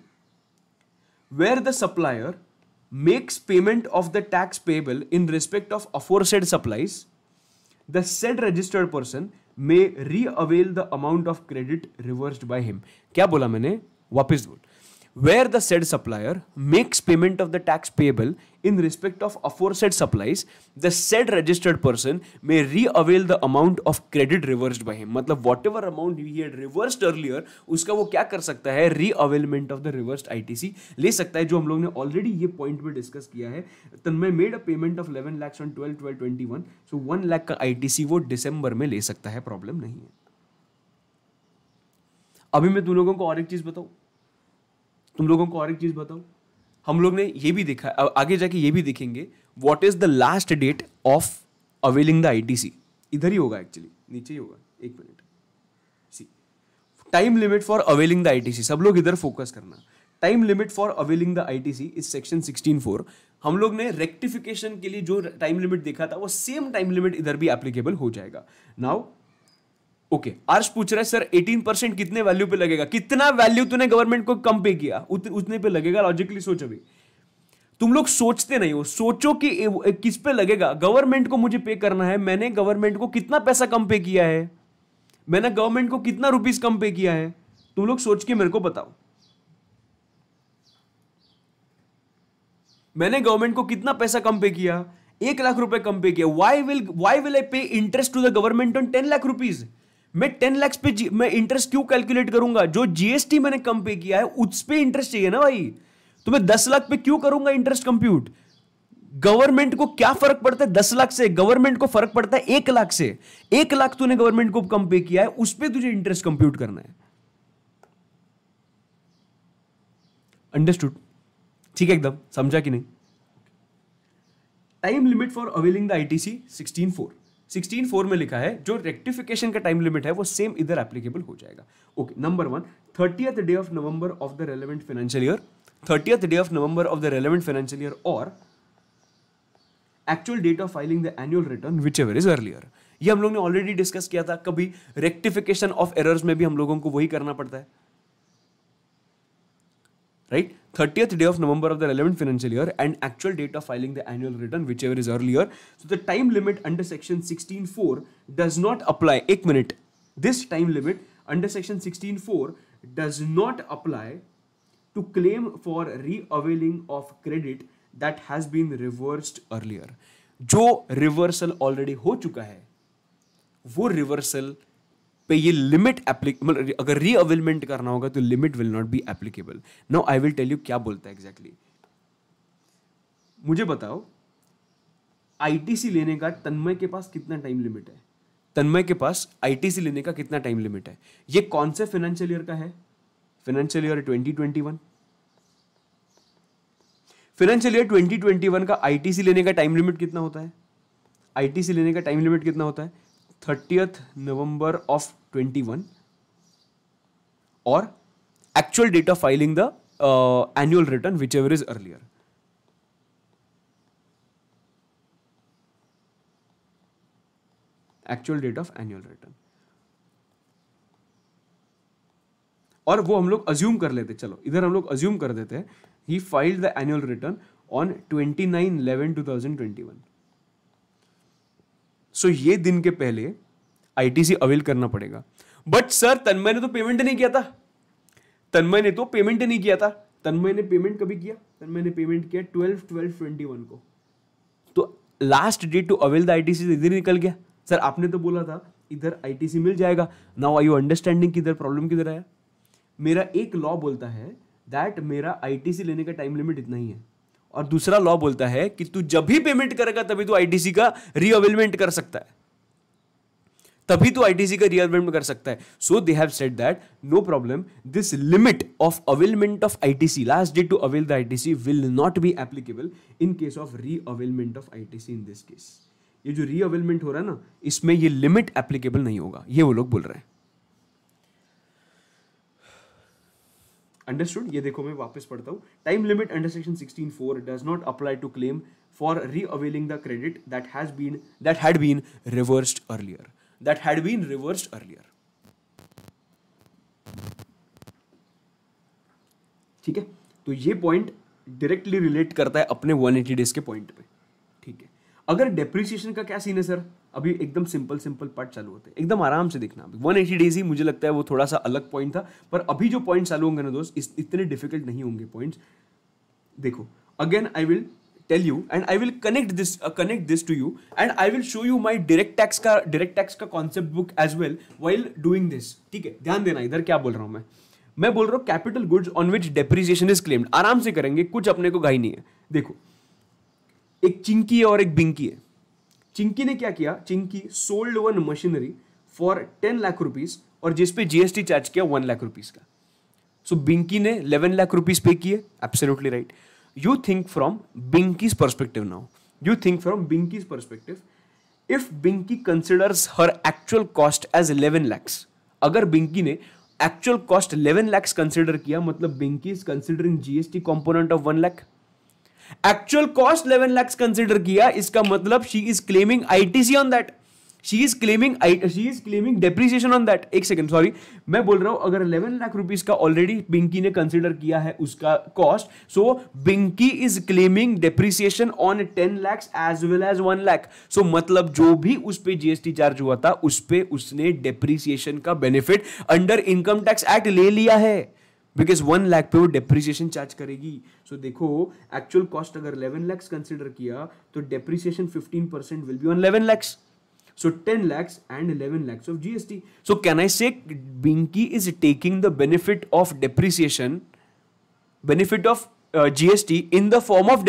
where the supplier makes payment of the tax payable in respect of aforesaid supplies the said registered person may reavail the amount of credit reversed by him క్యా బోలా మనే వాపిస్ where the said supplier makes payment of the tax payable in respect of aforesaid supplies the said registered person may reavail the amount of credit reversed by him मतलब whatever amount he had reversed earlier उसका वो क्या कर सकता है reavailment of the reversed ITC ले सकता है जो हम लोग ने already ये point पे discuss किया है तन्मय made a payment of 11 lakhs on 12 12 21 so 1 lakh का ITC वो दिसंबर में ले सकता है प्रॉब्लम नहीं है अभी मैं तुम लोगों को और एक चीज बताऊं तुम लोगों को और एक चीज़ बताऊँ हम लोग ने ये भी देखा आगे जाके ये भी देखेंगे what is the last date of availing the I इधर ही होगा एक्चुअली नीचे ही होगा एक minute see time limit for availing the I सब लोग इधर फोकस करना time limit for availing the I T C is section sixteen four हम लोग ने रेक्टिफिकेशन के लिए जो टाइम लिमिट देखा था वो सेम टाइम लिमिट इधर भी एप्लीकेबल हो जाएगा नाउ ओके okay. पूछ रहा है सर 18 परसेंट कितने वैल्यू पे लगेगा कितना वैल्यू तूने गवर्नमेंट को कम पे किया उत, उतने पे लगेगा लॉजिकली सोच अभी तुम लोग सोचते नहीं हो सोचो कि किस पे लगेगा गवर्नमेंट को मुझे पे करना है मैंने गवर्नमेंट को कितना पैसा कम पे किया है मैंने गवर्नमेंट को कितना रुपीज कम पे किया है तुम लोग सोच के मेरे को बताओ मैंने गवर्नमेंट को कितना पैसा कम पे किया एक लाख रुपए कम पे किया why will why will I pay interest to the government on ten lakh rupees मैं टेन लैक्स पे मैं इंटरेस्ट क्यों कैलकुलेट करूंगा जो जीएसटी मैंने कम पे किया है उस पर इंटरेस्ट चाहिए ना भाई तो मैं दस लाख पे क्यों करूंगा इंटरेस्ट कंप्यूट गवर्नमेंट को क्या फर्क पड़ता है दस लाख से गवर्नमेंट को फर्क पड़ता है एक लाख से एक लाख तूने गवर्नमेंट को कम पे किया है उस पर तुझे इंटरेस्ट कंप्यूट करना है अंडरस्टूड ठीक है एकदम समझा कि नहीं time limit for availing the ITC four sixteen four में लिखा है जो रेक्टिफिकेशन का टाइम लिमिट है वो सेम इधर एप्लीकेबल हो जाएगा okay number one thirtieth day of November of the relevant financial year thirtieth day of November of the relevant financial year और actual date of filing the annual return whichever is earlier ये हम लोग ने already discuss किया था कभी rectification of errors में भी हम लोगों को वही करना पड़ता है right right? 30th day of November of the relevant financial year and actual date of filing the annual return whichever is earlier. So the time limit under section 16.4 does not apply. Ek minute. This time limit under section 16.4 does not apply to claim for reavailing of credit that has been reversed earlier. जो reversal already हो चुका है वो reversal पे ये limit मतलब applicable अगर री अवेलमेंट करना होगा तो limit will not be applicable now I will tell you क्या बोलता है एग्जैक्टली exactly. मुझे बताओ आईटीसी लेने का तन्मय के पास कितना टाइम लिमिट है तन्मय के पास आईटीसी लेने का कितना टाइम लिमिट है ये कौन से फाइनेंशियल ईयर का है फाइनेंशियल ईयर 2021 फाइनेंशियल ईयर 2021 का आईटीसी लेने का टाइम लिमिट कितना होता है आईटीसी लेने का टाइम लिमिट कितना होता है thirtieth November of 21 or actual of filing the uh, annual return whichever is earlier actual date of annual return और वो हम लोग अज्यूम कर लेते चलो इधर हम लोग अज्यूम कर देते ही filed the annual return on twenty nine eleven two thousand twenty one so ये दिन के पहले आईटीसी अवेल करना पड़ेगा बट सर तन्मय ने तो पेमेंट नहीं किया था तन्मय ने तो पेमेंट नहीं किया था तन्मय ने पेमेंट कभी किया तन्मय ने पेमेंट किया ट्वेल्व ट्वेल्व ट्वेंटी वन को तो last date to avail the ITC T C इधर निकल गया सर आपने तो बोला था इधर आई मिल जाएगा नाउ आई यू अंडरस्टैंडिंग किधर प्रॉब्लम किधर आया मेरा एक लॉ बोलता है दैट मेरा आई लेने का टाइम लिमिट इतना ही है और दूसरा लॉ बोलता है कि तू जब भी पेमेंट करेगा तभी तू आईटीसी का रीअवेलमेंट कर सकता है तभी तो आईटीसी का रीअवेलमेंट कर सकता है so they have set that no problem this limit of availment of ITC last date to avail the ITC will not be applicable in case of reavailment of ITC in this case ये जो री availment हो रहा है ना इसमें ये limit applicable नहीं होगा ये वो लोग बोल रहे हैं अंडरस्टूड ये देखो मैं वापस पढ़ता हूँ time limit under section sixteen four does not apply to claim for reavailing the credit that has been that had been reversed earlier that had been reversed earlier. ठीक है तो ये पॉइंट डायरेक्टली रिलेट करता है अपने 180 days के point पे ठीक है अगर डेप्रिसिएशन का क्या सीन है सर अभी एकदम सिंपल सिंपल पार्ट चालू होते हैं एकदम आराम से देखना अभी वन एटी डेज ही मुझे लगता है वो थोड़ा सा अलग पॉइंट था पर अभी जो पॉइंट चालू होंगे ना दोस्त इतने डिफिकल्ट नहीं होंगे पॉइंट्स देखो again I will tell you and I will connect this uh, connect this to you and I will show you my direct tax का direct tax का concept book as well while doing this ठीक है ध्यान देना इधर क्या बोल रहा हूँ मैं मैं बोल रहा हूँ capital goods on which depreciation is claimed आराम से करेंगे कुछ अपने को गाई नहीं है देखो एक चिंकी है और एक बिंकी है चिंकी ने क्या किया Chinki sold one machinery for ten lakh rupees और जिसपे जीएसटी चार्ज किया वन लाख रुपीज का सो so, बिंकी ने इलेवन लाख रुपीज पे किए absolutely right right. You think from Binki's perspective now you think from Binki's perspective if Binki considers her actual cost as eleven lakhs अगर बिंकी ने actual cost eleven lakhs consider किया मतलब Binki is considering GST component of one lakh actual cost eleven lakhs consider किया इसका मतलब she is claiming I T C on that she is claiming she is claiming depreciation on that एक second sorry मैं बोल रहा हूं अगर इलेवन लाख रुपीज का ऑलरेडी बिंकी ने कंसिडर किया है उसका cost so Binki is claiming depreciation on ten lakhs as well as one lakh so मतलब जो भी उस पर जीएसटी चार्ज हुआ था उस पर उसने डेप्रिसिएशन का benefit under income tax act ले लिया है बिकॉज वन लैख पे वो डेप्रिसिएशन चार्ज करेगी सो so, देखो एक्चुअल कॉस्ट अगर इलेवन लैक्स कंसिडर किया तो depreciation fifteen percent will be on eleven lakhs So 10 lakhs and 11 lakhs of GST. So can I say Binky is taking the benefit of depreciation, benefit of uh, GST in the form of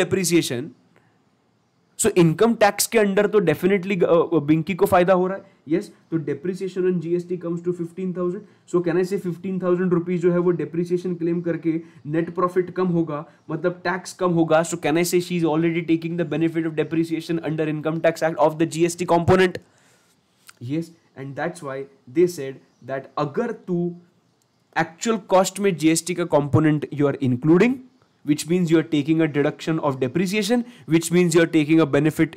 so income tax के under तो definitely Binki uh, uh, को फायदा हो रहा है yes तो depreciation on GST comes to fifteen thousand so can I say fifteen thousand rupees जो है वो डेप्रिसिएशन क्लेम करके नेट प्रॉफिट कम होगा मतलब टैक्स कम होगा so can I say she is already taking the benefit of depreciation under income tax act of the GST component yes and that's why they said that अगर तू actual cost में GST का component you are including which means you are taking a deduction of depreciation which means you are taking a benefit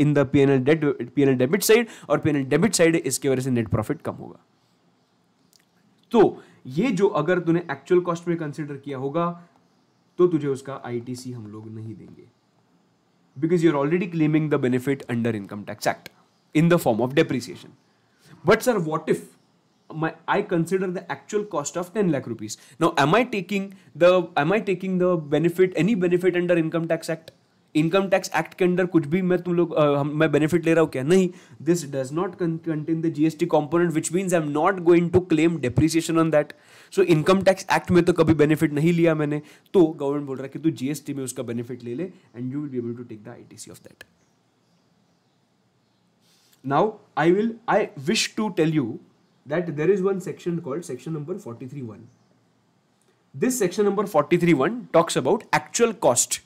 in the P N L डेट P N L debit side और PNL debit side इसके वजह से net profit कम होगा तो ये जो अगर तूने एक्चुअल कॉस्ट में कंसिडर किया होगा तो तुझे उसका आई टी सी हम लोग नहीं देंगे because you are already claiming the benefit under income tax act in the form of depreciation. But sir, what if my I consider the actual cost of 10 lakh rupees? Now, am I taking the am I taking the benefit any benefit under Income Tax Act? Income tax act के अंदर कुछ भी मैं तुम लोग मैं benefit ले रहा हूं क्या नहीं this does not contain the GST component which means I am not going to claim depreciation on that so income tax act में तो कभी बेनिफिट नहीं लिया मैंने तो गवर्नमेंट बोल रहा है कि तू जीएसटी में उसका बेनिफिट ले ले and you will be able to take the ITC of that now i will i wish to tell you that there is one section called section number 431 this section number 431 talks about actual cost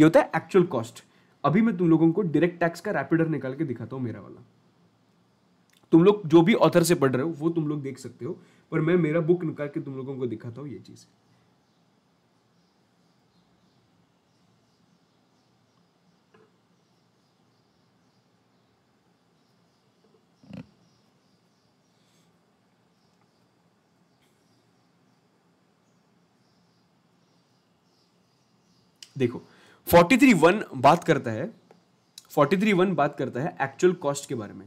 ये होता है actual cost. अभी मैं तुम लोगों को direct tax का रैपिडर निकाल के दिखाता हूँ मेरा वाला तुम लोग जो भी author से पढ़ रहे हो वो तुम लोग देख सकते हो पर मैं मेरा book निकाल के तुम लोगों को दिखाता हूँ ये चीज़ देखो 43.1 बात करता है 43.1 बात करता है एक्चुअल कॉस्ट के बारे में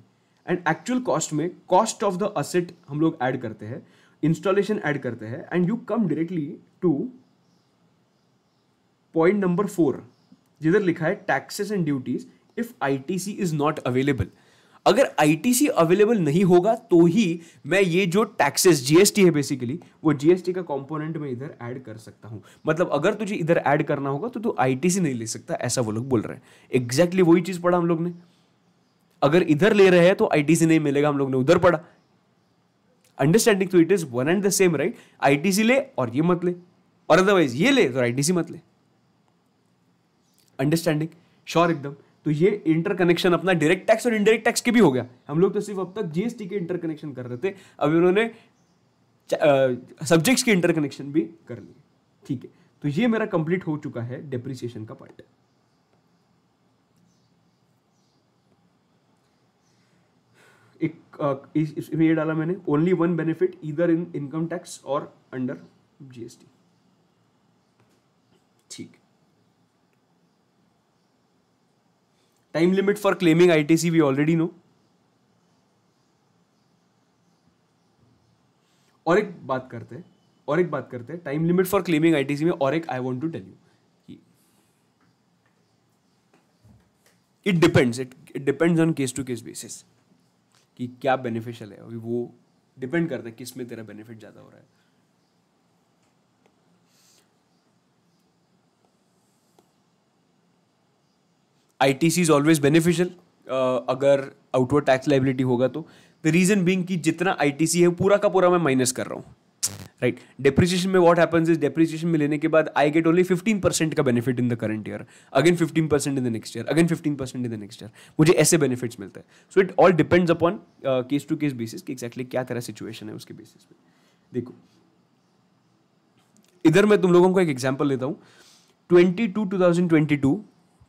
एंड एक्चुअल कॉस्ट में कॉस्ट ऑफ द असेट हम लोग ऐड करते हैं इंस्टॉलेशन ऐड करते हैं and you come directly to point number four जिधर लिखा है taxes and duties if ITC is not available अगर आईटीसी अवेलेबल नहीं होगा तो ही मैं ये जो टैक्सेस जीएसटी है बेसिकली वो जीएसटी का कंपोनेंट में इधर ऐड कर सकता हूँ मतलब अगर तुझे इधर ऐड करना होगा तो तू आईटीसी नहीं ले सकता ऐसा वो लोग बोल रहे हैं एग्जैक्टली वही चीज़ पढ़ा हम लोग ने अगर इधर ले रहे हैं तो आईटीसी नहीं मिलेगा हम लोग ने उधर पढ़ा understanding to it is one and the same right ITC ले और ये मत ले और अदरवाइज ये ले तो आईटीसी मत ले अंडरस्टैंडिंग श्योर एकदम तो ये इंटरकनेक्शन अपना डायरेक्ट टैक्स और इनडायरेक्ट टैक्स के भी हो गया हम लोग तो सिर्फ अब तक जीएसटी के इंटरकनेक्शन कर रहे थे अभी उन्होंने सब्जेक्ट्स के इंटरकनेक्शन भी कर लिए ठीक है तो ये मेरा कंप्लीट हो चुका है डेप्रिसिएशन का पार्ट एक इसमें ये डाला मैंने ओनली वन बेनिफिट इधर इन इनकम टैक्स और under GST time limit for claiming ITC we already know और एक बात करते हैं और एक बात करते हैं time limit for claiming ITC में और एक I want to tell you it depends it it depends on case to case basis कि क्या बेनिफिशियल है अभी वो डिपेंड करता है किस में तेरा बेनिफिट ज़्यादा हो रहा है I T C is always beneficial अगर आउटवर्ड टैक्स लाइबिलिटी होगा तो द रीज़न बींग कि जितना आई टी सी है पूरा का पूरा मैं माइनस कर रहा हूँ राइट डेप्रिसिएशन में वॉट हैपन्स इज डेप्रिसिएशन में लेने के बाद I get only fifteen percent का benefit in the current year again fifteen percent in the next year again fifteen percent in the next year मुझे ऐसे बेनिफिट्स मिलते हैं so it all depends upon case to case basis की exactly क्या तरह situation है उसके basis पे देखो इधर मैं तुम लोगों को एक एग्जाम्पल देता हूँ twenty two two thousand twenty two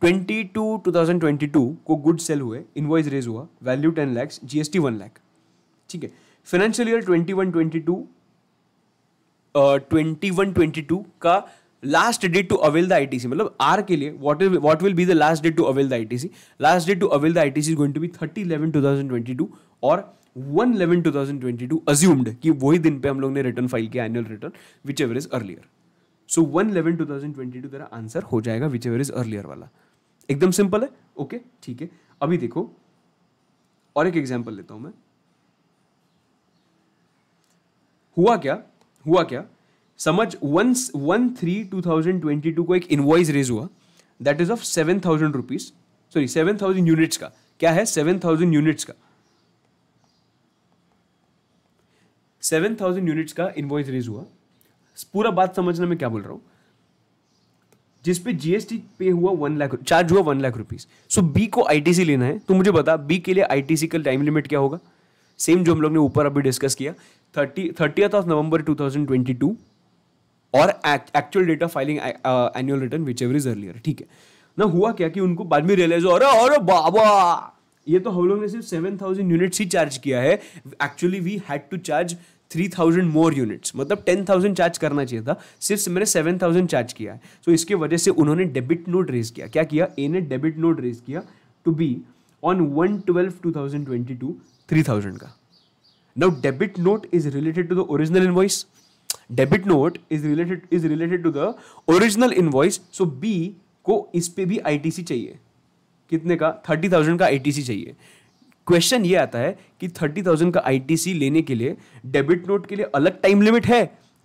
twenty two two thousand twenty two को गुड सेल हुए इनवॉइस रेज हुआ value ten lakhs G S T one lakh ठीक है financial year twenty one twenty two twenty one twenty two का last date to avail the ITC मतलब आर के लिए what what will be the last date to avail the ITC last date to avail the I T C going to be thirty eleven two thousand twenty two और one eleven two thousand twenty two assumed कि वही दिन पे हम लोग ने return file किया annual return whichever is earlier so one eleven two thousand twenty two तेरा आंसर हो जाएगा विच एवर इज अर्लियर वाला एकदम सिंपल है ओके ठीक है अभी देखो और एक एग्जाम्पल लेता हूं मैं हुआ क्या हुआ क्या समझ one one three two thousand twenty two को एक इन्वॉइस रेज हुआ that is of seven thousand rupees sorry seven thousand units का क्या है सेवन थाउजेंड यूनिट्स का सेवन थाउजेंड यूनिट्स का इनवॉइस रेज हुआ पूरा बात समझना मैं क्या बोल रहा हूं जिस पे जीएसटी पे हुआ वन लाख चार्ज हुआ one lakh rupees so B को आईटीसी लेना है तो मुझे बता बी के लिए आईटीसी का टाइम लिमिट क्या होगा सेम जो हम लोग ने ऊपर अभी डिस्कस किया thirty thirtieth of November two thousand twenty two और actual date of filing annual return whichever is earlier ठीक है ना हुआ क्या कि उनको बाद में रियलाइज हो रहा अरे बाबा ये तो हम लोग ने सिर्फ सेवन थाउजेंड यूनिट्स ही चार्ज किया है actually we had to charge three thousand more units मतलब टेन थाउजेंड चार्ज करना चाहिए था सिर्फ मैंने सेवन थाउजेंड चार्ज किया है सो so, इसके वजह से उन्होंने डेबिट नोट रेज किया क्या किया ए ने डेबिट नोट रेज किया to B on one twelve two thousand twenty two three thousand का now debit note is related to the original invoice debit note is related is related to the original invoice so B को इस पर भी ITC चाहिए कितने का thirty thousand का ITC चाहिए क्वेश्चन ये आता है कि थर्टी थाउजेंड का आईटीसी लेने के लिए डेबिट नोट के लिए अलग टाइम लिमिट है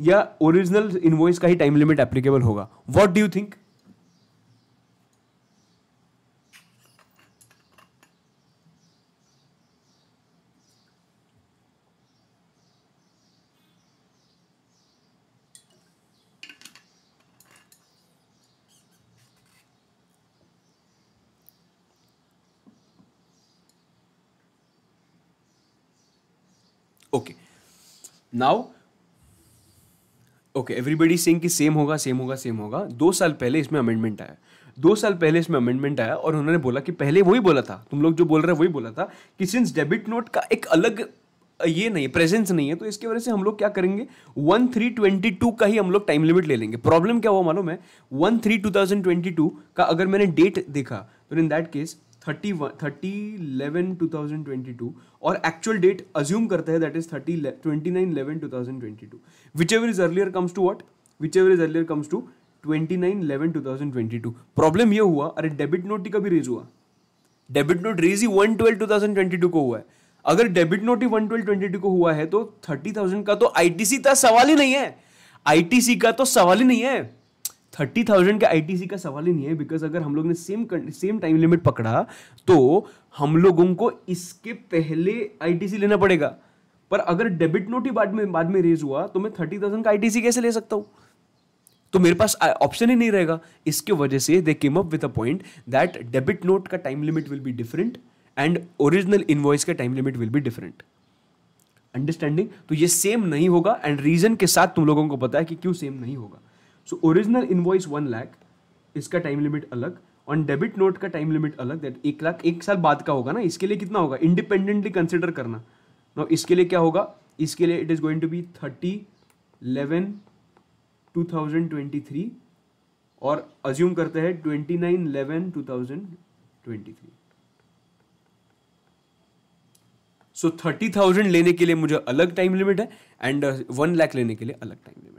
या ओरिजिनल इन्वॉइस का ही टाइम लिमिट एप्लीकेबल होगा what do you think now okay everybody सिंह कि सेम होगा सेम होगा सेम होगा दो साल पहले इसमें अमेंडमेंट आया दो साल पहले इसमें अमेंडमेंट आया और उन्होंने बोला कि पहले वही बोला था तुम लोग जो बोल रहे हो वही बोला था कि सिंस डेबिट नोट का एक अलग ये नहीं प्रेजेंस नहीं है तो इसकी वजह से हम लोग क्या करेंगे वन थ्री ट्वेंटी टू का ही हम लोग टाइम लिमिट ले लेंगे प्रॉब्लम क्या हुआ मालूम है one three two thousand twenty two का अगर मैंने डेट देखा तो in that case thirty one thirty eleven two thousand twenty two और एक्चुअल डेट अज्यूम करते हैं that is thirty twenty nine eleven two thousand twenty two whichever is earlier comes to what whichever is earlier comes to twenty nine eleven two thousand twenty two problem यह हुआ अरे debit note ही कभी raise हुआ debit note raise ही one twelve two thousand twenty two को हुआ है अगर डेबिट नोट ही वन ट्वेल्व ट्वेंटी टू को हुआ है तो थर्टी थाउजेंड का तो आई टी सी का सवाल ही नहीं है आई टी सी का तो सवाल ही नहीं है थर्टी थाउजेंड का आई का सवाल ही नहीं है बिकॉज अगर हम लोग ने सेम सेम टाइम लिमिट पकड़ा तो हम लोगों को इसके पहले आईटीसी लेना पड़ेगा पर अगर डेबिट नोट ही बाद में बाद में रेज हुआ तो मैं थर्टी थाउजेंड का आई कैसे ले सकता हूँ तो मेरे पास ऑप्शन ही नहीं रहेगा इसके वजह से they came up with a point that debit note का time limit will be different and original invoice का time limit will be different understanding तो ये सेम नहीं होगा एंड रीजन के साथ तुम लोगों को पता है कि क्यों सेम नहीं होगा so original invoice one lakh इसका टाइम लिमिट अलग ऑन डेबिट नोट का टाइम लिमिट अलग दैट एक लाख एक साल बाद का होगा ना इसके लिए कितना होगा इंडिपेंडेंटली कंसिडर करना ना इसके लिए क्या होगा इसके लिए it is going to be thirty eleven two thousand twenty three और अज्यूम करते हैं twenty nine eleven two thousand twenty three so thirty thousand लेने के लिए मुझे अलग टाइम लिमिट है एंड वन लाख लेने के लिए अलग टाइम लिमिट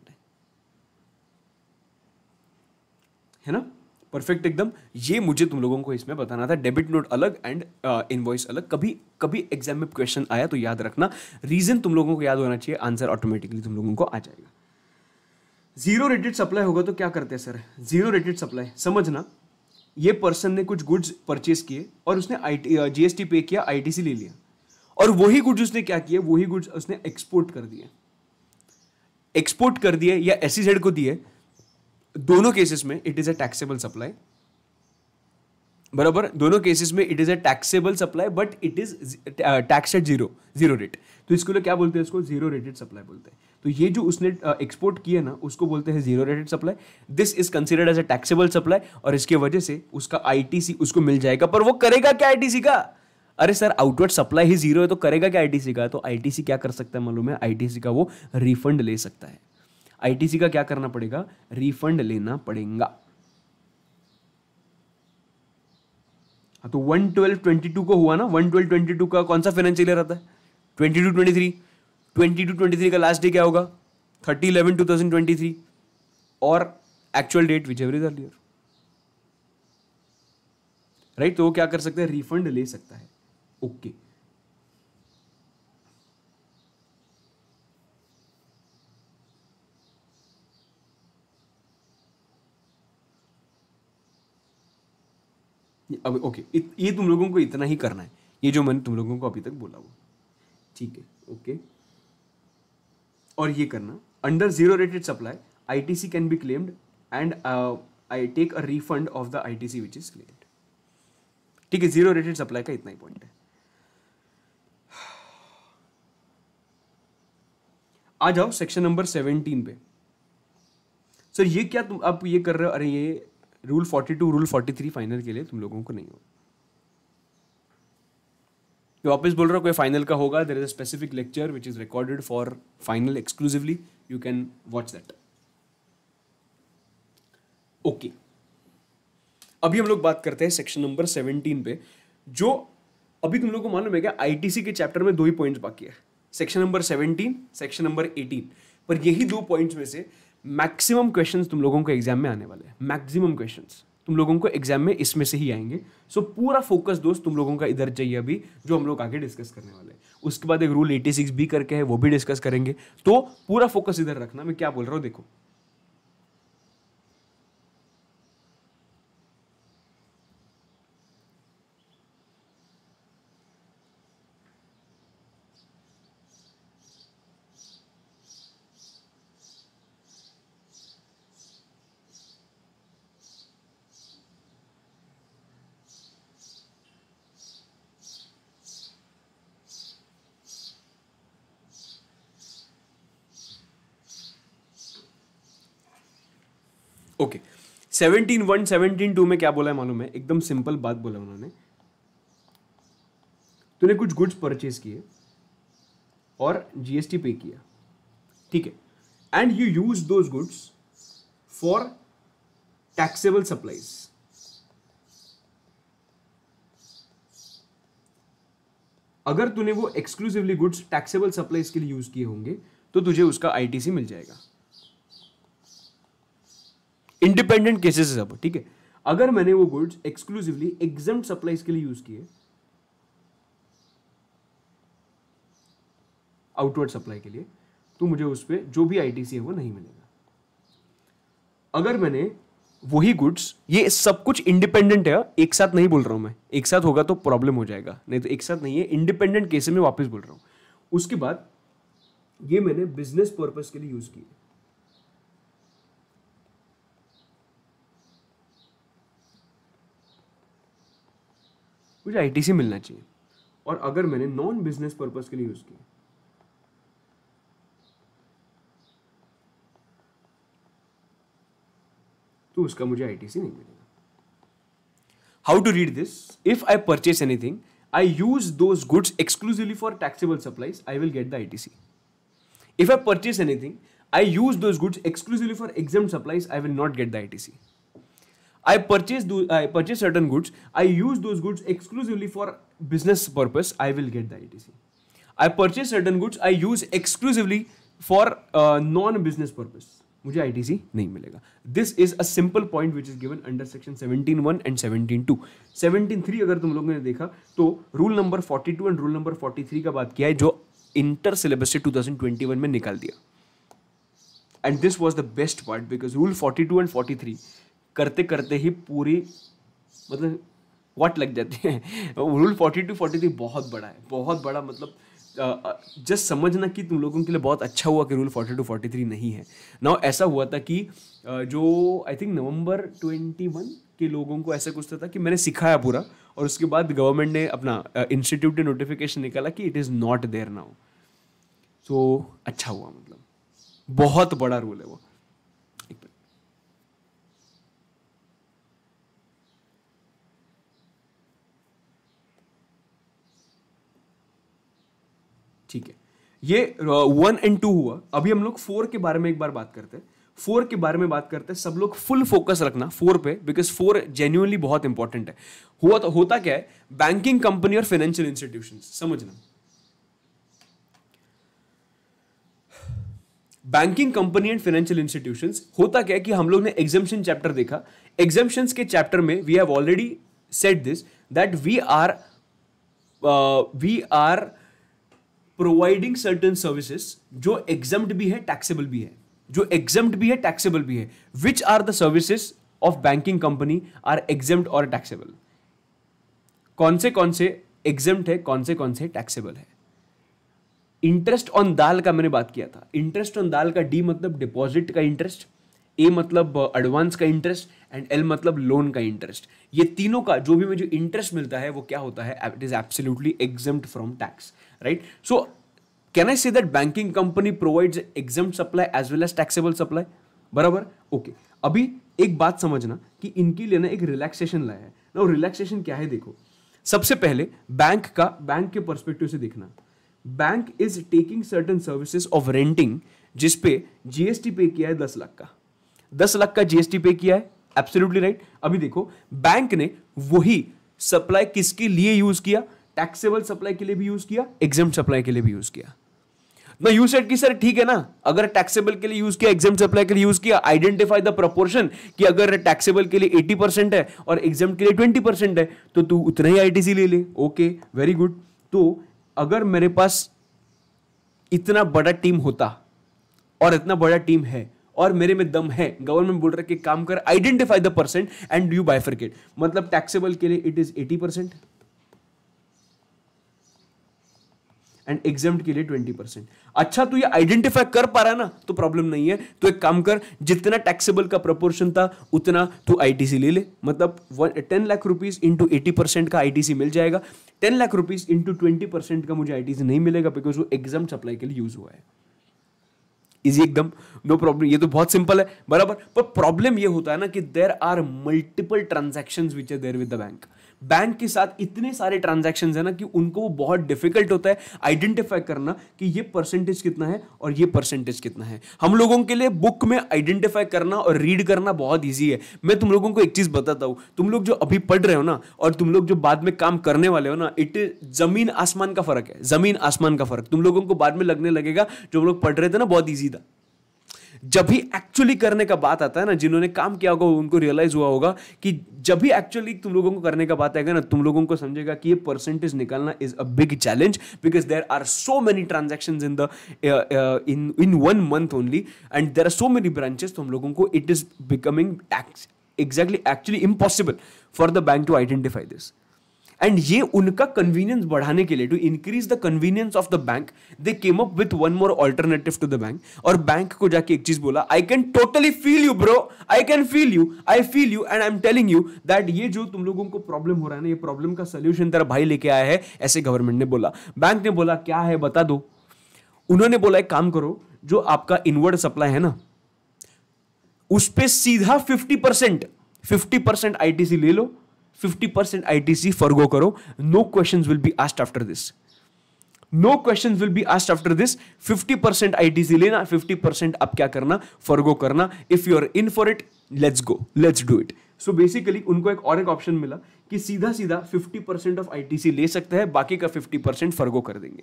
है ना परफेक्ट एकदम ये मुझे तुम लोगों को इसमें बताना था डेबिट नोट अलग एंड इनवॉइस uh, अलग कभी कभी एग्जाम में क्वेश्चन आया तो याद रखना रीजन तुम लोगों को याद होना चाहिए आंसर ऑटोमेटिकली तुम लोगों को आ जाएगा जीरो रेटेड सप्लाई होगा तो क्या करते हैं सर जीरो रेटेड सप्लाई समझना ये पर्सन ने कुछ गुड्स परचेज किए और उसने आई जीएसटी पे किया आईटीसी ले लिया और वही गुड्स उसने क्या किए वही गुड्स उसने एक्सपोर्ट कर दिए एक्सपोर्ट कर दिए या एस e को दिए दोनों केसेस में it is a taxable supply बराबर दोनों केसेस में it is a taxable supply but it is tax at zero zero rate तो इसको लोग क्या बोलते हैं इसको जीरो रेटेड सप्लाई बोलते हैं तो ये जो उसने एक्सपोर्ट uh, किया ना उसको बोलते हैं zero rated supply this is considered as a taxable supply और इसके वजह से उसका आईटीसी उसको मिल जाएगा पर वो करेगा क्या आईटीसी का अरे सर आउटवर्ड सप्लाई ही जीरो है तो करेगा क्या आईटीसी का तो आईटीसी क्या कर सकता है मालूम है आईटीसी का वो रिफंड ले सकता है आईटीसी का क्या करना पड़ेगा रिफंड लेना पड़ेगा हाँ, तो वन ट्वेल्व ट्वेंटी टू को हुआ ना वन ट्वेल्व ट्वेंटी टू का कौन सा फाइनेंशियल ईयर आता है twenty two twenty three twenty two twenty three का लास्ट डे क्या होगा thirty eleven two thousand twenty three और actual date whichever is earlier right तो वो क्या कर सकता है रिफंड ले सकता है ओके okay. अब ओके इत, ये तुम लोगों को इतना ही करना है ये जो मैंने तुम लोगों को अभी तक बोला वो ठीक है ओके और ये करना under zero rated supply I T C can be claimed and I take a refund of the I T C which is claimed ठीक है जीरो रेटेड सप्लाई का इतना ही पॉइंट है आ जाओ सेक्शन नंबर सेवनटीन पे सर ये क्या तुम आप ये कर रहे हो अरे ये rule forty two rule forty three final के लिए तुम लोगों को नहीं होगा वापस बोल रहा हूँ कोई फाइनल का होगा there is a specific lecture which is recorded for final exclusively you can watch that okay अभी हम लोग बात करते हैं सेक्शन नंबर सेवनटीन पे जो अभी तुम लोग को मालूम है क्या आईटीसी के चैप्टर में दो ही पॉइंट्स बाकी है section number seventeen section number eighteen पर यही दो पॉइंट्स में से मैक्सिमम क्वेश्चन तुम लोगों को एग्जाम में आने वाले हैं मैक्सिमम क्वेश्चन तुम लोगों को एग्जाम में इसमें से ही आएंगे सो so, पूरा फोकस दोस्त तुम लोगों का इधर चाहिए अभी जो हम लोग आगे डिस्कस करने वाले हैं उसके बाद एक रूल एटी सिक्स बी करके है वो भी डिस्कस करेंगे तो पूरा फोकस इधर रखना मैं क्या बोल रहा हूँ देखो सेवनटीन वन सेवनटीन टू में क्या बोला है मालूम है एकदम सिंपल बात बोला उन्होंने तूने कुछ गुड्स परचेज किए और जीएसटी पे किया ठीक है and you use those goods for taxable supplies अगर तूने वो एक्सक्लूसिवली गुड्स टैक्सेबल सप्लाईज के लिए यूज किए होंगे तो तुझे उसका आईटीसी मिल जाएगा इंडिपेंडेंट केसेस है सब ठीक है अगर मैंने वो गुड्स एक्सक्लूसिवली एग्जाम सप्लाईज के लिए यूज किए आउटवर्ड सप्लाई के लिए तो मुझे उस पर जो भी आई है वो नहीं मिलेगा अगर मैंने वही गुड्स ये सब कुछ इंडिपेंडेंट है एक साथ नहीं बोल रहा हूं मैं एक साथ होगा तो प्रॉब्लम हो जाएगा नहीं तो एक साथ नहीं है इंडिपेंडेंट केस में वापस बोल रहा हूं उसके बाद ये मैंने बिजनेस पर्पज के लिए यूज़ किए मुझे आई टी मिलना चाहिए और अगर मैंने नॉन बिजनेस पर्पज के लिए यूज किया तो उसका मुझे आईटीसी नहीं मिलेगा how to read this if I purchase anything I use those goods exclusively for taxable supplies I will get the I T C if I purchase anything I use those goods exclusively for exempt supplies I will not get the I T C I purchase I purchase certain goods I use those goods exclusively for business purpose I will get the I T C I purchase certain goods I use exclusively for non business purpose मुझे I T C नहीं मिलेगा this is a simple point which is given under section seventeen one and seventeen two seventeen three अगर तुम लोगों ने देखा तो rule number forty two and rule number forty three का बात किया है जो इंटर सिलेबस से टू थाउजेंड ट्वेंटी वन में निकाल दिया and this was the best point because rule forty two and forty three करते करते ही पूरी मतलब वाट लग जाती है rule forty two forty three बहुत बड़ा है बहुत बड़ा मतलब जस्ट समझना कि तुम लोगों के लिए बहुत अच्छा हुआ कि rule forty two forty three नहीं है ना ऐसा हुआ था कि जो I think November twenty one के लोगों को ऐसा कुछ तो था कि मैंने सिखाया पूरा और उसके बाद गवर्नमेंट ने अपना इंस्टीट्यूट ने नोटिफिकेशन निकाला कि it is not there now so अच्छा हुआ मतलब बहुत बड़ा रूल है वो ये वन एंड टू हुआ अभी हम लोग फोर के बारे में एक बार बात करते हैं फोर के बारे में बात करते हैं सब लोग फुल फोकस रखना फोर पे बिकॉज फोर जेन्यूनली बहुत इंपॉर्टेंट है हुआ तो होता क्या है बैंकिंग कंपनी और फाइनेंशियल इंस्टीट्यूशन समझना banking company and financial institution होता क्या है कि हम लोग ने एग्जामेशन चैप्टर देखा एग्जामेशन के चैप्टर में we have already set this that we are we are providing certain services जो एग्जाम भी है टैक्सेबल भी है जो एग्जाम भी है टैक्सेबल भी है which are the services of banking company are exempt और टैक्सेबल कौन से कौन से एग्जाम है कौन से कौन से टैक्सेबल है इंटरेस्ट ऑन दाल का मैंने बात किया था इंटरेस्ट ऑन दाल का डी मतलब डिपॉजिट का इंटरेस्ट ए मतलब एडवांस uh, का इंटरेस्ट एंड एल मतलब लोन का इंटरेस्ट ये तीनों का जो भी मुझे इंटरेस्ट मिलता है वो क्या होता है it is absolutely exempt from tax right? So can I say that banking company provides exempt supply as well as taxable supply? बराबर ओके okay. अभी एक बात समझना कि इनके लिए ना एक रिलैक्सेशन लाया है ना रिलैक्सेशन क्या है देखो सबसे पहले बैंक का बैंक के परस्पेक्टिव से देखना bank is taking certain services of renting जिसपे जीएसटी पे किया है दस लाख का दस लाख का जीएसटी पे किया है एब्सोल्युटली राइट right. अभी देखो बैंक ने वही सप्लाई किसके लिए यूज किया टैक्सेबल सप्लाई के लिए भी यूज किया एग्जाम सप्लाई के लिए भी यूज किया ना यू सेट की सर ठीक है ना अगर टैक्सेबल के लिए यूज किया एग्जाम सप्लाई के लिए यूज किया आइडेंटिफाई द प्रोपोर्शन कि अगर टैक्सेबल के लिए 80 परसेंट है और एग्जाम के लिए 20 परसेंट है तो तू उतना ही आईटीसी ले ले ओके वेरी गुड तो अगर मेरे पास इतना बड़ा टीम होता और इतना बड़ा टीम है और मेरे में दम है गवर्नमेंट बोल रहा है कि काम कर identify the percent and you bifurcate मतलब टैक्सेबल के लिए it is eighty percent and exempt के लिए ट्वेंटी परसेंट अच्छा तू ये आइडेंटिफाई कर पा रहा है ना तो प्रॉब्लम नहीं है तो एक काम कर जितना टैक्सेबल का प्रपोर्शन था उतना तू आईटीसी ले ले मतलब ten lakh rupees into eighty percent का आई मिल जाएगा ten lakh rupees into twenty percent का मुझे आई नहीं मिलेगा बिकॉज वो एग्जाम सप्लाई के लिए यूज हुआ है इजी एकदम नो प्रॉब्लम ये तो बहुत सिंपल है बराबर पर प्रॉब्लम ये होता है ना कि there are multiple transaction which are there with the bank bank के साथ इतने सारे ट्रांजेक्शन है ना कि उनको वो बहुत डिफिकल्ट होता है आइडेंटिफाई करना कि ये परसेंटेज कितना है और ये परसेंटेज कितना है हम लोगों के लिए बुक में आइडेंटिफाई करना और रीड करना बहुत ईजी है मैं तुम लोगों को एक चीज़ बताता हूँ तुम लोग जो अभी पढ़ रहे हो ना और तुम लोग जो बाद में काम करने वाले हो ना इट जमीन आसमान का फर्क है जमीन आसमान का फर्क तुम लोगों को बाद में लगने लगेगा जो हम लोग पढ़ रहे थे ना बहुत ईजी था जब भी एक्चुअली करने का बात आता है ना जिन्होंने काम किया होगा उनको रियलाइज हुआ होगा कि जब भी एक्चुअली तुम लोगों को करने का बात आएगा ना तुम लोगों को समझेगा कि ये परसेंटेज निकालना is a big challenge because there are so many transaction in the in in one month only and there are so many branches तो हम लोगों को it is becoming exactly actually impossible for the bank to identify this and ये उनका convenience बढ़ाने के लिए to increase the convenience of the bank they came up with one more alternative to the bank और bank को जाके एक चीज बोला I can totally feel you bro I can feel you I feel you and I am telling you that ये जो तुम लोगों को प्रॉब्लम हो रहा है ना ये प्रॉब्लम का सोल्यूशन तेरा भाई लेके आया है ऐसे गवर्नमेंट ने बोला बैंक ने बोला क्या है बता दो उन्होंने बोला एक काम करो जो आपका इनवर्ड सप्लाई है ना उस पर सीधा fifty percent fifty percent I ले लो fifty percent I 50% ITC forgo करो no question will be asked after this no question will be asked after this fifty percent I T C लेना fifty percent आप क्या करना forgo करना if you are in for it let's go let's do it so basically उनको एक और एक option मिला कि सीधा सीधा fifty percent of I T C ले सकते हैं बाकी का फिफ्टी परसेंट फर्गो कर देंगे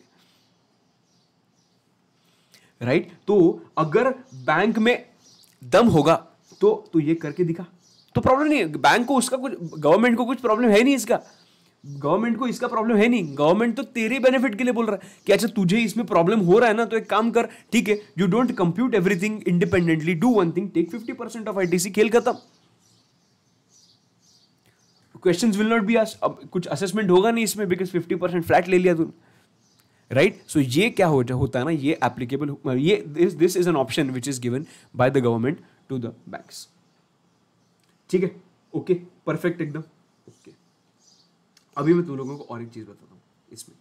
राइट right? तो अगर बैंक में दम होगा तो तो ये करके दिखा तो प्रॉब्लम नहीं है बैंक को उसका कुछ गवर्नमेंट को कुछ प्रॉब्लम है नहीं इसका गवर्नमेंट को इसका प्रॉब्लम है नहीं गवर्नमेंट तो तेरे बेनिफिट के लिए बोल रहा है कि अच्छा तुझे इसमें प्रॉब्लम हो रहा है ना तो एक काम कर ठीक है you don't compute everything independently do one thing take fifty percent of ITC खेल खत्म क्वेश्चन विल नॉट बी आस अब कुछ असेसमेंट होगा नहीं इसमें बिकॉज फिफ्टी परसेंट फ्लैट ले लिया तूने राइट सो ये क्या हो होता है ना ये एप्लीकेबल ये this this is an option which is given by the government to the banks ठीक है ओके परफेक्ट एकदम ओके अभी मैं तुम लोगों को और एक चीज बताता हूँ इसमें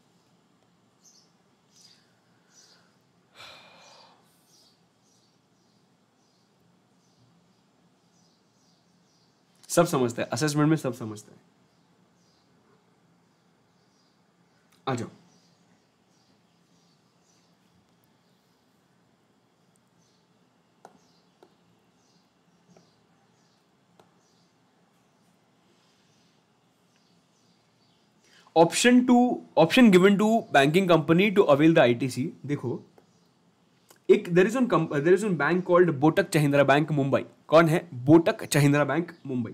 सब समझता है असेसमेंट में सब समझता है आ जाओ option two option given to banking company to avail the ITC देखो एक there is there is one bank called Botak Chahindra bank Mumbai कौन है बोटक चहिंद्रा बैंक मुंबई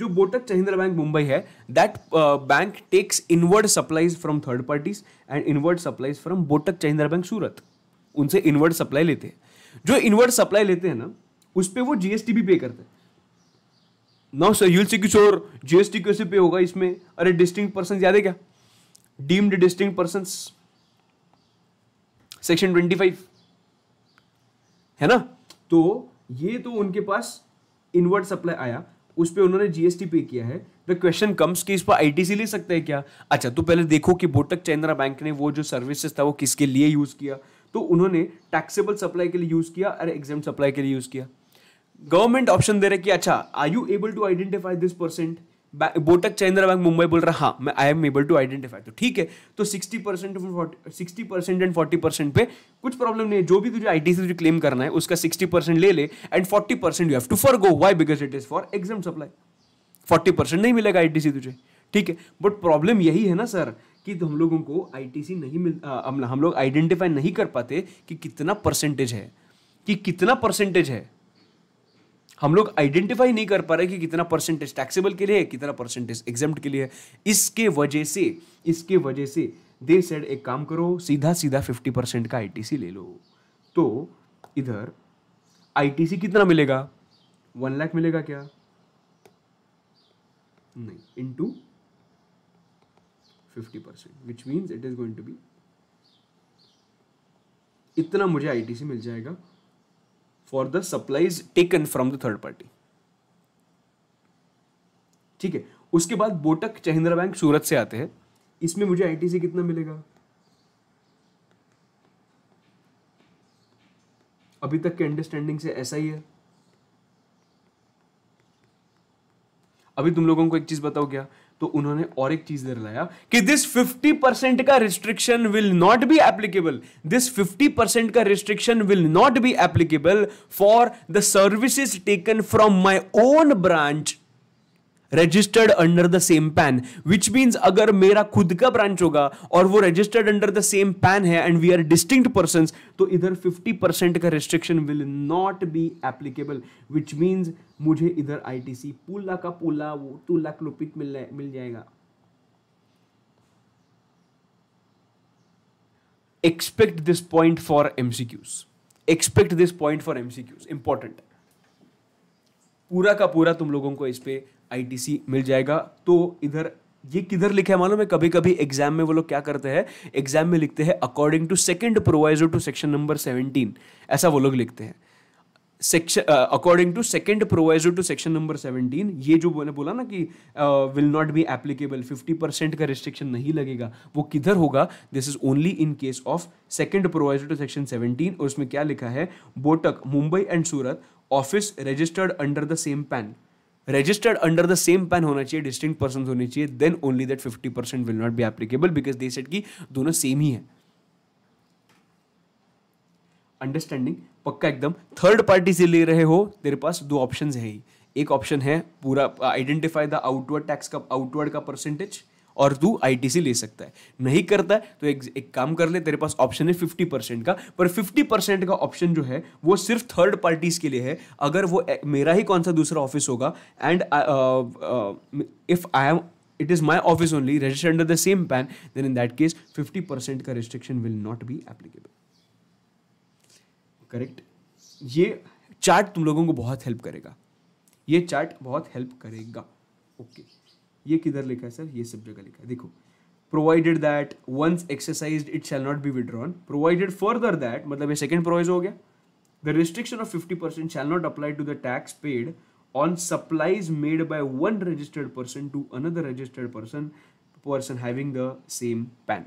जो बोटक चहिंद्रा बैंक मुंबई है that bank takes inward supplies from third parties and inward supplies from Botak Chahindra bank Surat उनसे inward supply लेते हैं जो इनवर्ड सप्लाई लेते हैं ना उस पर वो जीएसटी भी पे करते हैं ना यूल से किशोर जीएसटी कैसे पे होगा इसमें अरे डिस्टिंग पर्सन याद है क्या deemed distinct person section twenty five है ना तो ये तो उनके पास इनवर्ड सप्लाई आया उस पर उन्होंने जीएसटी पे किया है द क्वेश्चन कम्स कि इस पर आईटीसी ले सकते हैं क्या अच्छा तो पहले देखो कि बोटक चैंद्रा बैंक ने वो जो सर्विसेज था वो किसके लिए यूज़ किया तो उन्होंने टैक्सेबल सप्लाई के लिए यूज़ किया और एग्जाम सप्लाई के लिए यूज़ किया गवर्नमेंट ऑप्शन दे रहे कि अच्छा are you able to identify this percent बोटक चंद्रा बैंक मुंबई बोल रहा हाँ मैं I am able to identify तो ठीक है तो sixty percent sixty percent and forty percent पे कुछ प्रॉब्लम नहीं है जो भी तुझे आई टी से तुझे क्लेम करना है उसका सिक्सटी परसेंट ले ले and forty percent you have to forgo why because it is for exam supply forty percent नहीं मिलेगा आई टी सी तुझे ठीक है बट प्रॉब्लम यही है ना सर कि हम लोगों को आई टी सी नहीं मिल आ, हम लोग आइडेंटिफाई नहीं कर पाते कि कितना परसेंटेज है कि कितना परसेंटेज है हम लोग आइडेंटिफाई नहीं कर पा रहे कि कितना परसेंटेज टैक्सेबल के लिए है कितना परसेंटेज एग्जाम के लिए है इसके वजह से इसके वजह से दे सेड एक काम करो सीधा सीधा फिफ्टी परसेंट का आईटीसी ले लो तो इधर आईटीसी कितना मिलेगा वन लाख मिलेगा क्या नहीं into fifty percent which means it is going to be इतना मुझे आईटीसी मिल जाएगा for the supplies taken from the third party ठीक है उसके बाद बोटक चहिंद्रा बैंक सूरत से आते हैं इसमें मुझे आईटीसी कितना मिलेगा अभी तक के अंडरस्टैंडिंग से ऐसा ही है अभी तुम लोगों को एक चीज बताओ क्या तो उन्होंने और एक चीज लाया कि दिस 50 परसेंट का restriction will not be applicable this 50 percent का restriction will not be applicable for the services taken from my own branch registered under the same PAN which means अगर मेरा खुद का ब्रांच होगा और वो registered under the same PAN है and we are distinct person तो इधर फिफ्टी परसेंट का restriction will not be applicable which means मुझे इधर सी पूला का पूला वो टू लाख रुपीज मिल मिल जाएगा expect this point for MCQs expect this point for MCQs important पूरा का पूरा तुम लोगों को इस पर आईटीसी मिल जाएगा तो इधर ये किधर लिखा है मालूम है कभी कभी एग्जाम में वो लोग क्या करते हैं एग्जाम में लिखते हैं according to second proviso to section number seventeen ऐसा वो लोग लिखते हैं section according to second proviso to section number seventeen ये जो मैंने बोला ना कि will not be applicable fifty percent का रिस्ट्रिक्शन नहीं लगेगा वो किधर होगा this is only in case of second proviso to section seventeen और उसमें क्या लिखा है बोटक Mumbai and Surat office registered under the same pan registered under the same PAN होना चाहिए डिस्टिंग पर्सन होने चाहिए then only that fifty percent will not be applicable because they said की दोनों सेम ही है अंडरस्टैंडिंग पक्का एकदम थर्ड पार्टी से ले रहे हो तेरे पास दो ऑप्शन है ही एक ऑप्शन है पूरा आइडेंटिफाई द आउटवर्ड टैक्स का आउटवर्ड का परसेंटेज और तू आईटीसी ले सकता है नहीं करता है तो एक, एक काम कर ले तेरे पास ऑप्शन है फिफ्टी परसेंट का पर फिफ्टी परसेंट का ऑप्शन जो है वो सिर्फ थर्ड पार्टीज के लिए है अगर वो मेरा ही कौन सा दूसरा ऑफिस होगा and if I am is my office only only under the same PAN then in that case fifty percent का restriction will not be applicable correct ये चार्ट तुम लोगों को बहुत हेल्प करेगा ये चार्ट बहुत हेल्प करेगा ओके okay. ये किधर लिखा है सर ये सब जगह लिखा है देखो provided that once exercise it shall not be withdrawn provided further that मतलब ये सेकेंड प्रोवाइज हो गया the restriction of fifty percent shall not apply to the tax paid on supplies made by one registered person to another registered person person having the same PAN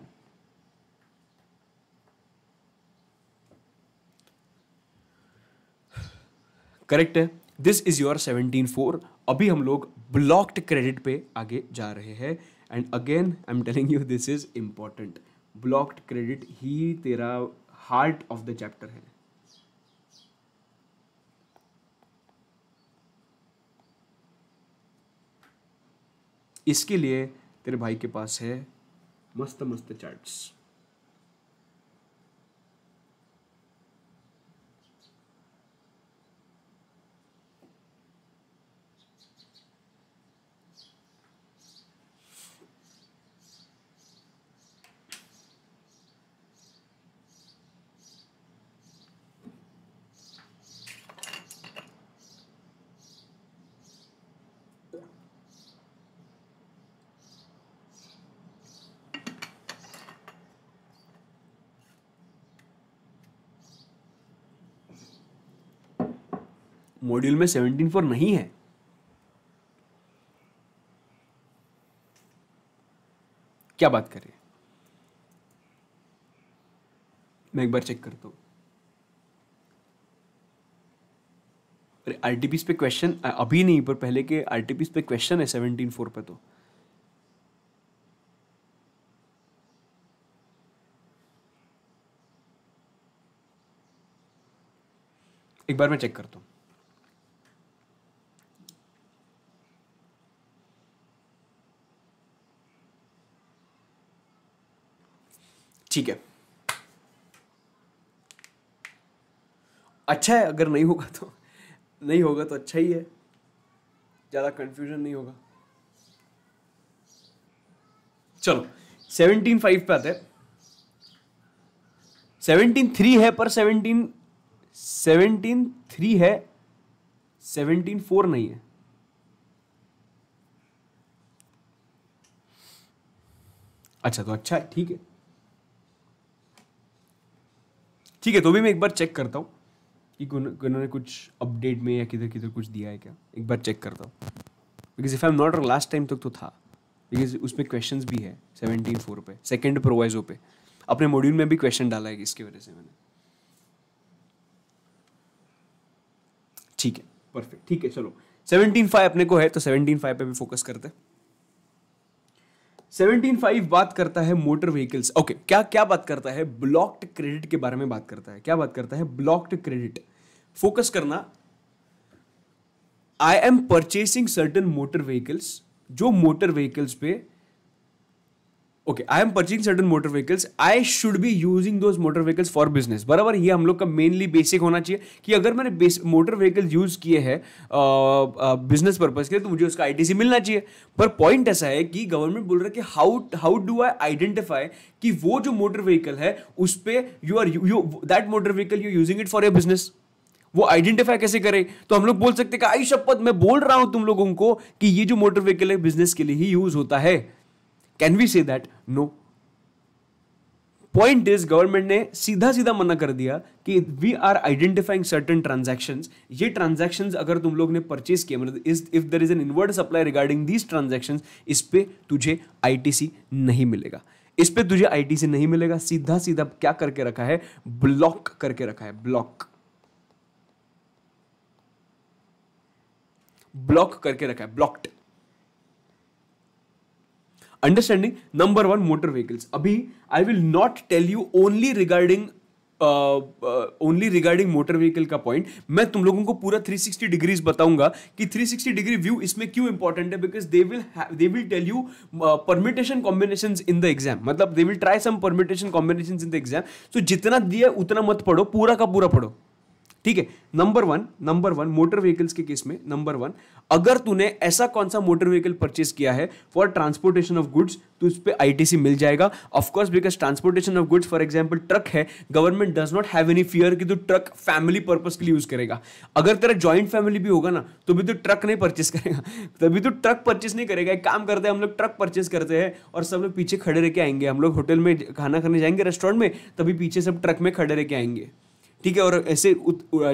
correct है this is your seventeen four अभी हम लोग blocked credit पे आगे जा रहे हैं and again I am telling you this is important blocked credit ही तेरा हार्ट ऑफ द चैप्टर है इसके लिए तेरे भाई के पास है मस्त मस्त चार्ट्स मॉड्यूल में सेवनटीन फोर नहीं है क्या बात कर रहे हैं मैं एक बार चेक करता हूं अरे आर पे क्वेश्चन अभी नहीं पर पहले के आर पे क्वेश्चन है सेवनटीन फोर पे तो एक बार मैं चेक करता हूँ ठीक है अच्छा है अगर नहीं होगा तो नहीं होगा तो अच्छा ही है ज़्यादा कंफ्यूजन नहीं होगा चलो सेवनटीन फाइव पे आते सेवनटीन थ्री है पर सेवनटीन सेवनटीन थ्री है सेवनटीन फोर नहीं है अच्छा तो अच्छा ठीक है ठीक है तो भी मैं एक बार चेक करता हूँ कि उन्होंने कुछ अपडेट में या किधर किधर कुछ दिया है क्या एक बार चेक करता हूँ because if I am not last time तक तो था बिकॉज उसमें क्वेश्चन भी है सेवनटीन फोर पे सेकेंड प्रोवाइजो पे अपने मॉड्यूल में भी क्वेश्चन डाला है इसकी वजह से मैंने ठीक है परफेक्ट ठीक है चलो सेवनटीन फाइव अपने को है तो सेवनटीन फाइव पर भी फोकस करते हैं सेवनटीन फाइव बात करता है मोटर व्हीकल्स ओके क्या क्या बात करता है ब्लॉक्ड क्रेडिट के बारे में बात करता है क्या बात करता है ब्लॉक्ड क्रेडिट फोकस करना I am purchasing certain motor vehicles जो मोटर व्हीकल्स पे okay I am purchasing certain motor vehicles I should be using those motor vehicles for business बराबर ये हम लोग का मेनली बेसिक होना चाहिए कि अगर मैंने मोटर व्हीकल्स यूज़ किए हैं बिजनेस पर्पज़ के लिए तो मुझे उसका आई मिलना चाहिए पर पॉइंट ऐसा है कि गवर्नमेंट बोल रहा है कि how how do I identify कि वो जो मोटर व्हीकल है उस पर you are you that motor vehicle you using it for your business वो आइडेंटिफाई कैसे करें तो हम लोग बोल सकते हैं कि आई शपथ मैं बोल रहा हूं तुम लोगों को कि ये जो मोटर व्हीकल है बिजनेस के लिए ही यूज होता है can we say that no point is government ने सीधा सीधा मना कर दिया कि we are identifying certain transaction ये ट्रांजेक्शन अगर तुम लोग ने परचेज किया मतलब is if there is an inward supply regarding these transaction इस पर तुझे आईटीसी नहीं मिलेगा इस पर तुझे सी नहीं मिलेगा सीधा सीधा क्या करके रखा है ब्लॉक करके रखा है ब्लॉक ब्लॉक करके रखा है blocked understanding number one motor vehicles अभी I will not tell you only regarding only regarding motor vehicle का पॉइंट मैं तुम लोगों को पूरा 360 डिग्रीज बताऊंगा कि 360 डिग्री व्यू इसमें क्यों इंपॉर्टेंट है because they will they will tell you permutation combination in the exam मतलब they will try some permutation combination in the exam so जितना दिया उतना मत पढ़ो पूरा का पूरा पढ़ो ठीक है number one number one motor vehicles के केस में नंबर वन अगर तूने ऐसा कौन सा मोटर व्हीकल परचेस किया है फॉर ट्रांसपोर्टेशन ऑफ गुड्स तो उस पर आईटीसी मिल जाएगा of course because transportation of goods for example truck है government does not have any fear कि तू ट्रक फैमिली पर्पज के लिए यूज करेगा अगर तेरा ज्वाइंट फैमिली भी होगा ना तो भी तू ट्रक नहीं परचेस करेगा [laughs] तभी तो ट्रक परचेस नहीं करेगा एक काम करते हैं हम लोग ट्रक परचेस करते हैं और सब लोग पीछे खड़े रह के आएंगे हम लोग होटल में खाना खाने जाएंगे रेस्टोरेंट में तभी पीछे सब ट्रक में खड़े रह के आएंगे ठीक है और ऐसे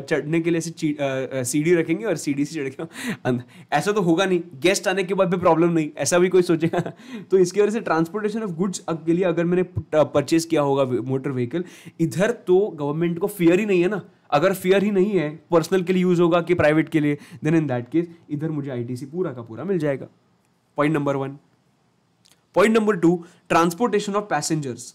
चढ़ने के लिए ऐसे सीढ़ी रखेंगे और सीढ़ी से चढ़ के [laughs] ऐसा तो होगा नहीं गेस्ट आने के बाद भी प्रॉब्लम नहीं ऐसा भी कोई सोचेगा [laughs] तो इसकी वजह से ट्रांसपोर्टेशन ऑफ गुड्स के लिए अगर मैंने परचेज किया होगा मोटर व्हीकल इधर तो गवर्नमेंट को फेयर ही नहीं है ना अगर फेयर ही नहीं है पर्सनल के लिए यूज़ होगा कि प्राइवेट के लिए देन इन दैट केस इधर मुझे आईटीसी पूरा का पूरा मिल जाएगा point number one point number two transportation of passengers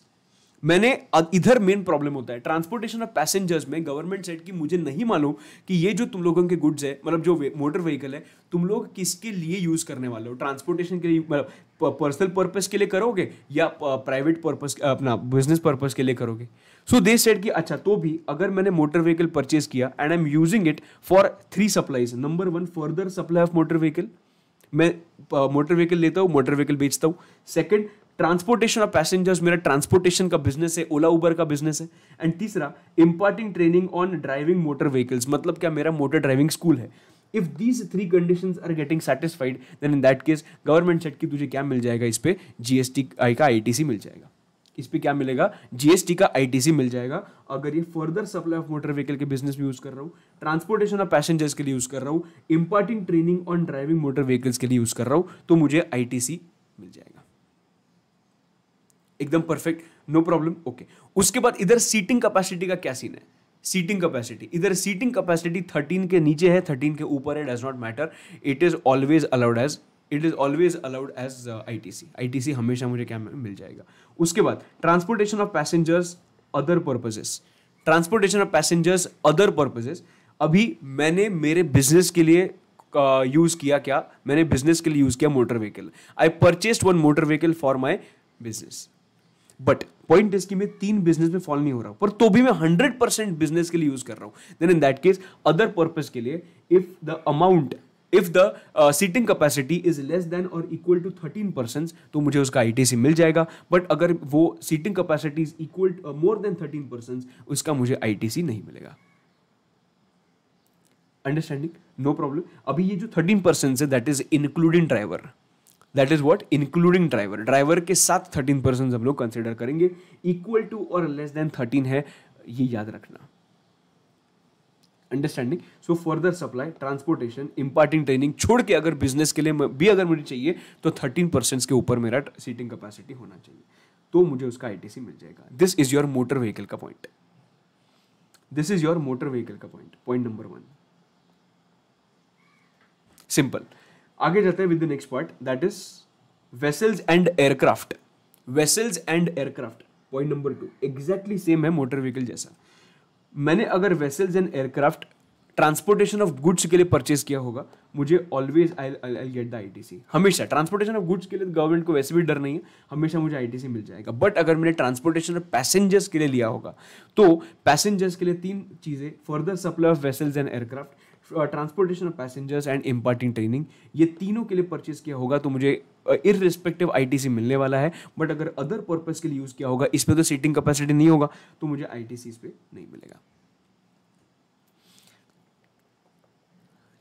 मैंने इधर मेन प्रॉब्लम होता है ट्रांसपोर्टेशन ऑफ पैसेंजर्स में गवर्नमेंट सेट कि मुझे नहीं मालूम कि ये जो तुम लोगों के गुड्स है मतलब जो मोटर व्हीकल है तुम लोग किसके लिए यूज़ करने वाले हो ट्रांसपोर्टेशन के लिए मतलब पर्सनल पर्पज़ के लिए करोगे या प्राइवेट पर्पज़ अपना बिजनेस पर्पज़ के लिए करोगे सो दे सेट कि अच्छा तो भी अगर मैंने मोटर व्हीकल परचेज किया and I am using it for three supplies number one further supply of motor vehicle मैं मोटर व्हीकल लेता हूँ मोटर व्हीकल बेचता हूँ सेकेंड ट्रांसपोर्टेशन ऑफ पैसेंजर्स मेरा ट्रांसपोर्टेशन का बिजनेस है ओला उबर का बिजनेस है एंड तीसरा imparting training on driving motor vehicles मतलब क्या मेरा मोटर ड्राइविंग स्कूल है if these three condition are getting satisfied then in that case government set की तुझे क्या मिल जाएगा इस पर जीएसटी का सी मिल जाएगा इस पर क्या मिलेगा जीएसटी का सी मिल जाएगा अगर ये further supply of motor vehicle के बिजनेस में यूज़ कर रहा हूँ ट्रांसपोर्टेशन ऑफ पैसेंजर्स के लिए यूज़ कर रहा हूँ imparting training on driving motor vehicles के लिए यूज़ कर रहा हूँ तो मुझे सी मिल जाएगा एकदम परफेक्ट नो प्रॉब्लम ओके उसके बाद इधर सीटिंग कैपेसिटी का क्या सीन है सीटिंग कैपेसिटी इधर सीटिंग कैपेसिटी थर्टीन के नीचे है थर्टीन के ऊपर है does not matter it is always allowed as it is always allowed as I T C I T C हमेशा मुझे क्या मिल जाएगा उसके बाद transportation of passengers other purposes transportation of passengers other purposes अभी मैंने मेरे बिजनेस के लिए यूज़ uh, किया क्या मैंने बिजनेस के लिए यूज़ किया motor vehicle I purchased one motor vehicle for my business but point is कि मैं तीन बिजनेस में फॉल नहीं हो रहा हूं पर तो भी मैं हंड्रेड परसेंट बिजनेस के लिए यूज कर रहा हूं then in that case other purpose के लिए if the amount if the seating capacity is less than और इक्वल टू थर्टीन परसेंट तो मुझे उसका टी सी मिल जाएगा बट अगर वो seating capacity is equal more than thirteen percent उसका मुझे आईटीसी नहीं मिलेगा अंडरस्टैंडिंग नो प्रॉब्लम अभी ये जो थर्टीन परसेंट है that is including driver that is what including driver driver के साथ थर्टीन परसेंट हम लोग कंसिडर करेंगे इक्वल टू और लेस देन थर्टीन है ये याद रखना understanding so further supply transportation imparting training छोड़ के अगर बिजनेस के लिए भी अगर मुझे चाहिए तो थर्टीन परसेंट के ऊपर मेरा सीटिंग कैपेसिटी होना चाहिए तो मुझे उसका आई मिल जाएगा this is your motor vehicle का point this is your motor vehicle का point point number one simple आगे जाते हैं with the next point that is vessels and aircraft vessels and aircraft point number two exactly same है motor vehicle जैसा मैंने अगर vessels and aircraft transportation of goods के लिए परचेज किया होगा मुझे always I I get the ITC हमेशा ट्रांसपोर्टेशन ऑफ गुड्स के लिए गवर्नमेंट को वैसे भी डर नहीं है हमेशा मुझे आईटीसी मिल जाएगा बट अगर मैंने ट्रांसपोर्टेशन ऑफ पैसेंजर्स के लिए लिया होगा तो पैसेंजर्स के लिए तीन चीज़ें further supply of vessels and aircraft transportation of passengers and imparting training ये तीनों के लिए परचेज किया होगा तो मुझे रिस्पेक्टिव आई मिलने वाला है बट अगर अदर पर्पज़ के लिए यूज़ किया होगा इसमें तो सीटिंग कैपेसिटी नहीं होगा तो मुझे आईटीसी टी नहीं मिलेगा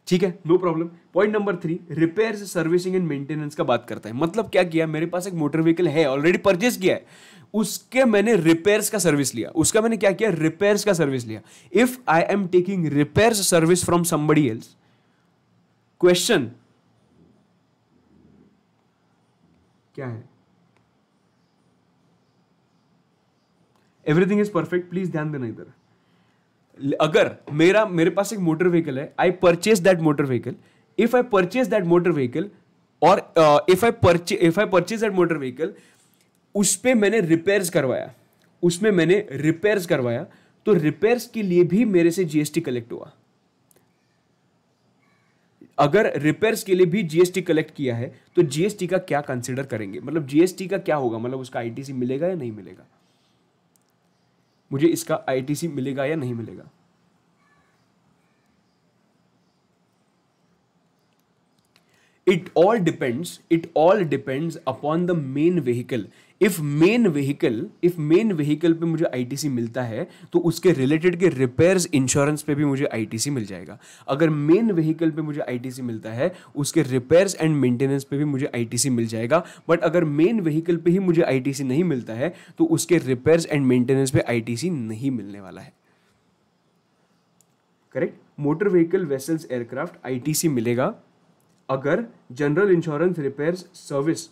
ठीक है no problem point number three repair servicing and maintenance का बात करता है मतलब क्या किया मेरे पास एक मोटर व्हीकल है ऑलरेडी परचेज किया है उसके मैंने रिपेयर्स का सर्विस लिया उसका मैंने क्या किया रिपेयर्स का सर्विस लिया if I am taking repairs service from somebody else question क्या है एवरीथिंग इज परफेक्ट प्लीज ध्यान देना इधर अगर मेरा मेरे पास एक मोटर व्हीकल है I purchase that motor vehicle if I purchase that motor vehicle और if I purchase if I purchase that motor vehicle उस पर मैंने रिपेयर्स करवाया उसमें मैंने रिपेयर्स करवाया तो रिपेयर्स के लिए भी मेरे से जीएसटी कलेक्ट हुआ अगर रिपेयर्स के लिए भी जीएसटी कलेक्ट किया है तो जीएसटी का क्या कंसिडर करेंगे मतलब जीएसटी का क्या होगा मतलब उसका आईटीसी मिलेगा या नहीं मिलेगा मुझे इसका आईटीसी मिलेगा या नहीं मिलेगा it all depends it all depends upon the main vehicle if main vehicle if main vehicle पे मुझे आईटीसी मिलता है तो उसके रिलेटेड के रिपेयर्स इंश्योरेंस पे भी मुझे आईटीसी मिल जाएगा अगर मेन व्हीकल पे मुझे आईटीसी मिलता है उसके रिपेयर्स एंड मेंटेनेंस पे भी मुझे आईटीसी मिल जाएगा बट अगर मेन व्हीकल पे ही मुझे आईटीसी नहीं मिलता है तो उसके रिपेयर्स एंड मेंटेनेंस पे आईटीसी नहीं मिलने वाला है correct motor vehicle vessels aircraft ITC मिलेगा अगर general insurance repair service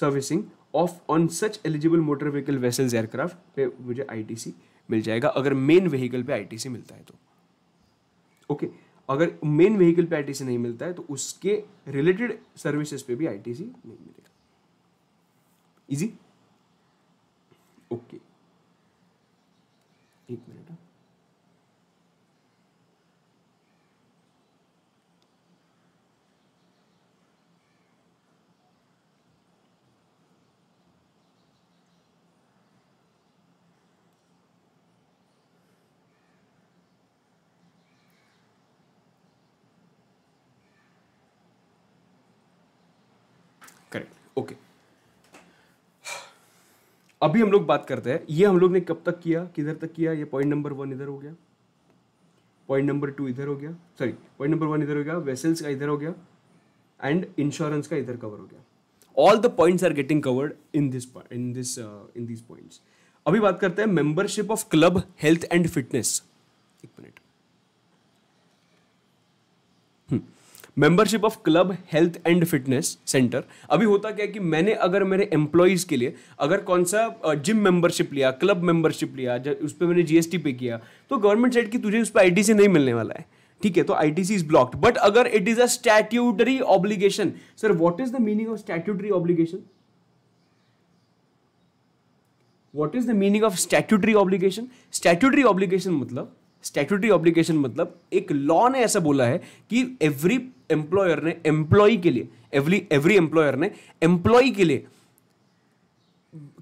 servicing of on such eligible motor vehicle vessels aircraft पे मुझे आईटीसी मिल जाएगा अगर मेन व्हीकल पे आईटीसी मिलता है तो ओके okay, अगर मेन व्हीकल पे आईटीसी नहीं मिलता है तो उसके रिलेटेड सर्विसेज पे भी आईटीसी नहीं मिलेगा इजी ओके एक मिनट ओके okay. अभी हम लोग बात करते हैं ये हम लोग ने कब तक किया किधर तक किया ये पॉइंट नंबर वन इधर हो गया पॉइंट नंबर टू इधर हो गया सॉरी पॉइंट नंबर वन इधर हो गया वेसल्स का इधर हो गया एंड इंश्योरेंस का इधर कवर हो गया all the points are getting covered in this in this in this points अभी बात करते हैं membership of club health and fitness एक minute membership of club health and fitness centre अभी होता क्या है कि मैंने अगर मेरे एम्प्लॉयज़ के लिए अगर कौन सा जिम मेंबरशिप लिया क्लब मेंबरशिप लिया उस पर मैंने जीएसटी पे किया तो गवर्नमेंट सेट की तुझे उस पर आईटीसी नहीं मिलने वाला है ठीक है तो I T C is blocked but अगर it is a statutory obligation sir what is the meaning of statutory obligation what is the meaning of statutory obligation statutory obligation मतलब स्टैट्यूटरी ऑब्लिगेशन मतलब एक लॉ ने ऐसा बोला है कि every employer ने एम्प्लॉय के लिए एवरी एवरी एम्प्लॉयर ने एम्प्लॉय के लिए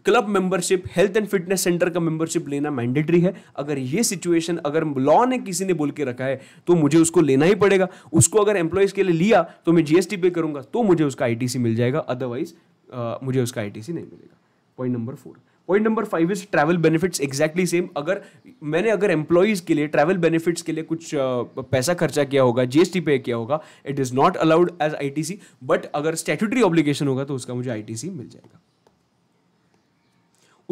club membership health and fitness centre का मेंबरशिप लेना मैंडेटरी है अगर ये सिचुएशन अगर लॉ ने किसी ने बोल के रखा है तो मुझे उसको लेना ही पड़ेगा उसको अगर एम्प्लॉयज़ के लिए लिया तो मैं जीएसटी पे करूंगा तो मुझे उसका आईटीसी मिल जाएगा अदरवाइज मुझे उसका आईटीसी नहीं मिलेगा point number four point number five is travel benefits exactly same अगर मैंने अगर एम्प्लॉयज़ के लिए ट्रैवल बेनिफिट्स के लिए कुछ पैसा खर्चा किया होगा जीएसटी पे किया होगा it is not allowed as ITC but अगर स्टेट्यूटरी ऑब्लिगेशन होगा तो उसका मुझे आईटीसी मिल जाएगा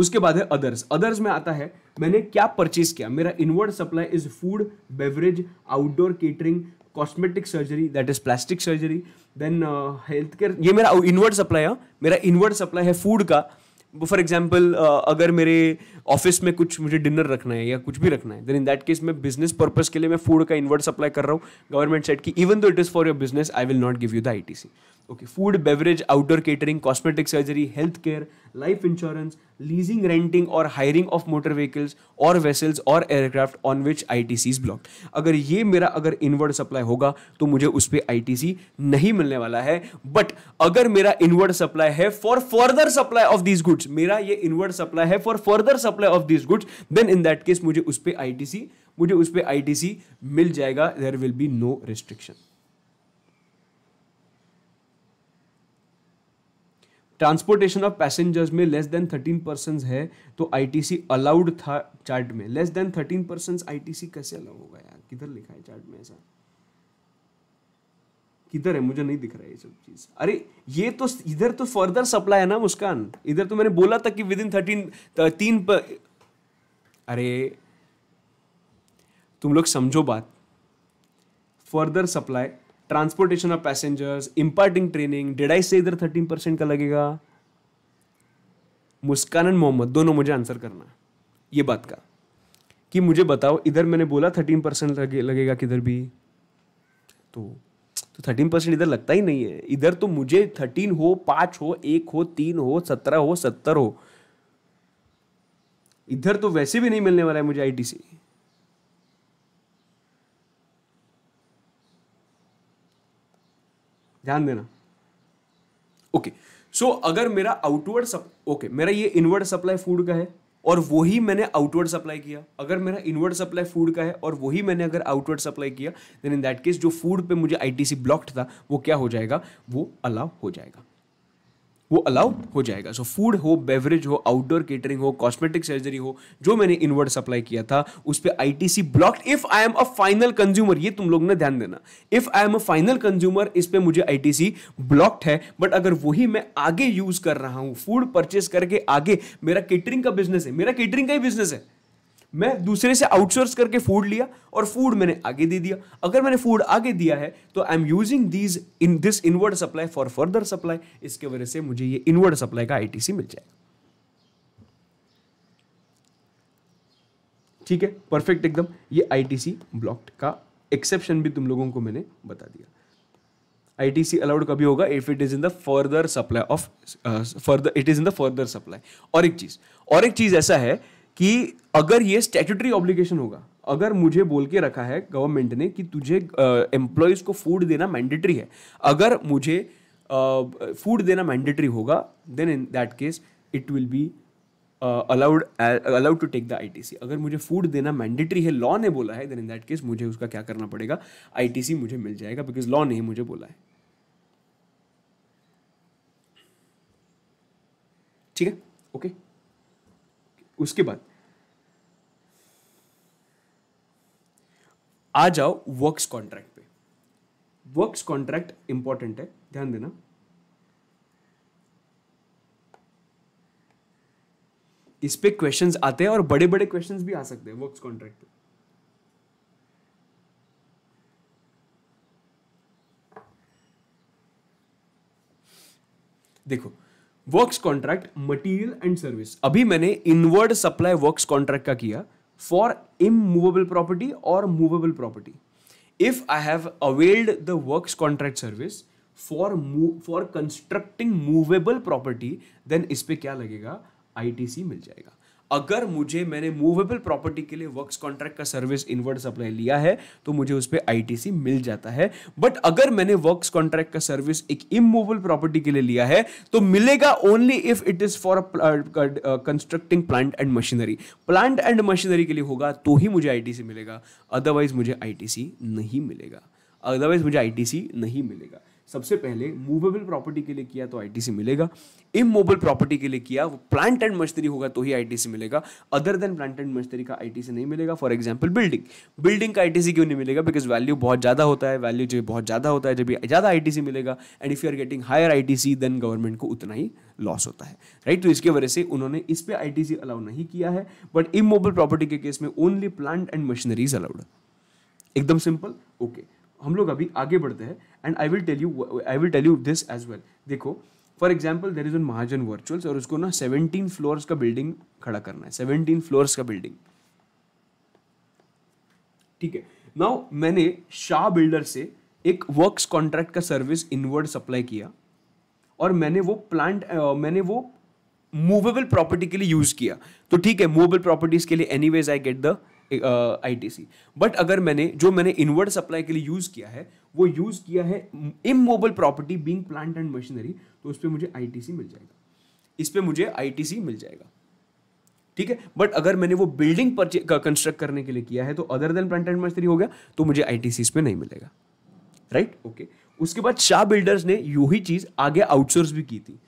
उसके बाद है अदर्स अदर्स में आता है मैंने क्या परचेज किया मेरा inward supply is food beverage outdoor catering cosmetic surgery that is plastic surgery then health care ये मेरा इनवर्ड सप्लाई है मेरा इनवर्ड सप्लाई है फूड का फॉर एग्जाम्पल uh, अगर मेरे ऑफिस में कुछ मुझे डिनर रखना है या कुछ भी रखना है देन इन दैट केस मैं बिजनेस पर्पज के लिए मैं फूड का इन्वर्ट सप्लाई कर रहा हूँ गवर्नमेंट सेट की even though it is for your business I will not give you the I T C okay food beverage outdoor catering cosmetic surgery health care life insurance leasing renting और hiring of motor vehicles और vessels और aircraft on which I T C is block अगर ये मेरा अगर inward supply होगा तो मुझे उस पर आई टी सी नहीं मिलने वाला है बट अगर मेरा इनवर्ड सप्लाई है for further supply of these goods मेरा ये इनवर्ड सप्लाई है for further supply of these goods then in that case मुझे उस पर आई टी सी मुझे उस पर आई टी सी मिल जाएगा there will be no restriction transportation of passengers में लेस देन थर्टीन परसेंट है तो आईटीसी अलाउड था चार्ट में less than thirteen percent ITC कैसे अलाउ होगा यार किधर लिखा है चार्ट में ऐसा किधर है मुझे नहीं दिख रहा है ये सब चीज अरे ये तो इधर तो फर्दर सप्लाई है ना मुस्कान इधर तो मैंने बोला था कि विद इन थर्टीन तीन पर अरे तुम लोग समझो बात further supply transportation of passengers imparting training डिड से इधर थर्टीन परसेंट का लगेगा मुस्कान मोहम्मद दोनों मुझे आंसर करना ये बात का कि मुझे बताओ इधर मैंने बोला थर्टीन परसेंट लगे, लगेगा किधर भी तो तो थर्टीन परसेंट इधर लगता ही नहीं है इधर तो मुझे थर्टीन हो पांच हो एक हो तीन हो सत्रह हो सत्तर हो इधर तो वैसे भी नहीं मिलने वाला है मुझे आईटीसी ध्यान देना ओके okay. सो so, अगर मेरा आउटवर्ड सप ओके मेरा ये इनवर्ड सप्लाई फूड का है और वही मैंने आउटवर्ड सप्लाई किया अगर मेरा इनवर्ड सप्लाई फूड का है और वही मैंने अगर आउटवर्ड सप्लाई किया देन इन दैट केस जो फूड पे मुझे आईटीसी ब्लॉक्ड था वो क्या हो जाएगा वो अलाव हो जाएगा वो अलाउ हो जाएगा सो फूड हो बेवरेज हो आउटडोर केटरिंग हो कॉस्मेटिक सर्जरी हो जो मैंने इनवर्ड सप्लाई किया था उस पर I T C block if I am a final consumer ये तुम लोग ने ध्यान देना if I am a final consumer इस पर मुझे आई टी सी ब्लॉक्ड है बट अगर वही मैं आगे यूज कर रहा हूँ फूड परचेस करके आगे मेरा केटरिंग का बिजनेस है मेरा केटरिंग का ही बिजनेस है मैं दूसरे से आउटसोर्स करके फूड लिया और फूड मैंने आगे दे दिया अगर मैंने फूड आगे दिया है तो I am using these in this inward supply for further supply इसके वजह से मुझे ये इनवर्ड सप्लाई का आई मिल जाएगा ठीक है परफेक्ट एकदम ये आईटीसी ब्लॉक्ड का एक्सेप्शन भी तुम लोगों को मैंने बता दिया आईटीसी अलाउड कभी होगा if it is in the further supply of further it is in the further supply और एक चीज और एक चीज ऐसा है कि अगर ये स्टैट्यूटरी ऑब्लिगेशन होगा अगर मुझे बोल के रखा है गवर्नमेंट ने कि तुझे एम्प्लॉयज़ को फूड देना मैंडेटरी है अगर मुझे फूड देना मैंडेटरी होगा then in that case it will be allowed allowed to take the ITC अगर मुझे फूड देना मैंडेटरी है लॉ ने बोला है देन इन दैट केस मुझे उसका क्या करना पड़ेगा सी मुझे मिल जाएगा बिकॉज लॉ ने ही मुझे बोला है ठीक है ओके okay? उसके बाद आ जाओ वर्क्स कॉन्ट्रैक्ट पे वर्क्स कॉन्ट्रैक्ट इंपॉर्टेंट है ध्यान देना इस पे क्वेश्चंस आते हैं और बड़े बड़े क्वेश्चंस भी आ सकते हैं वर्क्स कॉन्ट्रैक्ट पे देखो works contract material and service अभी मैंने इनवर्ड सप्लाई वर्क्स कॉन्ट्रैक्ट का किया फॉर इम मूवेबल प्रॉपर्टी और movable property if I have availed the work contract service for move for constructing movable property then इस पर क्या लगेगा आई टी सी मिल जाएगा अगर मुझे मैंने मूवेबल प्रॉपर्टी के लिए वर्क्स कॉन्ट्रैक्ट का सर्विस इनवर्ड सप्लाई लिया है तो मुझे उस पर आई मिल जाता है बट अगर मैंने वर्क्स कॉन्ट्रैक्ट का सर्विस एक इमूवेबल प्रॉपर्टी के लिए लिया है तो मिलेगा only if it is for constructing plant and machinery plant and machinery के लिए होगा तो ही मुझे आई मिलेगा अदरवाइज मुझे आई नहीं मिलेगा अदरवाइज मुझे आई नहीं मिलेगा सबसे पहले मूवेबल प्रॉपर्टी के लिए किया तो आईटीसी मिलेगा इमोबल प्रॉपर्टी के लिए किया वो प्लांट एंड मशीनरी होगा तो ही आईटीसी मिलेगा other than plant and machinery का आईटीसी नहीं मिलेगा फॉर एग्जाम्पल बिल्डिंग बिल्डिंग का आईटीसी क्यों नहीं मिलेगा बिकॉज वैल्यू बहुत ज़्यादा होता है वैल्यू जो बहुत ज़्यादा होता है जब ज़्यादा आईटीसी मिलेगा and if you are getting higher ITC then government को उतना ही लॉस होता है राइट right? तो इसके वजह से उन्होंने इस पर आईटीसी अलाउ नहीं किया है बट इमोबल प्रॉपर्टी के केस में only plant and machineries allowed एकदम सिंपल ओके okay. हम लोग अभी आगे बढ़ते हैं and I will tell you I will tell you this as well देखो for example there is on Mahajan virtuals और उसको ना सेवनटीन फ्लोर्स का बिल्डिंग खड़ा करना है सेवनटीन फ्लोर्स का बिल्डिंग ठीक है नाउ मैंने शाह बिल्डर से एक वर्क्स कॉन्ट्रैक्ट का सर्विस इनवर्ड सप्लाई किया और मैंने वो प्लांट मैंने वो मूवेबल प्रॉपर्टी के लिए यूज़ किया तो ठीक है मूवेबल प्रॉपर्टीज़ के लिए anyways I get the ITC but अगर मैंने जो मैंने इनवर्ड सप्लाई के लिए यूज़ किया है वो यूज़ किया है immovable property being plant and machinery तो उस पर मुझे आईटीसी मिल जाएगा इस पर मुझे आईटीसी मिल जाएगा ठीक है बट अगर मैंने वो बिल्डिंग कंस्ट्रक्ट करने के लिए किया है तो other than plant and machinery हो गया तो मुझे आई टी सी नहीं मिलेगा राइट right? Okay okay. उसके बाद शाह बिल्डर्स ने यू ही चीज़ आगे आउटसोर्स भी की थी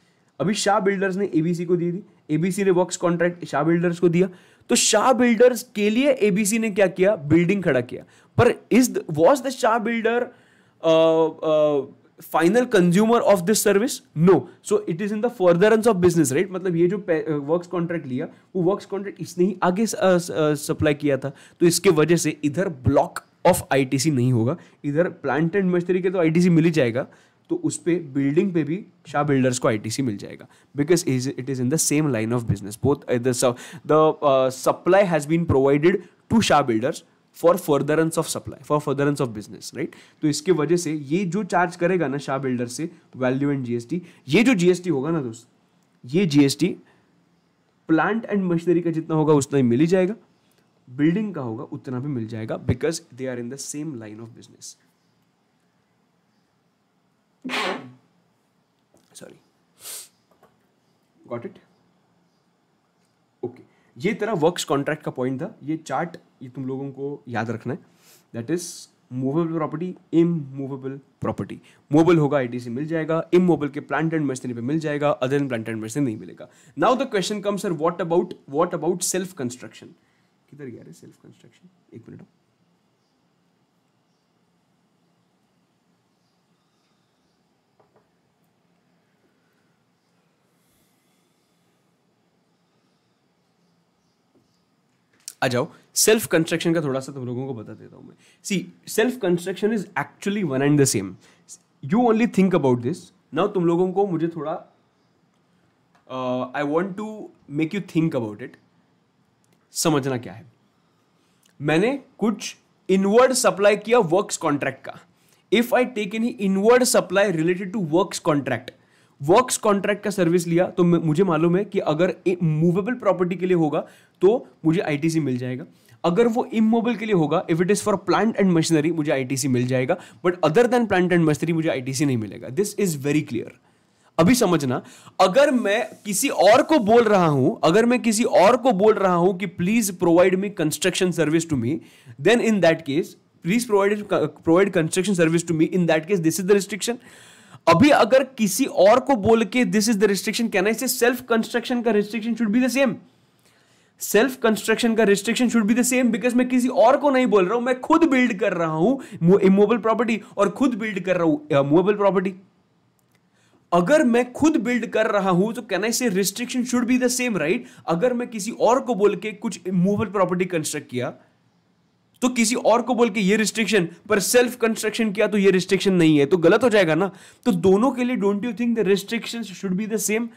अभी शाह बिल्डर्स ने एबीसी को दी थी एबीसी ने वर्क्स कॉन्ट्रैक्ट शाह बिल्डर्स को दिया तो शाह बिल्डर्स के लिए एबीसी ने क्या किया बिल्डिंग खड़ा किया पर is was the Shah builder final consumer of this service no so it is in the furtherance of business right मतलब ये जो वर्क्स कॉन्ट्रैक्ट uh, लिया वो वर्क्स कॉन्ट्रैक्ट इसने ही आगे सप्लाई uh, uh, किया था तो इसके वजह से इधर ब्लॉक ऑफ आईटीसी नहीं होगा इधर प्लांट एंड मशीनरी के तो आईटीसी मिल ही जाएगा तो उस पर बिल्डिंग पे भी शाह बिल्डर्स को आईटीसी मिल जाएगा because it is in the same line of business both the supply has been provided to Shah builders for furtherance of supply for furtherance of business right तो इसके वजह से ये जो चार्ज करेगा ना शाह बिल्डर से वैल्यू एंड जीएसटी ये जो जीएसटी होगा ना दोस्त ये जीएसटी प्लांट एंड मशीनरी का जितना होगा उतना ही मिल ही जाएगा बिल्डिंग का होगा उतना भी मिल जाएगा because they are in the same line of business sorry got it okay ये तेरा वर्क्स कॉन्ट्रैक्ट का पॉइंट था ये चार्ट ये तुम लोगों को याद रखना है that is movable property immovable property movable होगा आईटीसी मिल जाएगा इमोबल के प्लांट एंड मशीनरी पे मिल जाएगा other and plant and machinery नहीं मिलेगा now the question comes sir what about what about self construction किधर गया रे सेल्फ कंस्ट्रक्शन एक मिनट आ जाओ सेल्फ कंस्ट्रक्शन का थोड़ा सा तुम लोगों को बता देता हूँ मैं see self construction is actually one and the same you only think about this now तुम लोगों को मुझे थोड़ा I want to make you think about it समझना क्या है मैंने कुछ इनवर्ड सप्लाई किया वर्क्स कॉन्ट्रैक्ट का if I take any inward supply related to works contract works contract का सर्विस लिया तो मुझे मालूम है कि अगर मूवेबल प्रॉपर्टी के लिए होगा तो मुझे आईटीसी मिल जाएगा अगर वो इमोबल के लिए होगा if it is for plant and machinery मुझे आईटीसी मिल जाएगा but other than plant and machinery मुझे आईटीसी नहीं मिलेगा दिस इज वेरी क्लियर अभी समझना अगर मैं किसी और को बोल रहा हूं अगर मैं किसी और को बोल रहा हूं कि please provide me construction service to me then in that case please provide provide construction service to me in that case this is the restriction अभी अगर किसी और को बोल के दिस इज द रिस्ट्रिक्शन कहना इसे सेल्फ कंस्ट्रक्शन का restriction should be the same self construction का restriction should be the same because मैं किसी और को नहीं बोल रहा हूं मैं खुद बिल्ड कर रहा हूं इमोबल प्रॉपर्टी और खुद बिल्ड कर रहा हूं मूवेबल प्रॉपर्टी अगर मैं खुद बिल्ड कर रहा हूं तो कहना से restriction should be the same right अगर मैं किसी और को बोल के कुछ मूवेबल प्रॉपर्टी कंस्ट्रक्ट किया तो किसी और को बोल के ये रिस्ट्रिक्शन पर सेल्फ कंस्ट्रक्शन किया तो ये रिस्ट्रिक्शन नहीं है तो गलत हो जाएगा ना तो दोनों के लिए don't you think the restriction should be the same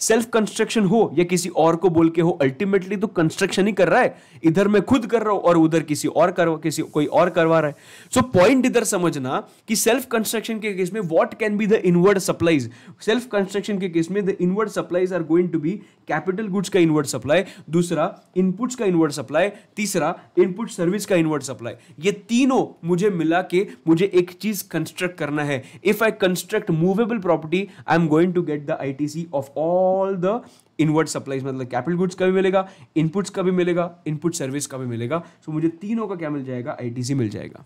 self construction हो या किसी और को बोल के हो अल्टीमेटली तो कंस्ट्रक्शन ही कर रहा है इधर मैं खुद कर रहा हूं और उधर किसी और कर किसी कोई और करवा रहा है सो so, पॉइंट इधर समझना कि सेल्फ कंस्ट्रक्शन के केस में what can be the inward supplies self construction के केस में the inward supplies are going to be capital goods का इनवर्ड सप्लाई दूसरा इनपुट्स का इनवर्ड सप्लाई तीसरा इनपुट सर्विस का इनवर्ड सप्लाई ये तीनों मुझे मिला के मुझे एक चीज कंस्ट्रक्ट करना है if I construct movable property I am going to get the ITC of all all the inward supplies मतलब कैपिटल गुड्स का भी मिलेगा इनपुट्स का भी मिलेगा इनपुट सर्विस का भी मिलेगा सो so, मुझे तीनों का क्या मिल जाएगा आईटीसी मिल जाएगा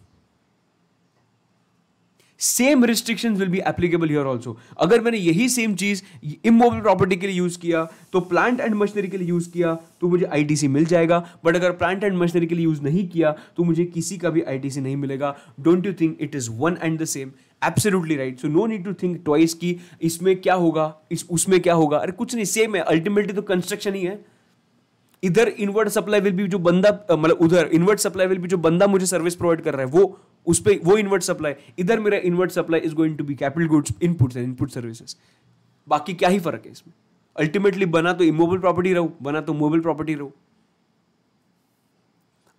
same restriction will be applicable here also अगर मैंने यही सेम चीज इमोबल प्रॉपर्टी के लिए यूज किया तो प्लांट एंड मशीनरी के लिए यूज किया तो मुझे आईटीसी मिल जाएगा बट अगर प्लांट एंड मशीनरी के लिए यूज नहीं किया तो मुझे किसी का भी आईटीसी नहीं मिलेगा don't you think it is one and the same absolutely right so no need to think twice कि इसमें क्या होगा इस उसमें क्या होगा अरे कुछ नहीं सेम है अल्टीमेटली तो कंस्ट्रक्शन ही है इधर इनवर्ट सप्लाई विल भी जो बंदा मतलब उधर इनवर्ट सप्लाई विल भी जो बंदा मुझे सर्विस प्रोवाइड कर रहा है वो उस पर वो इनवर्ट सप्लाई इधर मेरा inward supply is going to be capital goods inputs and input services बाकी क्या ही फर्क है इसमें अल्टीमेटली बना तो इमोबल प्रॉपर्टी रहो बना तो मोबल प्रॉपर्टी रहो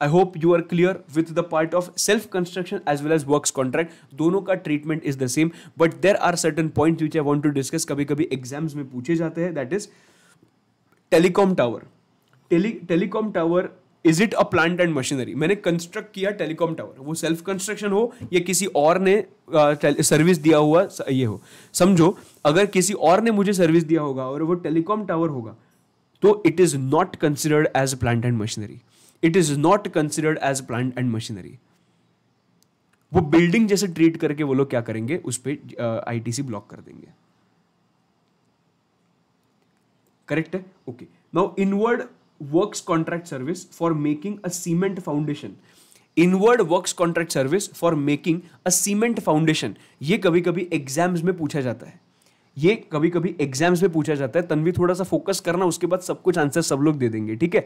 I hope you are clear with the part of self construction as well as work contract दोनों का treatment is the same but there are certain point which I want to discuss कभी कभी exams में पूछे जाते हैं that is telecom tower telecom tower is it a plant and machinery मैंने construct किया टेलीकॉम टावर वो सेल्फ कंस्ट्रक्शन हो या किसी और ने सर्विस दिया हुआ ये हो समझो अगर किसी और ने मुझे सर्विस दिया होगा और वो टेलीकॉम टावर होगा तो it is not considered as plant and machinery it is not considered as plant and machinery वो बिल्डिंग जैसे ट्रीट करके वो लोग क्या करेंगे उस पर आई ब्लॉक कर देंगे करेक्ट है okay now inward works contract service for making a cement foundation inward works contract service for making a cement foundation ये कभी कभी एग्जाम्स में पूछा जाता है ये कभी कभी एग्जाम्स में पूछा जाता है तनवी थोड़ा सा फोकस करना उसके बाद सब कुछ आंसर सब लोग दे देंगे ठीक है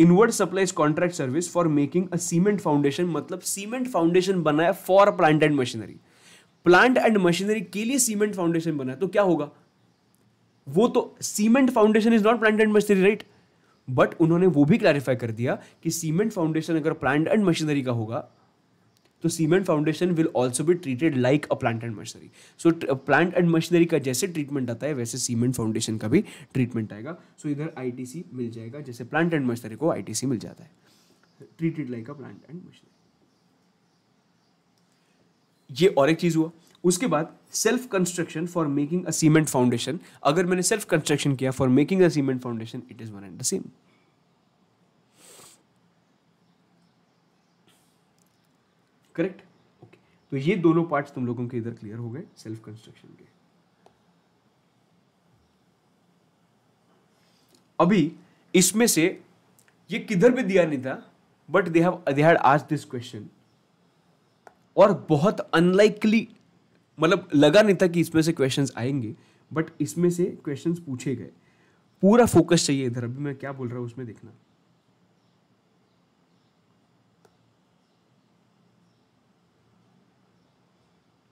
inward supplies contract service for making a cement foundation मतलब सीमेंट फाउंडेशन बनाया for plant and machinery plant and machinery के लिए सीमेंट फाउंडेशन बनाया तो क्या होगा वो तो cement foundation is not plant and machinery right but उन्होंने वो भी क्लैरिफाई कर दिया कि सीमेंट फाउंडेशन अगर प्लांट एंड मशीनरी का होगा तो सीमेंट फाउंडेशन विल ऑल्सो भी treated like a plant and machinery so plant and machinery का जैसे ट्रीटमेंट आता है वैसे सीमेंट फाउंडेशन का भी ट्रीटमेंट आएगा सो so, इधर आईटीसी मिल जाएगा जैसे प्लांट एंड मशीनरी को आईटीसी मिल जाता है treated like a plant and machinery ये और एक चीज़ हुआ उसके बाद self construction for making a cement foundation अगर मैंने सेल्फ कंस्ट्रक्शन किया for making a cement foundation it is one and the same correct okay तो ये दोनों पार्ट्स तुम लोगों के इधर क्लियर हो गए सेल्फ कंस्ट्रक्शन के अभी इसमें से ये किधर भी दिया नहीं था but they have they had आज दिस क्वेश्चन और बहुत अनलाइकली मतलब लगा नहीं था कि इसमें से क्वेश्चंस आएंगे बट इसमें से क्वेश्चंस पूछे गए पूरा फोकस चाहिए इधर अभी मैं क्या बोल रहा हूँ उसमें देखना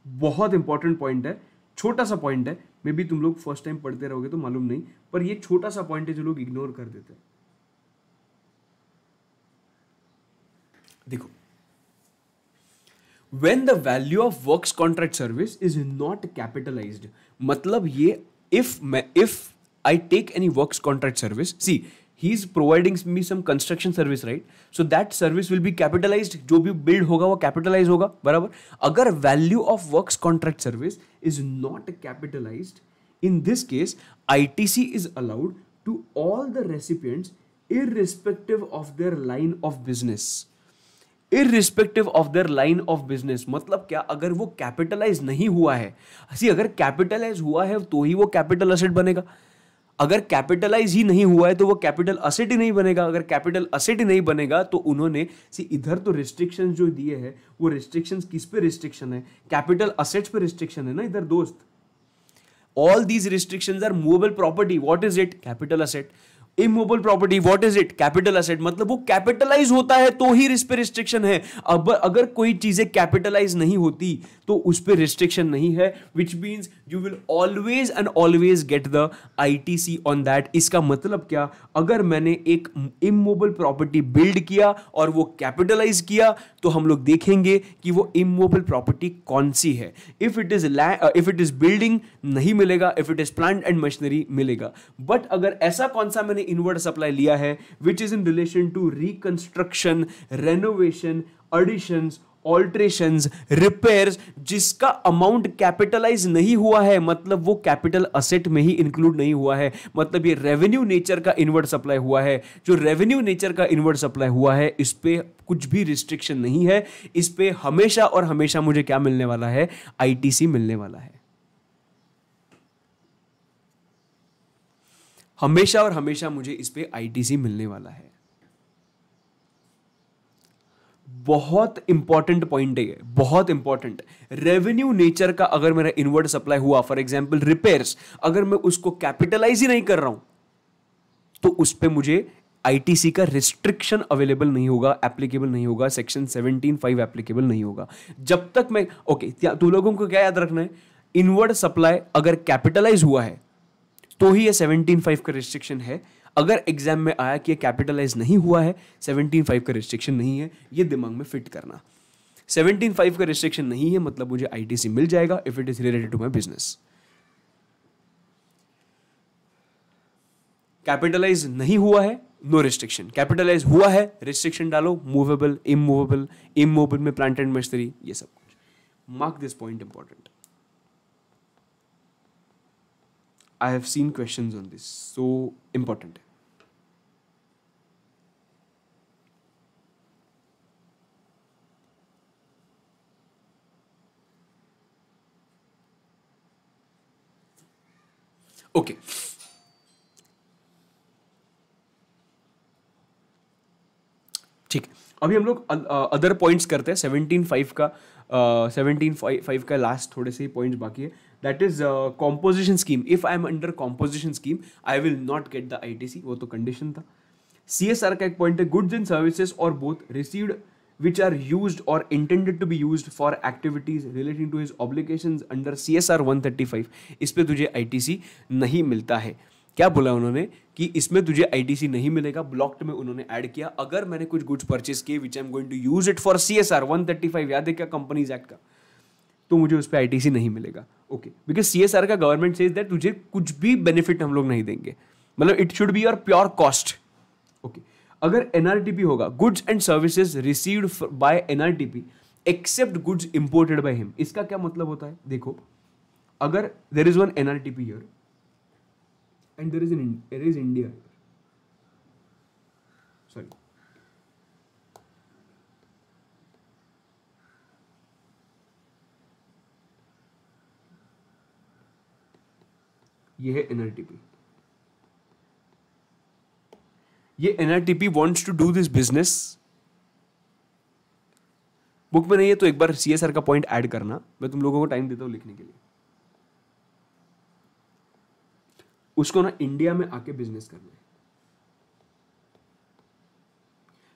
बहुत इंपॉर्टेंट पॉइंट है छोटा सा पॉइंट है मे बी तुम लोग फर्स्ट टाइम पढ़ते रहोगे तो मालूम नहीं पर ये छोटा सा पॉइंट है जो लोग इग्नोर कर देते हैं देखो when the value of work contract service is not capitalised मतलब ये इफ मैं if I take any work contract service see he is providing me some construction service right so that service will be capitalise जो भी build होगा वो capitalise होगा बराबर अगर value of works contract service is not capitalise in this case I T C is allowed to all the irrespective of their line of business irrespective of their line of business मतलब क्या अगर वो capitalise नहीं हुआ है सी अगर capitalise हुआ है तो ही वो कैपिटल असेट बनेगा अगर कैपिटलाइज ही नहीं हुआ है तो वो कैपिटल असेट ही नहीं बनेगा अगर कैपिटल असेट ही नहीं बनेगा तो उन्होंने सी इधर तो रिस्ट्रिक्शन जो दिए हैं वो रिस्ट्रिक्शन किस पे रिस्ट्रिक्शन है कैपिटल असेट्स पे रिस्ट्रिक्शन है ना इधर दोस्त all these restriction are movable property what is it capital asset immovable property what is it capital asset मतलब वो कैपिटलाइज होता है तो ही इस पर रिस्ट्रिक्शन है अब अगर कोई चीजें कैपिटलाइज नहीं होती तो उस पर रिस्ट्रिक्शन नहीं है which means you will always and always get the I T C on that इसका मतलब क्या अगर मैंने एक इमोबल प्रॉपर्टी बिल्ड किया और वो कैपिटलाइज किया तो हम लोग देखेंगे कि वो इमोबल प्रॉपर्टी कौन सी है if it is if it is building नहीं मिलेगा if it is plant and machinery मिलेगा बट अगर ऐसा कौन सा मैंने इनवर्ड सप्लाई लिया है which is in relation to reconstruction renovation additions alteration repair जिसका अमाउंट कैपिटलाइज नहीं हुआ है मतलब वो कैपिटल असेट में ही इंक्लूड नहीं हुआ है मतलब ये रेवेन्यू नेचर का इनवर्ट सप्लाई हुआ है जो रेवेन्यू नेचर का इनवर्ट सप्लाई हुआ है इस पर कुछ भी रिस्ट्रिक्शन नहीं है इस पर हमेशा और हमेशा मुझे क्या मिलने वाला है आईटीसी मिलने वाला है हमेशा और हमेशा मुझे इस पर आईटीसी मिलने वाला है बहुत इंपॉर्टेंट पॉइंट है बहुत इंपॉर्टेंट रेवेन्यू नेचर का अगर मेरा इनवर्ड सप्लाई हुआ फॉर एग्जाम्पल रिपेयर्स अगर मैं उसको कैपिटलाइज ही नहीं कर रहा हूं तो उस पर मुझे आईटीसी का रिस्ट्रिक्शन अवेलेबल नहीं होगा एप्लीकेबल नहीं होगा सेक्शन सेवनटीन फाइव एप्लीकेबल नहीं होगा जब तक मैं ओके okay, तू तो लोगों को क्या याद रखना है इनवर्ड सप्लाई अगर कैपिटलाइज हुआ है तो ही ये सेवनटीन फाइव का रिस्ट्रिक्शन है अगर एग्जाम में आया कि ये कैपिटलाइज नहीं हुआ है सेवनटीन फाइव का रिस्ट्रिक्शन नहीं है ये दिमाग में फिट करना सेवनटीन फाइव का रिस्ट्रिक्शन नहीं है मतलब मुझे आईटीसी मिल जाएगा if it is related to my business capitalise नहीं हुआ है नो रिस्ट्रिक्शन कैपिटलाइज हुआ है रिस्ट्रिक्शन डालो मूवेबल इमूवेबल इमूवेबल में प्लांट एंड मशीनरी ये सब कुछ mark this point important I have seen question on this so important okay ठीक अभी हम लोग अदर पॉइंट्स करते हैं सेवनटीन फाइव का सेवनटीन फाइव का लास्ट थोड़े से पॉइंट्स बाकी है that is composition scheme if I am under composition scheme I will not get the I वो तो कंडीशन था सी एस आर का एक पॉइंट है गुड्स एंड सर्विसेज और both received which are used or intended to be used for activities relating to his obligations under C S R one thirty five इस पर तुझे आई टी सी नहीं मिलता है क्या बोला उन्होंने कि इसमें तुझे सी नहीं मिलेगा ब्लॉक्ड में उन्होंने ऐड किया अगर मैंने कुछ गुड्स परचेस किए which I am going to use it for C S R one thirty five याद है क्या कंपनीज एक्ट का तो मुझे उस पर आई नहीं मिलेगा okay because C S R का गवर्नमेंट से दैट तुझे कुछ भी बेनिफिट हम लोग नहीं देंगे मतलब it should be your pure cost okay अगर एनआरटीपी होगा goods and services received by NRTP except goods imported by him इसका क्या मतलब होता है देखो अगर there is one NRTP here and there is in there is India sorry ये है एनआरटीपी ये N wants to do this business book में नहीं है तो एक बार सी एस आर का पॉइंट ऐड करना मैं तुम लोगों को टाइम देता हूं लिखने के लिए उसको ना इंडिया में आके बिजनेस करना है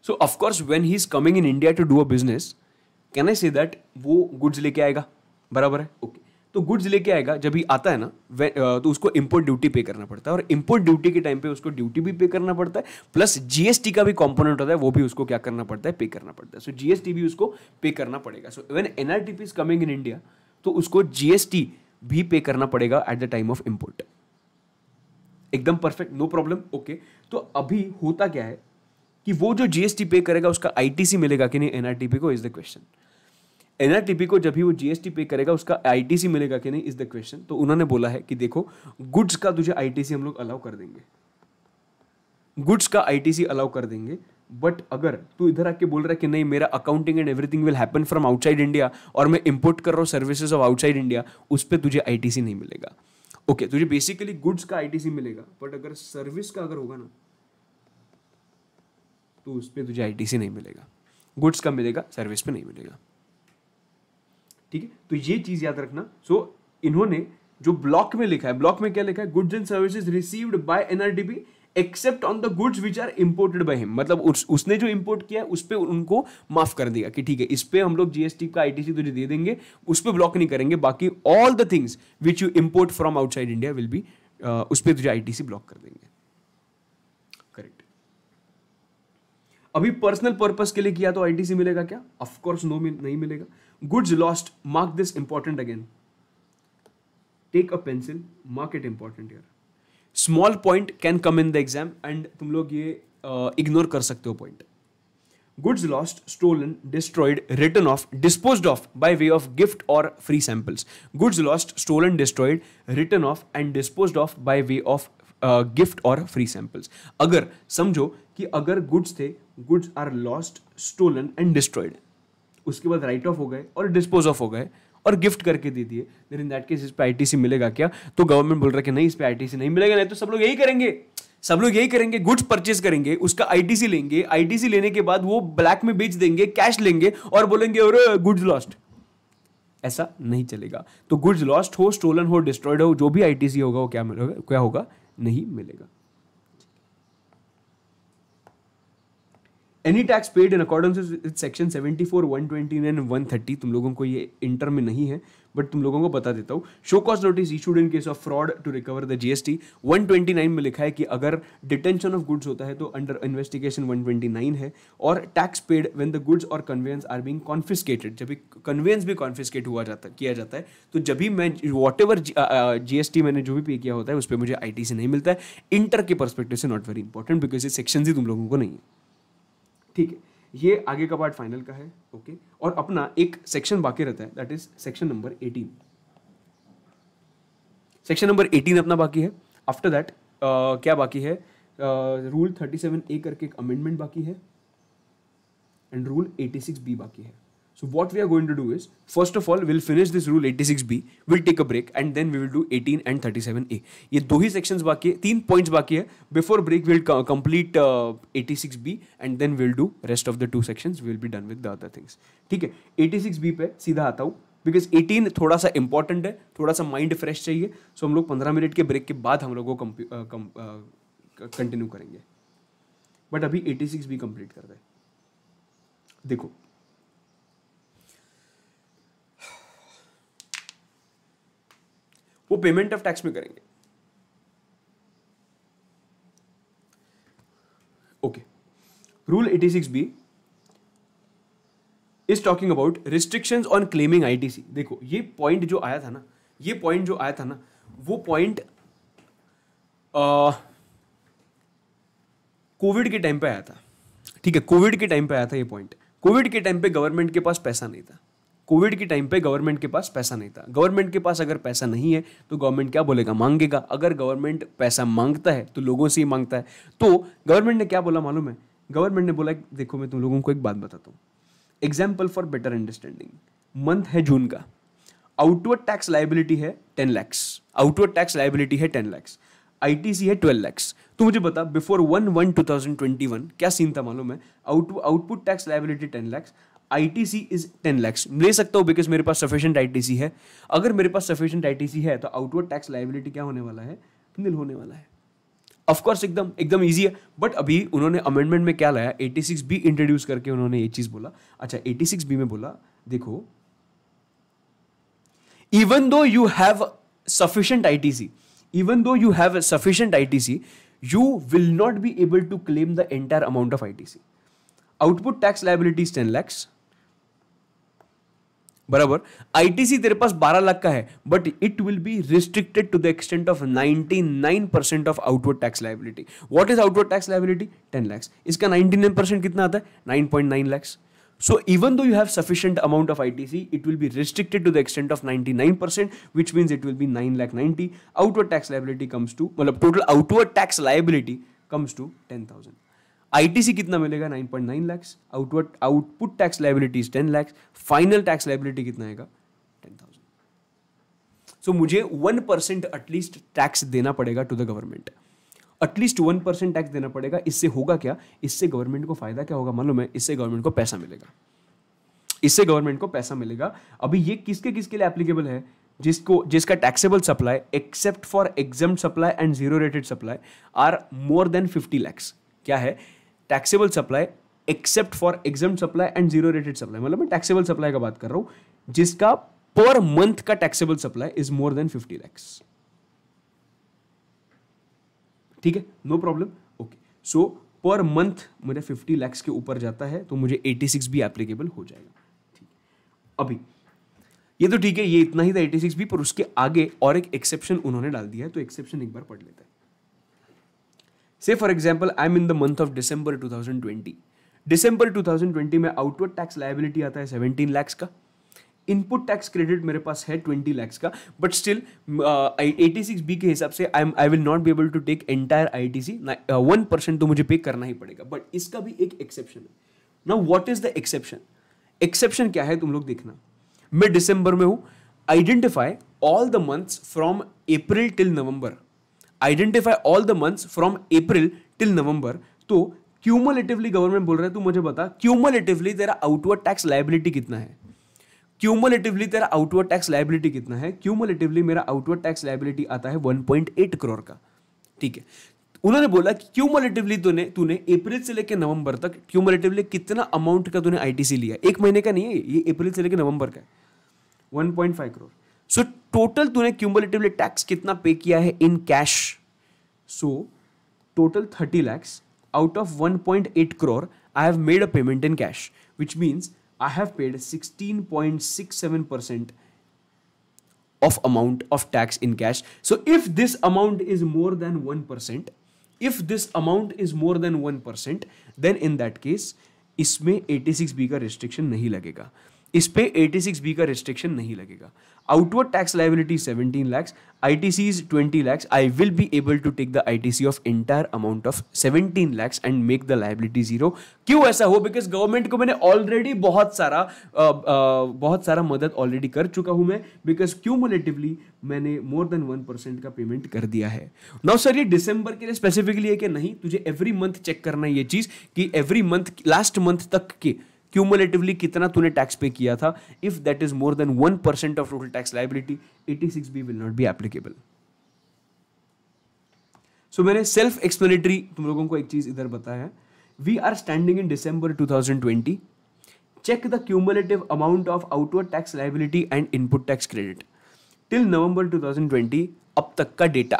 so of course when he is coming in India to do a business can I say that वो गुड्स लेके आएगा बराबर है ओके okay. तो गुड्स लेके आएगा जब ही आता है ना तो उसको इम्पोर्ट ड्यूटी पे करना पड़ता है और इम्पोर्ट ड्यूटी के टाइम पे उसको ड्यूटी भी पे करना पड़ता है प्लस जीएसटी का भी कॉम्पोनेंट होता है वो भी उसको क्या करना पड़ता है पे करना पड़ता है सो जीएसटी भी उसको पे करना पड़ेगा so even NRTP is coming in India तो उसको जीएसटी भी पे करना पड़ेगा at the time of import एकदम परफेक्ट नो प्रॉब्लम ओके तो अभी होता क्या है कि वो जो जीएसटी पे करेगा उसका आईटीसी मिलेगा कि नहीं एनआरटीपी को इज द क्वेश्चन एनआरटीपी को जब भी वो जीएसटी पे करेगा उसका आईटीसी मिलेगा कि नहीं इज द क्वेश्चन तो उन्होंने बोला है कि देखो गुड्स का तुझे आईटीसी हम लोग अलाउ कर देंगे गुड्स का आईटीसी अलाउ कर देंगे बट अगर तू इधर आके बोल रहा है कि नहीं मेरा accounting and everything will happen from outside India और मैं इंपोर्ट कर रहा हूँ सर्विसेज ऑफ आउटसाइड इंडिया उस पर तुझे आईटीसी नहीं मिलेगा ओके okay, तुझे बेसिकली गुड्स का आईटीसी मिलेगा बट अगर सर्विस का अगर होगा ना तो उस पर तुझे आईटीसी नहीं मिलेगा गुड्स का मिलेगा सर्विस पे नहीं मिलेगा ठीक है तो ये चीज़ याद रखना सो so, इन्होंने जो ब्लॉक में लिखा है ब्लॉक में क्या लिखा है goods and services received by NRTP except on the goods which are imported by him मतलब उस, उसने जो इंपोर्ट किया है उस पर उनको माफ कर दिया कि ठीक है इस पर हम लोग जीएसटी का आईटीसी तुझे दे देंगे उस पर ब्लॉक नहीं करेंगे बाकी all the things which you import from outside India will be उस पर तुझे आईटीसी ब्लॉक कर देंगे करेक्ट अभी पर्सनल पर्पस के लिए किया तो आईटीसी मिलेगा क्या ऑफकोर्स नो नहीं मिलेगा goods lost mark this important again take a pencil mark it important here small point can come in the exam and तुम लोग ये इग्नोर ignore कर सकते हो point goods lost stolen destroyed written off disposed off by way of gift or free samples goods lost stolen destroyed written off and disposed off by way of gift और free samples अगर समझो कि अगर goods थे goods are lost stolen and destroyed उसके बाद right of हो गए और डिस्पोज ऑफ हो गए और गिफ्ट करके दे दिए देन इन दैट केस इस पर आई मिलेगा क्या तो गवर्नमेंट बोल रहा है कि नहीं इस पर आई नहीं मिलेगा नहीं तो सब लोग यही करेंगे सब लोग यही करेंगे गुड्स परचेज करेंगे उसका आईटीसी लेंगे आईटीसी लेने के बाद वो ब्लैक में बेच देंगे कैश लेंगे और बोलेंगे और गुड्स लॉस्ट ऐसा नहीं चलेगा तो गुड्स लॉस्ट हो स्टोलन हो डिस्ट्रॉयड हो जो भी आईटीसी होगा वो क्या मिलेगा क्या होगा नहीं मिलेगा any tax paid in accordance with section twenty nine one thirty तुम लोगों को ये इंटर में नहीं है बट तुम लोगों को बता देता हूँ show cause notice issued in case of fraud to recover the GST nine में लिखा है कि अगर डिटेंशन ऑफ गुड्स होता है तो under investigation one twenty nine है और tax paid when the goods और कन्वेंस आर बींग कॉन्फिस्केटेड जब कन्वेंस भी कॉन्फिस्केट हुआ जाता किया जाता है तो जब भी मैं वॉट एवर जीएसटी मैंने जो भी पे किया होता है उस पर मुझे आई टी से नहीं मिलता है इंटर के परस्पेक्टिव से नॉट वेरी इंपॉर्टेंट बिकॉज ये सेक्शन ही तुम लोगों को नहीं है ठीक है ये आगे का पार्ट फाइनल का है ओके और अपना एक सेक्शन बाकी रहता है that is section number eighteen section number eighteen अपना बाकी है आफ्टर दैट क्या बाकी है रूल थर्टी सेवन ए करके एक अमेंडमेंट बाकी है and rule eighty six B बाकी है So what we are going to do is, first of all, we'll finish this rule 86b, we'll take a break and then we will do 18 and 37a. ये दो ही sections बाकी हैं, तीन points बाकी हैं. Before break we'll complete uh, 86b and then we'll do rest of the two sections. We'll be done with the other things. ठीक है, 86b पे सीधा आता हूँ. Because 18 थोड़ा सा important है थोड़ा सा mind fresh चाहिए so हम लोग 15 minute के break के बाद हम लोगों को कंटिन्यू करेंगे But अभी 86B complete कर रहे देखो वो पेमेंट ऑफ टैक्स में करेंगे okay rule eighty six B is talking about restrictions on claiming ITC देखो ये पॉइंट जो आया था ना ये पॉइंट जो आया था ना वो पॉइंट कोविड के टाइम पे आया था ठीक है कोविड के टाइम पे आया था ये पॉइंट कोविड के टाइम पे गवर्नमेंट के पास पैसा नहीं था कोविड के टाइम पे गवर्नमेंट के पास पैसा नहीं था गवर्नमेंट के पास अगर पैसा नहीं है तो गवर्नमेंट क्या बोलेगा मांगेगा अगर गवर्नमेंट पैसा मांगता है तो लोगों से ही मांगता है तो गवर्नमेंट ने क्या बोला मालूम है गवर्नमेंट ने बोला देखो मैं तुम लोगों को एक बात बताता हूँ example for better understanding month है जून का आउटवर्ड टैक्स लाइबिलिटी है ten lakhs outward tax liability है टेन लैक्स आईटीसी है ट्वेल्व लैक्स तो मुझे बता before one one two thousand twenty one क्या सीन था मालूम है output tax liability ten lakhs I T C is ten lakhs ले सकता हूँ बिकॉज मेरे पास सफिशियंट आई टी सी है अगर मेरे पास सफिशियंट आई टी सी है तो आउटवर्ड टैक्स लाइबिलिटी क्या होने वाला है निल होने वाला है ऑफकोर्स एकदम एकदम ईजी है बट अभी उन्होंने अमेंडमेंट में क्या लाया एटी सिक्स बी इंट्रोड्यूस करके उन्होंने ये चीज़ बोला अच्छा एटी सिक्स बी में बोला देखो even though you have sufficient I T C even though you have sufficient I T C you will not be able to claim the entire amount of I T C output tax liability is ten lakhs बराबर ITC तेरे पास 12 लाख का है but it will be restricted to the extent of 99 percent of outward tax liability what is outward tax liability 10 lakhs इसका 99 percent कितना आता है 9.9 lakhs so even though you have sufficient amount of I T C it will be restricted to the extent of ninety nine percent which means it will be nine lakh ninety outward tax liability comes to मतलब total outward tax liability comes to ten thousand ITC कितना मिलेगा 9.9 lakhs outward output tax liabilities 10 lakhs final tax liability कितना आएगा 10,000 सो so, मुझे 1 percent at least tax देना पड़ेगा to the government at least one percent tax देना पड़ेगा इससे होगा क्या इससे गवर्नमेंट को फायदा क्या होगा मालूम है इससे गवर्नमेंट को पैसा मिलेगा इससे गवर्नमेंट को पैसा मिलेगा अभी ये किसके किसके लिए एप्लीकेबल है जिसको जिसका taxable supply except for exam supply and zero rated supply are more than fifty lakhs क्या है taxable supply except for exam supply and zero rated supply मतलब मैं टैक्सेबल सप्लाई का बात कर रहा हूं जिसका पर मंथ का taxable supply is more than fifty lakhs ठीक है no problem okay so per month मुझे फिफ्टी लैक्स के ऊपर जाता है तो मुझे एटी सिक्स भी एप्लीकेबल हो जाएगा ठीक अभी ये तो ठीक है ये इतना ही था एटी सिक्स भी पर उसके आगे और एक एक्सेप्शन उन्होंने डाल दिया है तो एक्सेप्शन एक बार पढ़ लेता है से for example I am in the month of December two thousand twenty में आउटवर्ड टैक्स लाइबिलिटी आता है सेवेंटीन लैक्स का इनपुट टैक्स क्रेडिट मेरे पास है ट्वेंटी लैक्स का but still eighty six B के हिसाब से I am I will not be able to take entire I T C one percent तो मुझे पे करना ही पड़ेगा बट इसका भी एक एक्सेप्शन है ना what is the exception exception क्या है तुम लोग देखना मैं डिसंबर में हूँ identify all the months from April till November identify all the months from April till November तो क्यूमुलेटिवली गवर्नमेंट बोल रहा है तू मुझे बता क्यूमुलेटिवली तेरा आउटवर्ड टैक्स लाइबिलिटी कितना है क्यूमुलेटिवली तेरा आउटवर्ड टैक्स लाइबिलिटी कितना है क्यूमुलेटिवली मेरा आउटवर्ड टैक्स लाइबिलिटी आता है 1.8 करोड़ का ठीक है उन्होंने बोला कि क्यूमुलेटिवली तूने तूने अप्रैल से लेकर नवंबर तक क्यूमुलेटिवली कितना अमाउंट का तूने आईटीसी लिया एक महीने का नहीं है ये अप्रैल से लेकर नवंबर का है फाइव करोड़ सो टोटल तूने क्यूमुलेटिवली टैक्स कितना पे किया है in cash so total thirty lakhs out of one point eight crore I have made a payment in cash which means I have paid sixteen point six seven percent of amount of tax in cash so if this amount is more than 1% if this amount is more than 1% then in that case इसमें 86b का restriction नहीं लगेगा इस पे B का restriction नहीं लगेगा outward tax liability 17 lakhs I T C is twenty lakhs I will be able to take the I T C of entire amount of 17 lakhs and make the liability zero क्यों ऐसा हो बिकॉज गवर्नमेंट को मैंने already बहुत सारा आ, आ, बहुत सारा मदद ऑलरेडी कर चुका हूं मैं बिकॉज क्यूमुलेटिवली मैंने मोर देन वन परसेंट का पेमेंट कर दिया है नाउ सर ये डिसंबर के लिए स्पेसिफिकली है कि नहीं तुझे एवरी मंथ चेक करना ये चीज़ कि एवरी मंथ लास्ट मंथ तक के क्यूमुलेटिवली कितना तूने टैक्स पे किया था if that is more than one percent of total tax liability eighty six B will not be applicable so मैंने सेल्फ एक्सप्लेनेटरी तुम लोगों को एक चीज इधर बताया we are standing in December two thousand twenty check the cumulative amount of outward tax liability and input tax credit till November two thousand twenty अब तक का data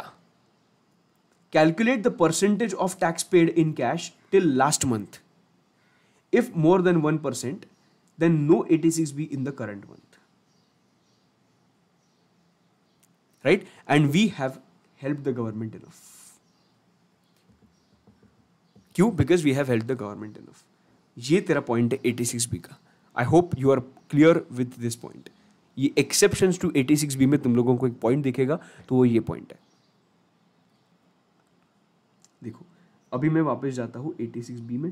calculate the percentage of tax paid in cash till last month If more than 1%, then no ATCs in the current month. Right? And we have helped the government enough. Q Because we have helped the government enough. ये तेरा point है 86 B का I hope you are clear with this point ये exception to 86 B में तुम लोगों को एक पॉइंट दिखेगा तो वो ये पॉइंट है देखो अभी मैं वापस जाता हूँ 86 बी में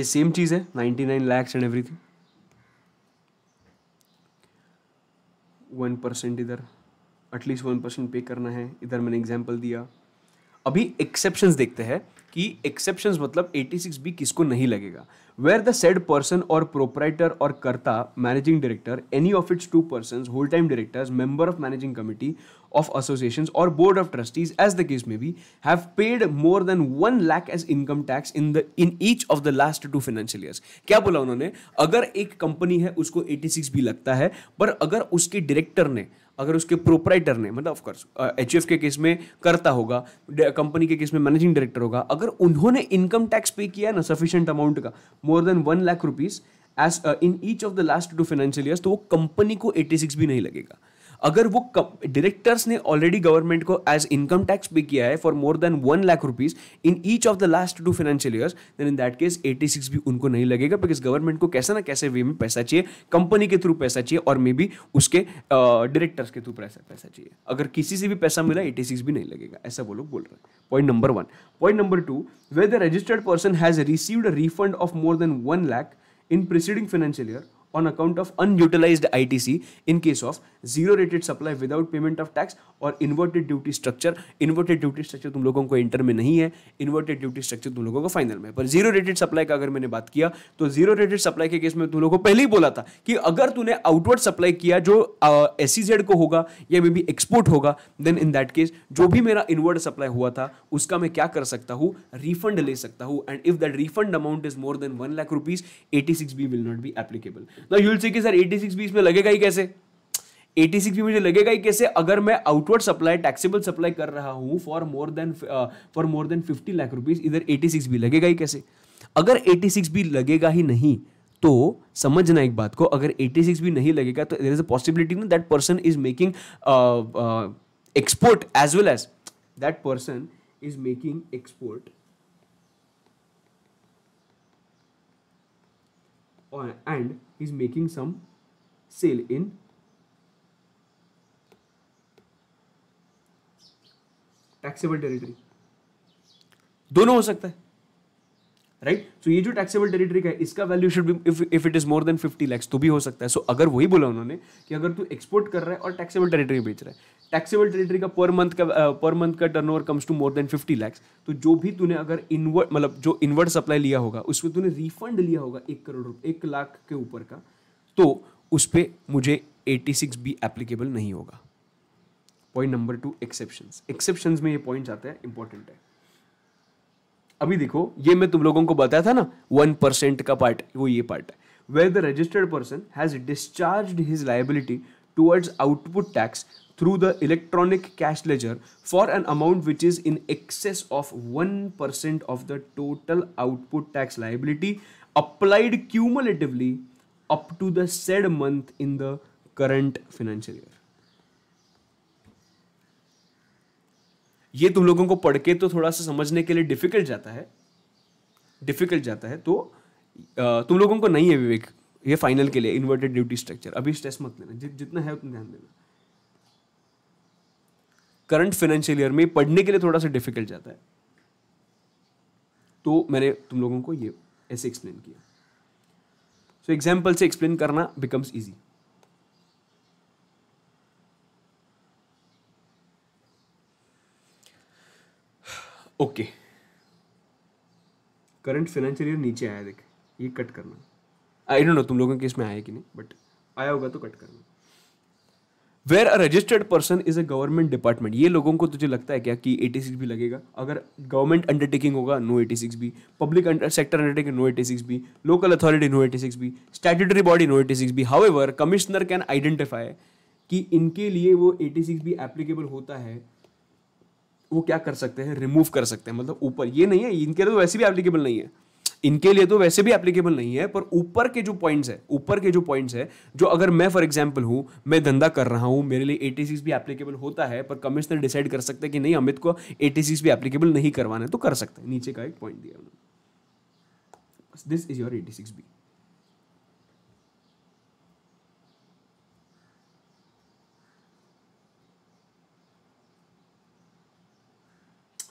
ये सेम चीज़ है ninety nine lakhs and everything one percent इधर एटलीस्ट वन परसेंट पे करना है इधर मैंने एग्जाम्पल दिया अभी एक्सेप्शंस देखते हैं कि एक्सेप्शंस मतलब बी किसको नहीं लगेगा वेयर द सेड पर्सन और प्रोपराइटर और karta managing director any of its two person whole time directors member of managing committee of association और board of trustees as the case में भी have paid more than one lakh as income tax in the in each of the last two financial years क्या बोला उन्होंने अगर एक company है उसको एटी सिक्स भी लगता है पर अगर उसके डायरेक्टर ने अगर उसके प्रोपराइटर ने मतलब ऑफकोर्स एच के केस में करता होगा कंपनी के केस में मैनेजिंग डायरेक्टर होगा अगर उन्होंने इनकम टैक्स पे किया ना सफिशियंट अमाउंट का more than one lakh rupees as in each of the last two financial years तो वो कंपनी को एटी सिक्स भी नहीं लगेगा अगर वो डायरेक्टर्स ने ऑलरेडी गवर्नमेंट को एज इनकम टैक्स पे किया है for more than one lakh rupees in each of the last two financial years then in that case eighty six भी उनको नहीं लगेगा बिकॉज गवर्नमेंट को कैसे ना कैसे वे में पैसा चाहिए कंपनी के थ्रू पैसा चाहिए और मे बी उसके डायरेक्टर्स uh, के थ्रू पैसा पैसा चाहिए अगर किसी से भी पैसा मिला एटी सिक्स भी नहीं लगेगा ऐसा वो लोग बोल रहे हैं point number one point number two where the registered person has received refund of more than one lakh in preceding financial year on account of unutilized ITC in case of zero rated supply without payment of tax और inverted duty structure inverted duty structure तुम लोगों को inter में नहीं है inverted duty structure तुम लोगों को फाइनल में पर जीरो रेटेड सप्लाई का अगर मैंने बात किया तो जीरो रेटेड सप्लाई के केस में तुम लोगों को पहले ही बोला था कि अगर तूने आउटवर्ड सप्लाई किया जो एस uh, e को होगा या मे बी एक्सपोर्ट होगा देन इन दैट केस जो भी मेरा इनवर्ड सप्लाई हुआ था उसका मैं क्या कर सकता हूँ रिफंड ले सकता हूँ and if that refund amount is more than one lakh rupees eighty six B will not be applicable ना यूल सी कि सर एटी सिक्स बी इसमें लगेगा ही कैसे एटी सिक्स भी मुझे लगेगा ही कैसे अगर मैं आउटवर्ड सप्लाई टैक्सेबल सप्लाई कर रहा हूँ for more than for more than fifty lakh rupees इधर एटी सिक्स भी लगेगा ही कैसे अगर एटी सिक्स भी लगेगा ही नहीं तो समझना एक बात को अगर एटी सिक्स भी नहीं लगेगा तो देर इज अ पॉसिबिलिटी ना that person is making export as well as that person is making export and is making some sale in taxable territory दोनों हो सकता है राइट right? सो so, ये जो टैक्सेबल टेरिटरी का है इसका value should be if if it is more than fifty lakhs तो भी हो सकता है सो so, अगर वही बोला उन्होंने कि अगर तू एक्सपोर्ट कर रहा है और टैक्सेबल टेरिटरी बेच रहा है टैक्सेबल टेरिटरी का पर मंथ का पर मंथ का turnover comes to more than fifty lakhs तो जो भी तूने अगर इनवर्ट मतलब जो इनवर्ट सप्लाई लिया होगा उसमें तूने रिफंड लिया होगा एक करोड़ रुपये एक लाख के ऊपर का तो उस पर मुझे एटी सिक्स बी एप्लीकेबल नहीं होगा point number two exception exception में ये पॉइंट आते हैं इंपॉर्टेंट है अभी देखो ये मैं तुम लोगों को बताया था ना वन परसेंट का पार्ट वो ये पार्ट है where the registered person has discharge his liability towards output tax through the electronic cash ledger for an amount which is in excess of one percent of the total output tax liability applied cumulatively up to the said month in the current financial year ये तुम लोगों को पढ़ के तो थोड़ा सा समझने के लिए डिफिकल्ट जाता है डिफिकल्ट जाता है तो तुम लोगों को नहीं है विवेक ये फाइनल के लिए इन्वर्टेड ड्यूटी स्ट्रक्चर अभी स्ट्रेस मत लेना जि, जितना है उतना ध्यान देना करंट फाइनेंशियल ईयर में पढ़ने के लिए थोड़ा सा डिफिकल्ट जाता है तो मैंने तुम लोगों को ये ऐसे एक्सप्लेन किया सो so, एग्जाम्पल से एक्सप्लेन करना becomes easy okay current financial year नीचे आया देख ये कट करना आई डोंट नो तुम लोगों के इसमें आया कि नहीं बट आया होगा तो कट करना where a registered person is a government department ये लोगों को तुझे लगता है क्या कि एटी सिक्स भी लगेगा अगर गवर्नमेंट अंडरटेकिंग होगा नो एटी सिक्स भी public sector undertaking no eighty six भी local authority no eighty six भी statutory body no eighty six भी however commissioner can identify कि इनके लिए वो एटी सिक्स भी एप्लीकेबल होता है वो क्या कर सकते हैं रिमूव कर सकते हैं मतलब ऊपर ये नहीं है इनके लिए तो वैसे भी एप्लीकेबल नहीं है इनके लिए तो वैसे भी एप्लीकेबल नहीं है पर ऊपर के जो पॉइंट्स है ऊपर के जो पॉइंट्स है जो अगर मैं फॉर एग्जाम्पल हूँ मैं धंधा कर रहा हूँ मेरे लिए ए भी एप्लीकेबल होता है पर कमिश्नर डिसाइड कर सकते हैं कि नहीं अमित को ए भी एप्लीकेबल नहीं करवाना है तो कर सकते हैं नीचे का एक पॉइंट दिया उन्होंने this is your A B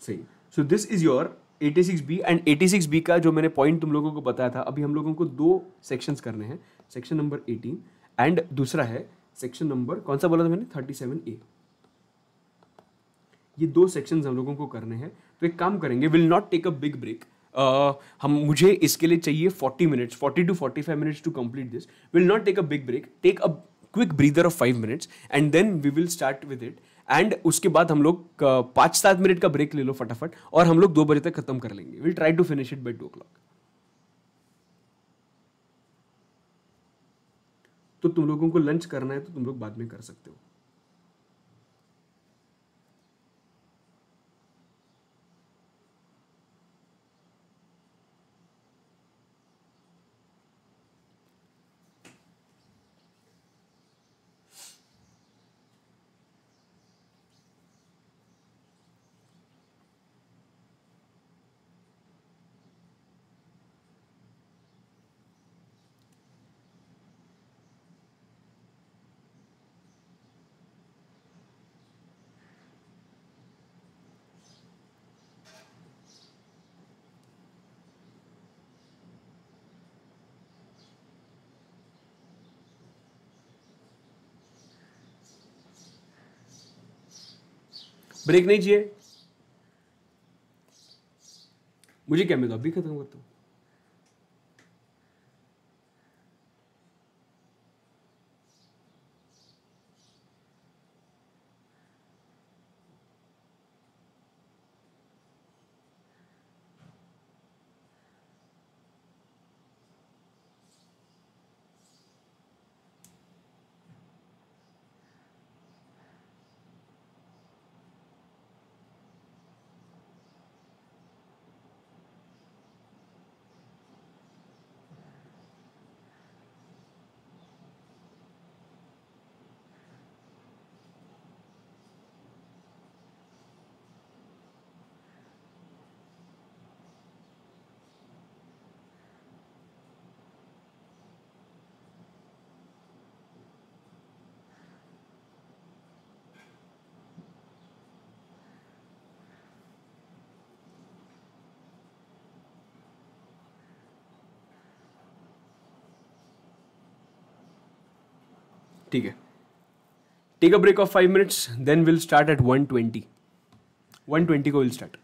सही so this is your 86B and 86B का जो मैंने पॉइंट तुम लोगों को बताया था अभी हम लोगों को दो सेक्शंस करने हैं सेक्शन नंबर 18 एंड दूसरा है सेक्शन नंबर कौन सा बोला था मैंने 37A ये दो सेक्शंस हम लोगों को करने हैं तो एक काम करेंगे will not take a big break हम मुझे इसके लिए चाहिए 40 minutes 40 to 45 minutes to complete this will not take a big break take a quick breather of five minutes and then we will start with it and उसके बाद हम लोग पाँच सात मिनट का ब्रेक ले लो फटाफट और हम लोग दो बजे तक खत्म कर लेंगे will try to finish it by two ओ तो तुम लोगों को लंच करना है तो तुम लोग बाद में कर सकते हो ब्रेक नहीं चाहिए मुझे क्या मैं अभी खत्म करता हूं ठीक है take a break of five minutes then will start at one twenty one twenty को विल स्टार्ट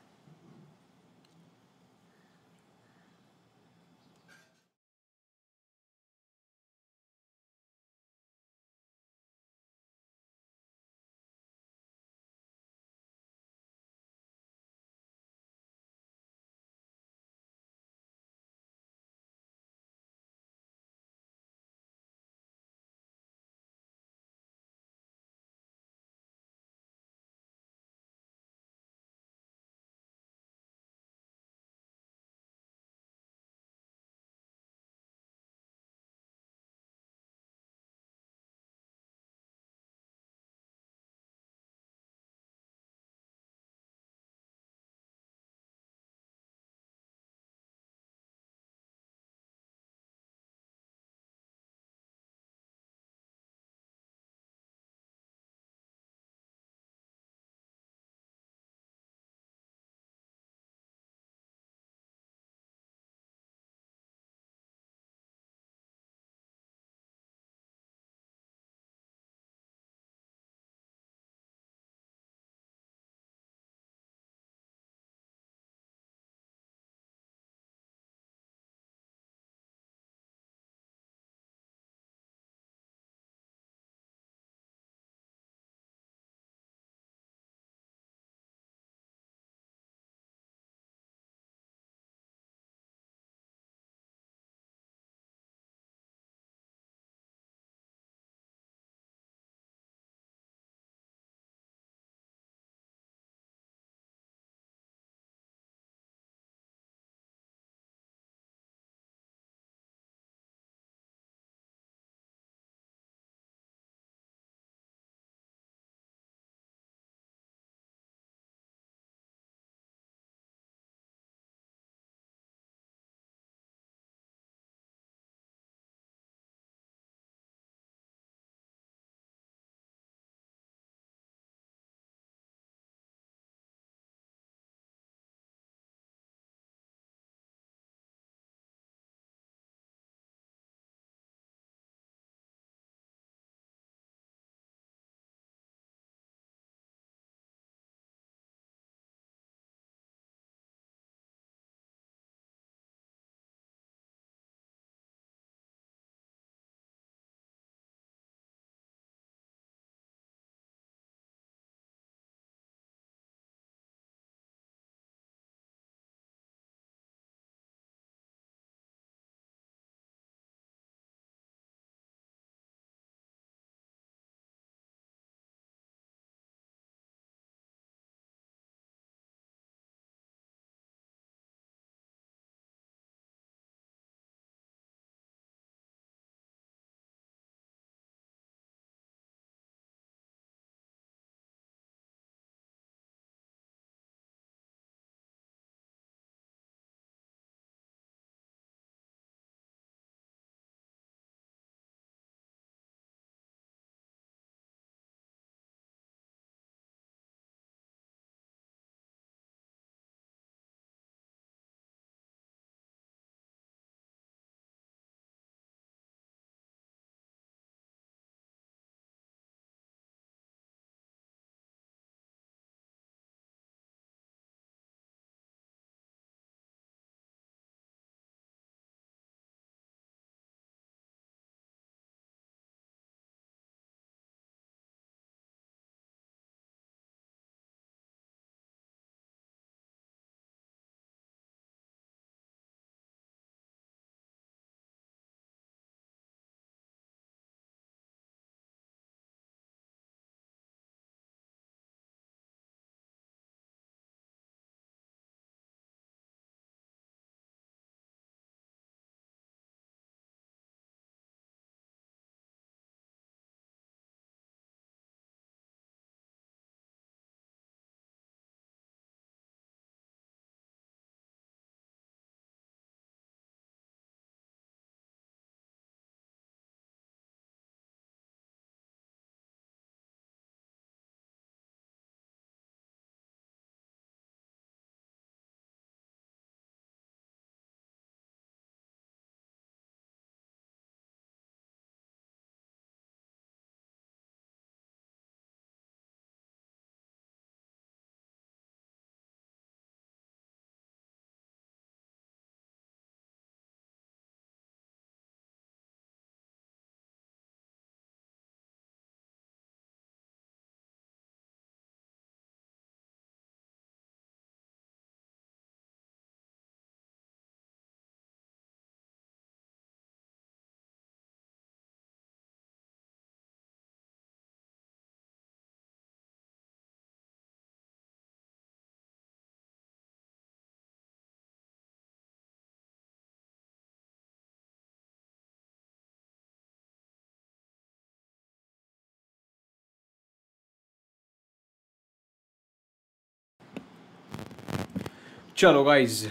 चलो guys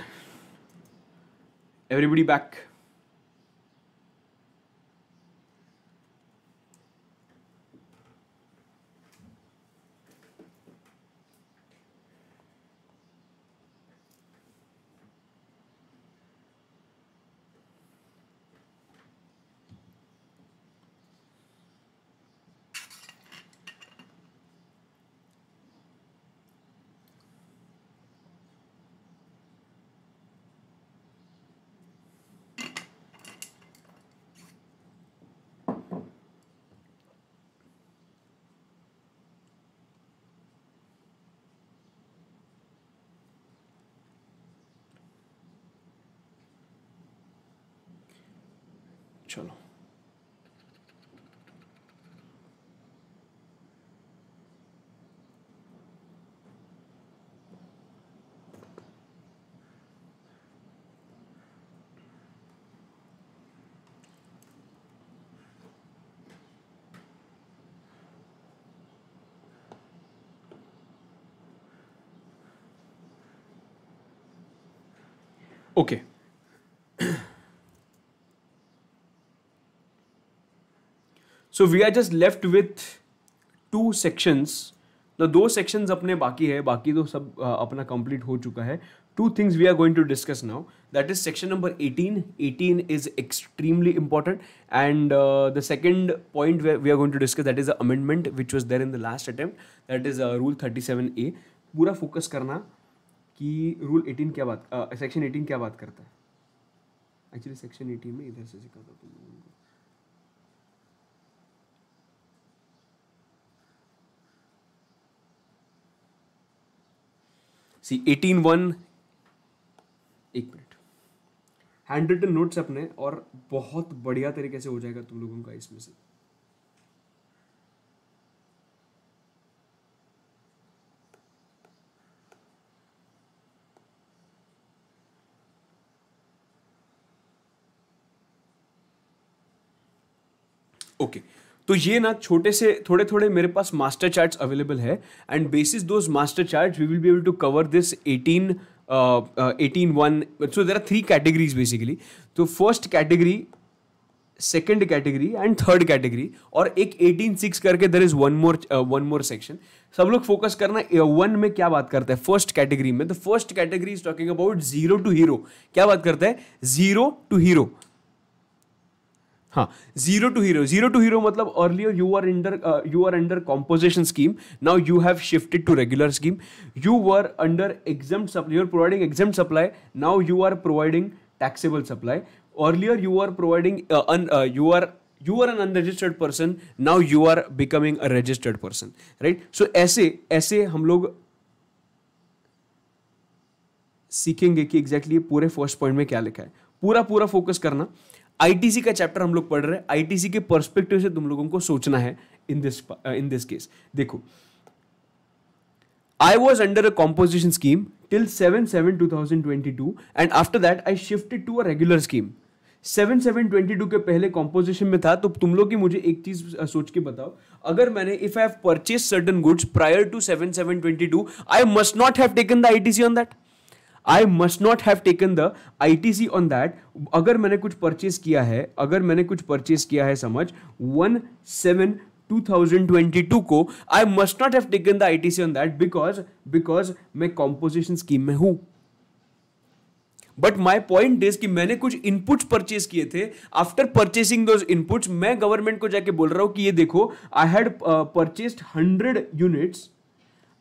everybody back okay so we are just left with two sections दो सेक्शंस अपने बाकी है बाकी तो सब अपना कंप्लीट हो चुका है two things we are going to discuss now that is section number eighteen eighteen is extremely important and the second point we are going to discuss that is amendment which was there in the last attempt that is rule thirty seven A पूरा focus करना कि rule eighteen क्या बात section uh, eighteen क्या बात करता है actually section eighteen में इधर से सिखा था तुम लोगों को सी एटीन वन एक मिनट हैंड रिटन नोट्स अपने और बहुत बढ़िया तरीके से हो जाएगा तुम लोगों का इसमें से ओके तो ये ना छोटे से थोड़े थोड़े मेरे पास मास्टर चार्ट्स अवेलेबल है and basis those master charts we will be able to cover this eighteen eighteen one so there are three categories basically तो first category second category and third category और एक eighteen six करके there is one more one more section सब लोग focus करना one uh, में क्या बात करते हैं फर्स्ट कैटेगरी में तो first category is talking about zero to hero क्या बात करते हैं जीरो टू हीरो हाँ zero to hero zero to hero मतलब earlier you are under you are under composition scheme now you have shifted to regular scheme you were under exempt supply you are providing exempt supply now you are providing taxable supply earlier you are providing you are you are an unregistered person now you are becoming a registered person right so ऐसे ऐसे हम लोग सीखेंगे कि exactly exactly पूरे first point में क्या लिखा है पूरा पूरा फोकस करना आईटीसी का चैप्टर हम लोग पढ़ रहे हैं आईटीसी के पर्सपेक्टिव से तुम लोगों को सोचना है in this in this case देखो I was under a composition scheme till seven seven two thousand twenty two and after that I I to a regular scheme seven seven twenty two के पहले composition में था तो तुम लोग ही मुझे एक चीज uh, सोच के बताओ अगर मैंने if I have purchase certain goods prior to seven seven twenty two I must not have taken the I T C on that I must not have taken the C on that अगर मैंने कुछ purchase किया है अगर मैंने कुछ purchase किया है समझ वन सेवन 2022 को I must not have taken the C on that because because मैं कॉम्पोजिशन स्कीम में हूं बट माई पॉइंट इज कि मैंने कुछ इनपुट्स परचेज किए थे आफ्टर परचेसिंग दोज इनपुट्स मैं गवर्नमेंट को जाके बोल रहा हूं कि ये देखो I had purchased hundred units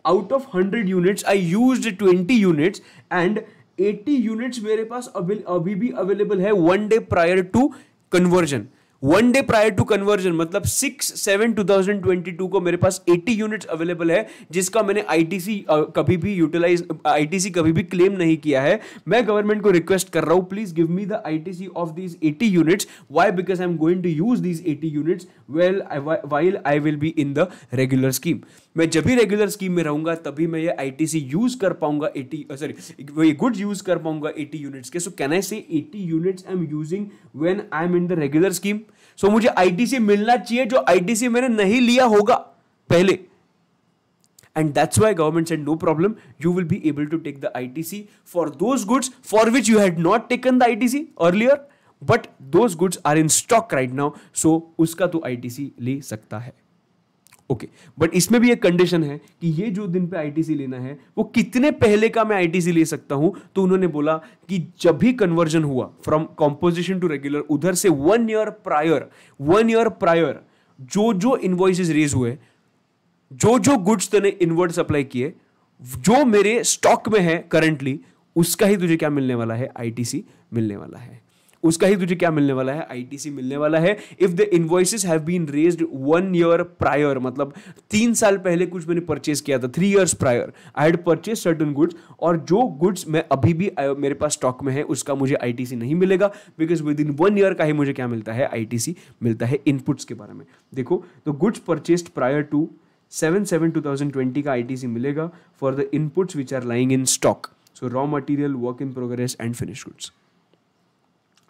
out of hundred units I use twenty units and eighty units मेरे पास अभी अभी भी अवेलेबल है one day prior to conversion one day prior to conversion मतलब six seven two thousand twenty two को मेरे पास eighty units available है जिसका मैंने आई टी सी कभी भी यूटिलाइज आई टी सी कभी भी क्लेम नहीं किया है मैं गवर्नमेंट को रिक्वेस्ट कर रहा हूँ please give me the I T C of these eighty units why because I am going to use these eighty units well while I will be in the regular scheme मैं जब भी regular scheme में रहूंगा तभी मैं ये ITC use कर पाऊंगा एटी सॉरी गुड यूज कर पाऊंगा एटी यूनिट्स के सो can I say eighty units I am using when I am in the regular scheme so मुझे आईटीसी मिलना चाहिए जो आईटीसी मैंने नहीं लिया होगा पहले and that's why government said no problem you will be able to take the I T C for those goods for which you had not taken the I T C earlier but those goods are in stock right now so उसका तो I T C ले सकता है okay but इसमें भी एक condition है कि ये जो दिन पे आईटीसी लेना है वो कितने पहले का मैं आईटीसी ले सकता हूं तो उन्होंने बोला कि जब भी कन्वर्जन हुआ फ्रॉम कॉम्पोजिशन टू रेगुलर उधर से one year prior one year prior जो जो इन्वॉइस रेज हुए जो जो गुड्स तेने इनवर्ड सप्लाई किए जो मेरे स्टॉक में है करंटली उसका ही तुझे क्या मिलने वाला है आईटीसी मिलने वाला है उसका ही तुझे क्या मिलने वाला है आईटीसी मिलने वाला है if the invoices have been raised one year prior मतलब तीन साल पहले कुछ मैंने परचेज किया था three years prior I had purchase certain goods और जो गुड्स मैं अभी भी मेरे पास स्टॉक में है उसका मुझे आईटीसी नहीं मिलेगा because within one year का ही मुझे क्या मिलता है आईटीसी मिलता है इनपुट्स के बारे में देखो तो goods purchase prior to seven seven two thousand twenty का आईटीसी मिलेगा for the inputs which are lying in stock so raw material work in progress and finish goods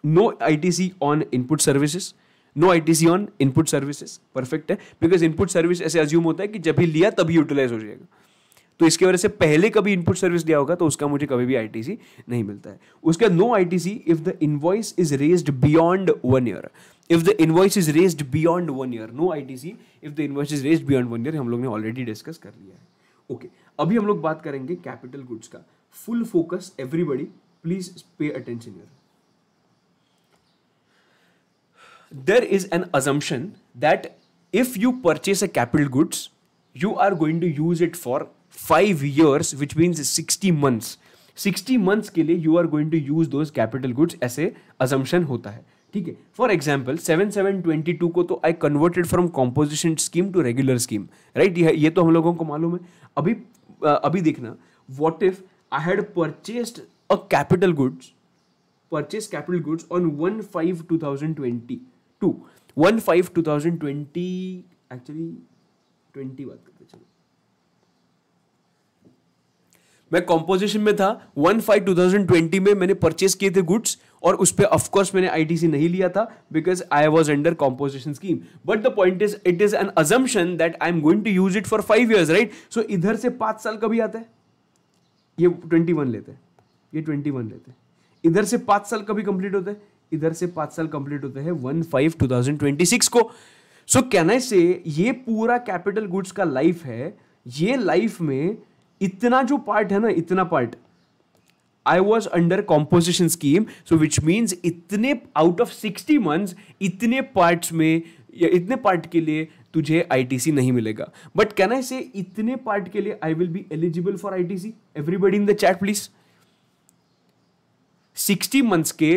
no I T C on input services no I T C on input services perfect है because input service ऐसे assume होता है कि जब भी लिया तभी utilise हो जाएगा तो इसके वजह से पहले कभी इनपुट सर्विस दिया होगा तो उसका मुझे कभी भी आई टी सी नहीं मिलता है उसका no I T C if the invoice is raised beyond one year if the invoice is raise beyond one year no I T C if the invoice is raise beyond one year हम लोग ने already discuss कर लिया है okay okay, अभी हम लोग बात करेंगे कैपिटल गुड्स का full focus everybody please pay attention here there is an assumption that if you purchase a capital goods you are going to use it for five years which means sixty months sixty months के लिए you are going to use those capital goods ऐसे assumption होता है ठीक है for example seven seven twenty two को तो I converted from composition scheme to regular scheme right ये तो हम लोगों को मालूम है अभी अभी देखना what if I had purchased a capital goods purchase capital goods on one five two thousand twenty two one five two thousand twenty actually twenty बात करते चलो मैं कॉम्पोजिशन में था one five two thousand twenty में मैंने purchase किए थे गुड्स और उस पर ऑफकोर्स मैंने आईटीसी नहीं लिया था because I was under composition scheme but the point is it is an assumption that I am going to use it for five years right so इधर से पांच साल कभी आता है ये ट्वेंटी वन लेते हैं ये ट्वेंटी वन लेते हैं इधर से पांच साल कभी कंप्लीट होते हैं इधर से पांच साल कंप्लीट होते हैं one five two thousand twenty six को सो कैन आई से ये पूरा कैपिटल गुड्स का लाइफ है ये लाइफ में इतना जो पार्ट है ना इतना part I was under composition scheme so which means इतने आउट ऑफ सिक्सटी मंथ्स इतने पार्ट्स में या इतने पार्ट के लिए तुझे आईटीसी नहीं मिलेगा बट कैन आई से इतने पार्ट के लिए I will be eligible for ITC everybody in the chat please sixty months के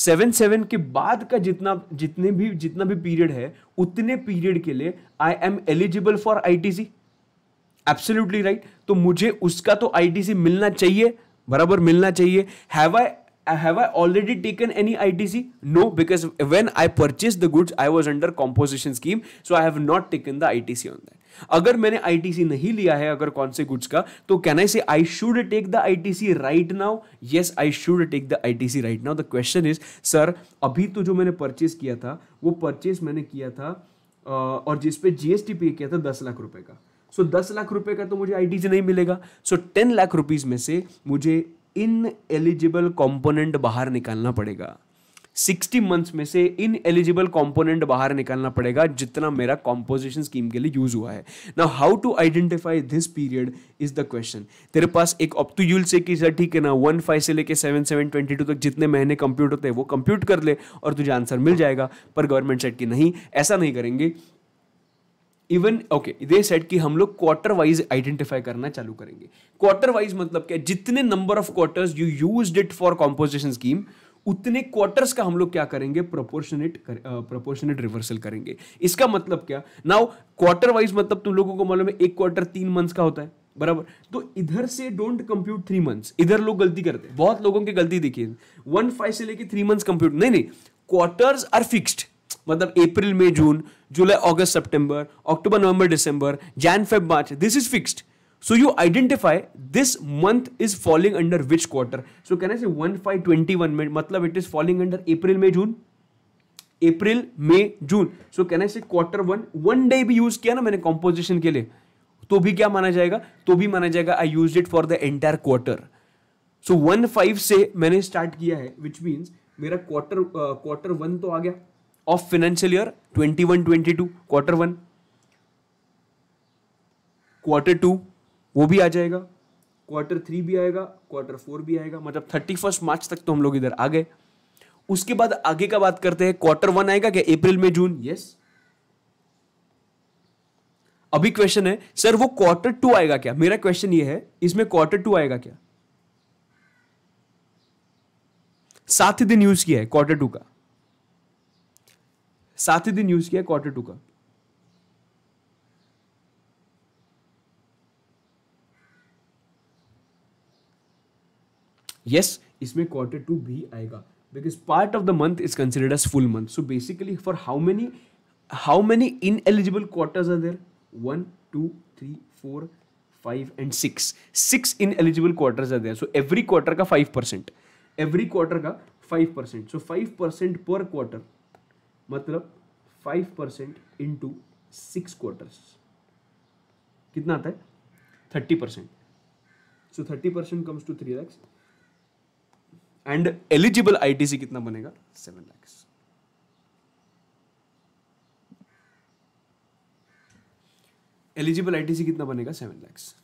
सेवन सेवन के बाद का जितना जितने भी जितना भी पीरियड है उतने पीरियड के लिए I am eligible for ITC absolutely right तो मुझे उसका तो आईटीसी मिलना चाहिए बराबर मिलना चाहिए have I have I already taken any ITC? No, because when I purchased the goods, I was under composition scheme, so I have not taken the ITC on that. अगर मैंने आईटीसी नहीं लिया है अगर कौन से गुड्स का तो can I say I should take the ITC right now yes I should take the ITC right now the question is sir अभी तो जो मैंने परचेस किया था वो परचेस मैंने किया था और जिस पे जीएसटी पे किया था दस लाख रुपए का सो दस लाख रुपए का तो मुझे आईटीसी नहीं मिलेगा सो टेन लाख रुपीज में से मुझे इन एलिजिबल कॉम्पोनेंट बाहर निकालना पड़ेगा सिक्सटी मंथ्स में से इन एलिजिबल कॉम्पोनेंट बाहर निकालना पड़ेगा जितना मेरा कॉम्पोजिशन स्कीम के लिए यूज हुआ है ना how to identify this period is the question तेरे पास एक अप से तो कि सर ठीक है ना वन फाइव से लेके सेवन सेवन ट्वेंटी टू तक जितने महीने कंप्यूट होते हैं वो कंप्यूट कर ले और तुझे आंसर मिल जाएगा पर गवर्नमेंट सेट की नहीं ऐसा नहीं करेंगे इवन ओके दे सेट कि हम लोग क्वार्टर वाइज आइडेंटिफाई करना चालू करेंगे क्वार्टर वाइज मतलब क्या जितने number of quarters you use it for composition scheme उतने क्वार्टर्स का हम लोग क्या करेंगे प्रोपोर्शनेट कर, प्रोपोर्शनेट रिवर्सल करेंगे इसका मतलब क्या नाउ क्वार्टर वाइज मतलब तुम लोगों को मालूम है एक क्वार्टर तीन मंथ्स का होता है बराबर तो इधर से डोंट कंप्यूट थ्री मंथ्स इधर लोग गलती करते हैं बहुत लोगों की गलती देखिए वन फाइव से लेके थ्री मंथ्स कंप्यूट नहीं नहीं क्वार्टर्स आर फिक्स्ड मतलब अप्रैल मई जून जुलाई अगस्त सितंबर अक्टूबर नवंबर दिसंबर Jan Feb March this is fixed So this month is falling under which quarter so quarter. So say one five twenty one में मतलब it is falling under April May, June अप्रैल मई जून सो कहना say quarter one one day भी use किया ना मैंने कॉम्पोजिशन के लिए तो भी क्या माना जाएगा तो भी माना जाएगा I use it for the entire quarter so one five से मैंने स्टार्ट किया है विच मीन्स मेरा क्वार्टर क्वार्टर वन तो आ गया of financial year twenty one twenty two quarter one quarter two वो भी आ जाएगा क्वार्टर थ्री भी आएगा क्वार्टर फोर भी आएगा मतलब थर्टी फर्स्ट मार्च तक तो हम लोग इधर आ गए उसके बाद आगे का बात करते हैं क्वार्टर वन आएगा क्या अप्रैल में जून यस अभी क्वेश्चन है सर वो क्वार्टर टू आएगा क्या मेरा क्वेश्चन ये है इसमें क्वार्टर टू आएगा क्या सात ही दिन यूज किया है क्वार्टर टू का सात ही दिन यूज किया है क्वार्टर टू का यस इसमें क्वार्टर टू भी आएगा because part of the month is considered as full month so basically for how many how many in eligible quarters are there one two three four five and six six in eligible quarters are there so every quarter का five percent every quarter का five percent so five percent per quarter मतलब five percent into six quarters कितना आता है thirty percent so thirty percent comes to three lakhs and eligible ITC कितना बनेगा seven lakhs eligible ITC कितना बनेगा seven lakhs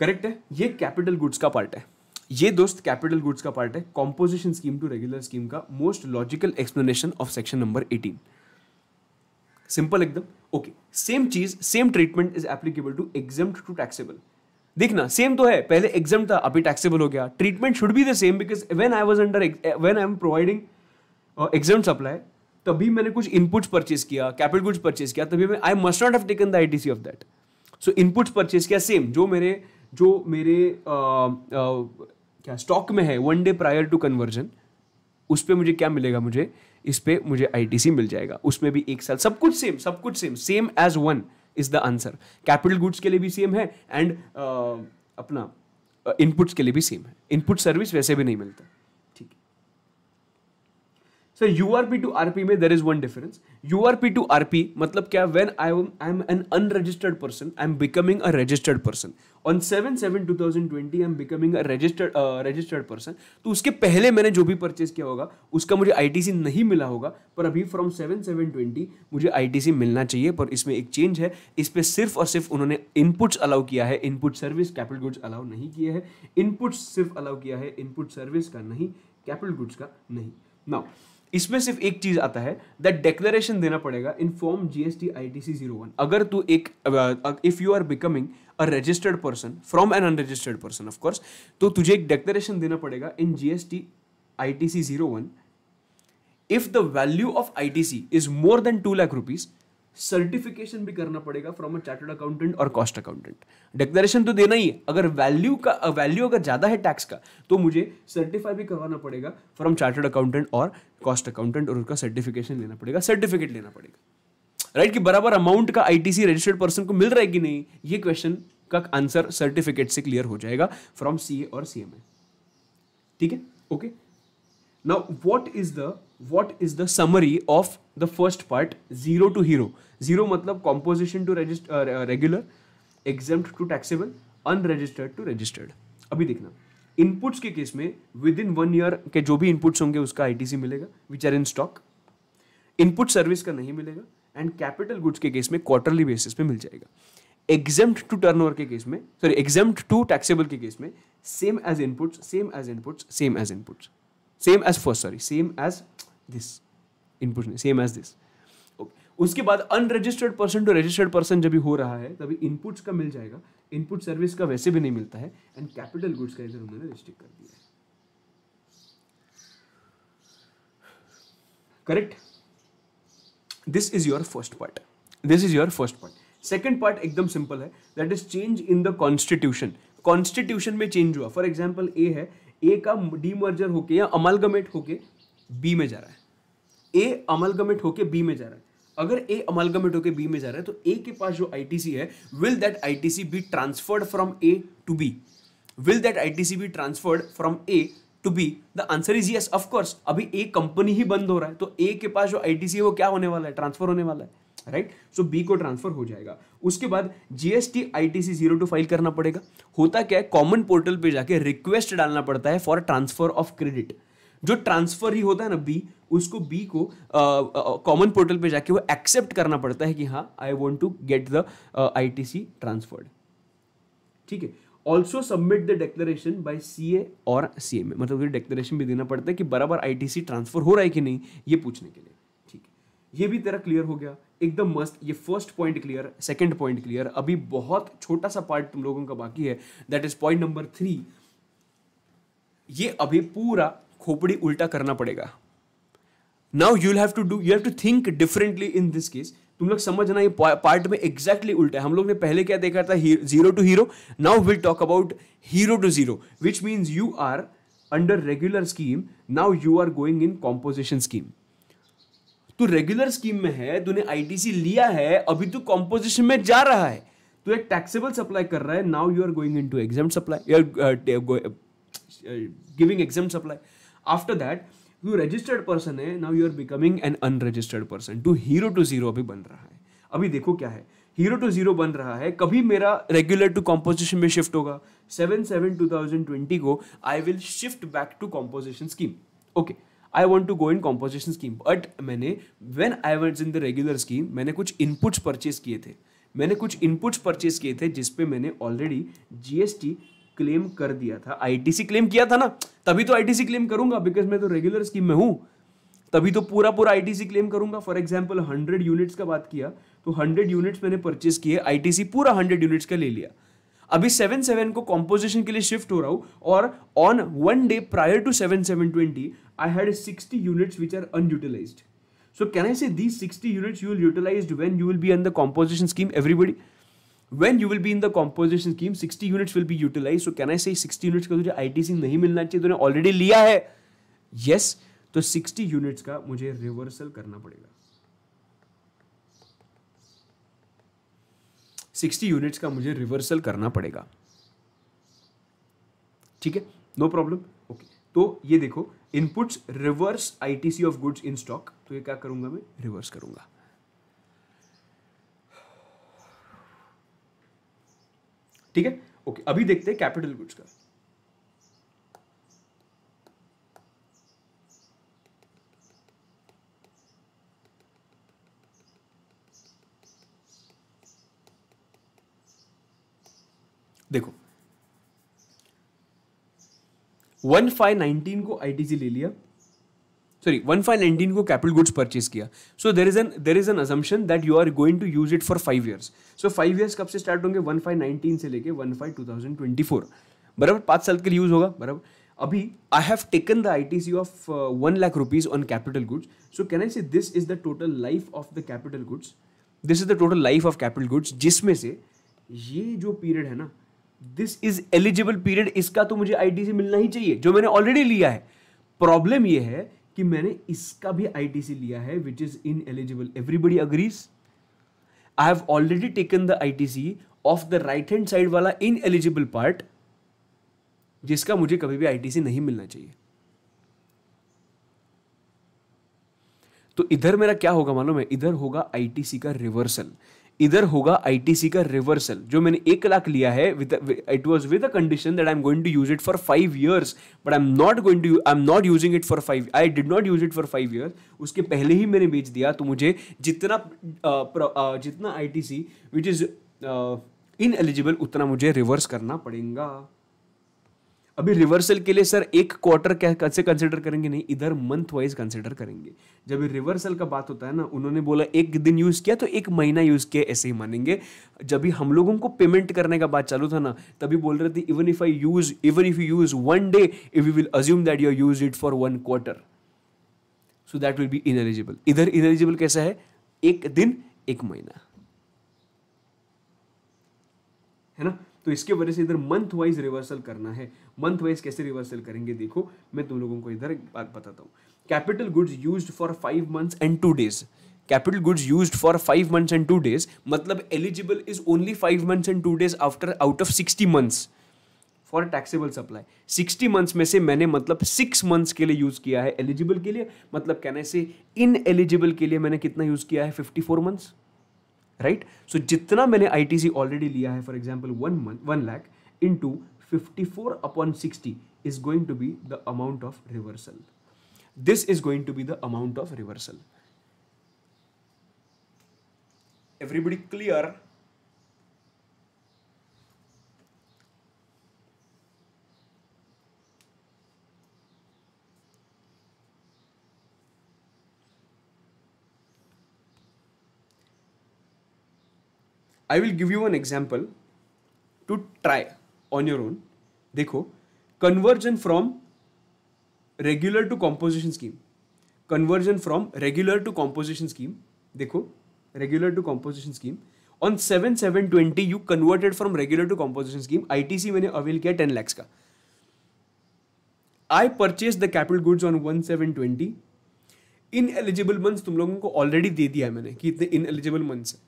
correct है ये कैपिटल गुड्स का पार्ट है ये दोस्त कैपिटल गुड्स का पार्ट है composition scheme to regular scheme का most logical explanation of section number 18 simple एकदम ओके सेम चीज same treatment is applicable to exempt to taxable देखना सेम तो है पहले एग्जाम था अभी टैक्सेबल हो गया treatment should be the same because when I was under when I am providing exempt supply तभी मैंने कुछ इनपुट्स परचेज किया कैपिटल गुड्स परचेज किया तभी मैं I must not have taken the I T C of that so inputs purchase किया same जो मेरे जो मेरे आ, uh, आ, uh, क्या स्टॉक में है one day prior to conversion उस पर मुझे क्या मिलेगा मुझे इस पर मुझे आई मिल जाएगा उसमें भी एक साल सब कुछ सेम सब कुछ same same as one is the answer capital goods के लिए भी सेम है एंड uh, अपना इनपुट्स uh, के लिए भी सेम है इनपुट सर्विस वैसे भी नहीं मिलता sir U R P to R P में there is one difference U R P to R P मतलब क्या when I am I am an unregistered person I am becoming a registered person on seven seven two thousand twenty I am becoming a registered registered person तो उसके पहले मैंने जो भी purchase किया होगा उसका मुझे आई टी सी नहीं मिला होगा पर अभी फ्रॉम सेवन सेवन ट्वेंटी मुझे आई टी सी मिलना चाहिए पर इसमें एक चेंज है इस पर सिर्फ और सिर्फ उन्होंने इनपुट्स अलाउ किया है input service capital goods allow नहीं किए हैं इनपुट्स सिर्फ अलाउ किया है इनपुट सर्विस का नहीं कैपिटल गुड्स का नहीं नाउ इसमें सिर्फ एक चीज आता है दैट डेक्लेरेशन देना पड़ेगा in form GST zero one अगर तू एक if you are becoming a registered person from an unregistered person of course तो तुझे एक डेक्लेरेशन देना पड़ेगा in GST zero one if the value of I T C is more than two lakh rupees certification भी करना पड़ेगा फ्रॉम अ चार्टर्ड अकाउंटेंट और cost accountant declaration तो देना ही है अगर वैल्यू का वैल्यू अगर ज़्यादा है टैक्स का तो मुझे सर्टिफाई भी करवाना पड़ेगा फ्रॉम चार्टर्ड अकाउंटेंट और कॉस्ट अकाउंटेंट और उसका सर्टिफिकेशन लेना पड़ेगा सर्टिफिकेट लेना पड़ेगा राइट right, कि बराबर अमाउंट का आईटीसी रजिस्टर्ड पर्सन को मिल रहा है कि नहीं ये क्वेश्चन का आंसर सर्टिफिकेट से क्लियर हो जाएगा फ्रॉम सी और सी ठीक है okay now what is the what is the summary of the first part zero to hero zero मतलब composition to register regular exam to taxable unregistered to registered अभी देखना inputs के case में with within one year के जो भी inputs होंगे उसका आईटीसी मिलेगा which are in stock input service का नहीं मिलेगा एंड कैपिटल गुड्स के केस में क्वार्टरली बेसिस पे मिल जाएगा एग्जाम टू टर्न के केस में सॉरी एग्जाम टू टैक्सेबल के केस में same as inputs same as inputs same as inputs same as first sorry same as this input नहीं सेम एज दिस उसके बाद unregistered person to registered person जब भी हो रहा है तभी इनपुट्स का मिल जाएगा इनपुट सर्विस का वैसे भी नहीं मिलता है एंड कैपिटल गुड्स का इधर उन्होंने रिस्ट्रिक्ट कर दिया correct this is your first part this is your first part second part एकदम सिंपल है that is change in the constitution constitution में चेंज हुआ फॉर एग्जाम्पल ए है ए का डीमर्जर होके या अमालगमेट होके बी में जा रहा है ए अमलगमेट होके बी में जा रहा है अगर ए अमलगमेट होके बी में जा रहा है तो ए के पास जो आईटीसी है will that ITC be transferred from A to B will that ITC be transferred from A to B the answer is yes of course अभी ए कंपनी ही बंद हो रहा है तो ए के पास जो आईटीसी है वो क्या होने वाला है ट्रांसफर होने वाला है राइट सो बी को ट्रांसफर हो जाएगा उसके बाद GST ITC zero two file करना पड़ेगा होता क्या है कॉमन पोर्टल पे जाके रिक्वेस्ट डालना पड़ता है फॉर ट्रांसफर ऑफ क्रेडिट जो ट्रांसफर ही होता है ना बी उसको बी को कॉमन पोर्टल पे जाके वो एक्सेप्ट करना पड़ता है कि हाँ I want to get the I T C transferred ठीक है also submit the declaration by C A और सी एम ए मतलब ये भी देना पड़ता है कि बराबर आई टी सी ट्रांसफर हो रहा है कि नहीं ये पूछने के लिए ठीक है ये भी तेरा क्लियर हो गया एकदम मस्त ये first point clear second point clear अभी बहुत छोटा सा पार्ट तुम लोगों का बाकी है that is point number three ये अभी पूरा खोपड़ी उल्टा करना पड़ेगा now you have to do you have to think differently in this case तुम लोग समझना ये पार्ट में एग्जैक्टली उल्टा है हम लोग ने पहले क्या देखा था zero to hero now will talk about hero to zero which means you are under regular scheme now you are going in composition scheme तू रेगुलर स्कीम में है तूने आईटीसी लिया है अभी तू कॉम्पोजिशन में जा रहा है तू एक टैक्सेबल सप्लाई कर रहा है now you are going into exam supply giving exam supply after that you registered person है now you are becoming an unregistered person to hero to zero अभी बन रहा है अभी देखो क्या है हीरो टू जीरो बन रहा है कभी मेरा रेगुलर टू कॉम्पोजिशन में शिफ्ट होगा seven seven two thousand twenty को I will shift back to composition scheme okay I want to go in composition scheme but मैंने when I want in the regular scheme मैंने कुछ inputs purchase किए थे मैंने कुछ inputs purchase किए थे जिसपे मैंने ऑलरेडी जीएसटी क्लेम कर दिया था आईटीसी क्लेम किया था ना तभी तो आईटीसी क्लेम करूंगा बिकॉज मैं तो रेगुलर स्कीम में हूं तभी तो पूरा पूरा आईटीसी क्लेम करूंगा फॉर एग्जाम्पल हंड्रेड यूनिट्स का बात किया तो हंड्रेड यूनिट्स मैंने परचेस किए आईटीसी पूरा हंड्रेड यूनिट्स का ले लिया अभी सेवन सेवन को कॉम्पोजिशन के लिए शिफ्ट हो रहा हूं और on one day prior to seven seven twenty I had sixty units which are unutilised So can I say these 60 units you will utilise when you will be on the composition scheme everybody when you will be in the composition scheme 60 units will be utilized so can i say 60 units का तुझे ITC नहीं मिलना चाहिए तूने already लिया है yes yes, तो 60 units का मुझे रिवर्सल करना पड़ेगा 60 यूनिट्स का मुझे रिवर्सल करना पड़ेगा ठीक है नो प्रॉब्लम ओके तो ये देखो inputs reverse ITC of goods in stock तो ये क्या करूंगा मैं रिवर्स करूंगा ठीक है ओके अभी देखते हैं कैपिटल गुड्स का देखो वन फाइव नाइनटीन को आईटीसी ले लिया सॉरी वन फाइव नाइनटीन को कैपिटल गुड्स परचेज किया so there is an there is an assumption that you are going to use it for five years so five years कब से start होंगे one five nineteen से लेके one five two thousand twenty four बराबर पाँच साल के लिए यूज होगा बराबर अभी I have taken the I T C of one lakh rupees on capital goods so can I say this is the total life of the capital goods this is the total life of capital goods जिसमें से ये जो period है ना this is eligible period इसका तो मुझे I T सी मिलना ही चाहिए जो मैंने ऑलरेडी लिया है प्रॉब्लम यह है कि मैंने इसका भी सी लिया है which is ineligible everybody agrees I have already taken the ITC of the right hand side वाला इन एलिजिबल पार्ट जिसका मुझे कभी भी आईटीसी नहीं मिलना चाहिए तो इधर मेरा क्या होगा मालूम है इधर होगा आईटीसी का रिवर्सल इधर होगा आईटीसी का रिवर्सल जो मैंने एक लाख लिया है it was with a condition that I am going to use it for five years but I am not going to I am not using it for five I did not use it for five years उसके पहले ही मैंने बेच दिया तो मुझे जितना uh, जितना I T C which is ineligible उतना मुझे रिवर्स करना पड़ेगा अभी रिवर्सल के लिए सर एक क्वार्टर कैसे कंसिडर करेंगे नहीं इधर मंथ वाइज कंसिडर करेंगे जब रिवर्सल का बात होता है ना उन्होंने बोला एक दिन यूज़ किया तो एक महीना यूज़ किया ऐसे ही मानेंगे जब भी हम लोगों को पेमेंट करने का बात चालू था ना तभी बोल रहे थे even if I use even if you use one day if you will assume that you use it for one quarter so that will be ineligible इधर इन एलिजिबल कैसा है एक दिन एक महीना है ना तो इसके वजह से इधर मंथ वाइज रिवर्सल करना है मंथ वाइज कैसे रिवर्सल करेंगे देखो मैं तुम लोगों को इधर एक बात बताता हूँ capital goods use for five months and two days capital goods use for five months and two days मतलब eligible is only five months and two days after out of sixty months for taxable supply sixty months में से मैंने मतलब six months के लिए use किया है eligible के लिए मतलब कहने से इन एलिजिबल के लिए मैंने कितना यूज़ किया है fifty four months right so जितना मैंने आईटीसी ऑलरेडी लिया है for example one month one lakh into fifty four upon sixty is going to B the amount of reversal this is going to B the amount of reversal everybody clear I will give you an example to try on your own देखो conversion from regular to composition scheme conversion from regular to composition scheme देखो regular to composition scheme on seven seven twenty you converted from regular to composition scheme I T C मैंने avail किया ten lakhs का I purchase the capital goods on one seven twenty ineligible month तुम लोगों को already दे दिया है मैंने कि इतने इन एलिजिबल मंथ्स है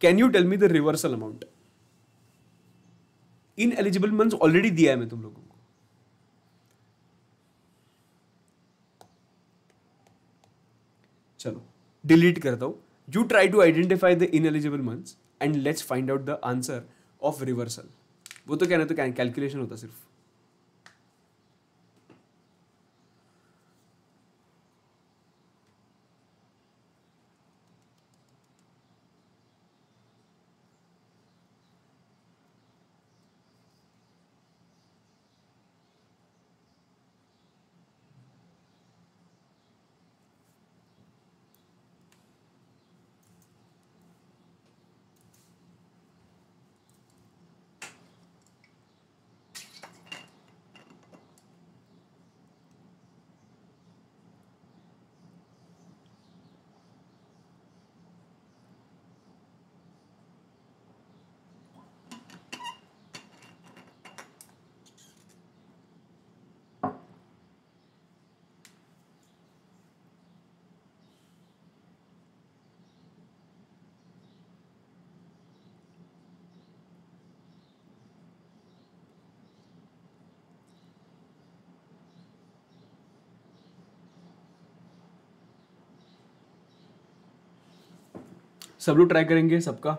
can you tell me the reversal amount ineligible month already दिया है मैं तुम लोगों को चलो डिलीट करता हूँ you try to identify the ineligible month and let's find out the answer of reversal वो तो कहना तो कैलकुलेशन होता सिर्फ सब लोग ट्राई करेंगे सबका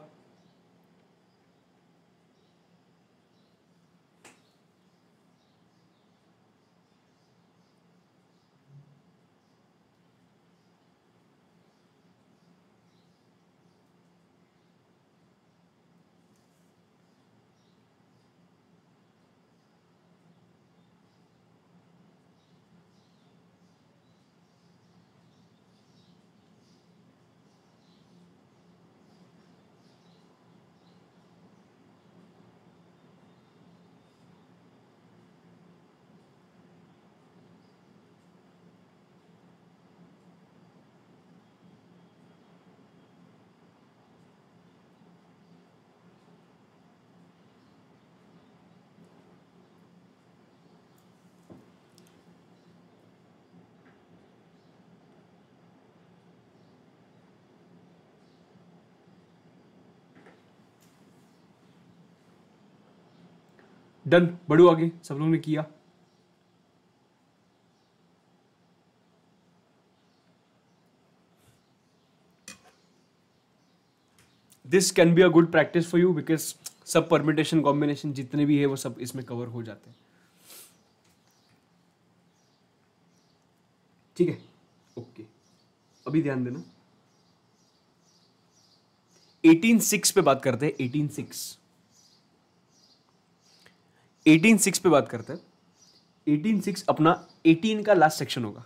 डन बढ़ो आगे सब लोगों ने किया this can be a good practice for you because सब परमिटेशन कॉम्बिनेशन जितने भी है वो सब इसमें कवर हो जाते हैं ठीक है ओके अभी ध्यान देना एटीन सिक्स पे बात करते हैं एटीन सिक्स एटीन सिक्स पे बात करते हैं एटीन सिक्स अपना एटीन का लास्ट सेक्शन होगा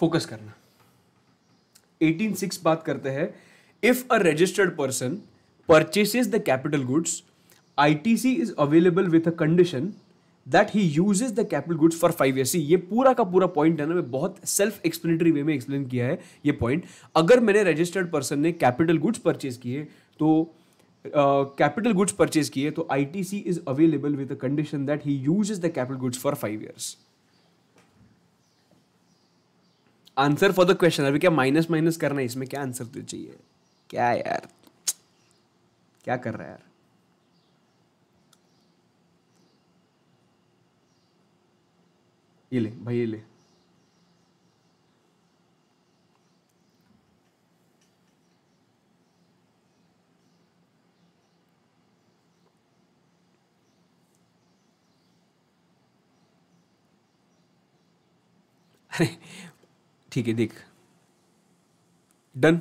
फोकस करना एटीन सिक्स बात करते हैं if a registered person purchases the capital goods ITC is available with a condition that he use the capital goods for five year see ये पूरा का पूरा पॉइंट है ना मैं बहुत सेल्फ एक्सप्लेनेटरी वे में एक्सप्लेन किया है ये पॉइंट अगर मैंने रजिस्टर्ड पर्सन ने कैपिटल गुड्स परचेज किए तो कैपिटल गुड्स परचेज किए तो I T C is available with condition that he is the capital goods for five years answer for the question अभी क्या माइनस माइनस करना है इसमें क्या आंसर तो चाहिए क्या यार क्या कर रहा है यार ये ले भाई ये ले ठीक है देख डन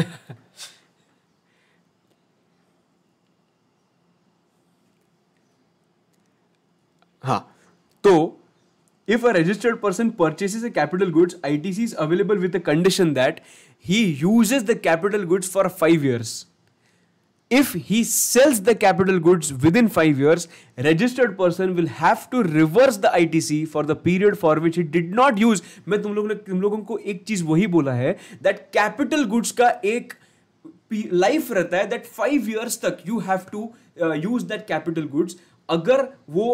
[laughs] हाँ तो if a registered person purchases a capital goods itc is available with the condition that he uses the capital goods for 5 years if he sells the capital goods within 5 years registered person will have to reverse the ITC for the period for which he did not use main tum log ne tum logon ko ek cheez wahi bola hai that capital goods ka ek life rehta hai that 5 years tak you have to uh, use that capital goods अगर वो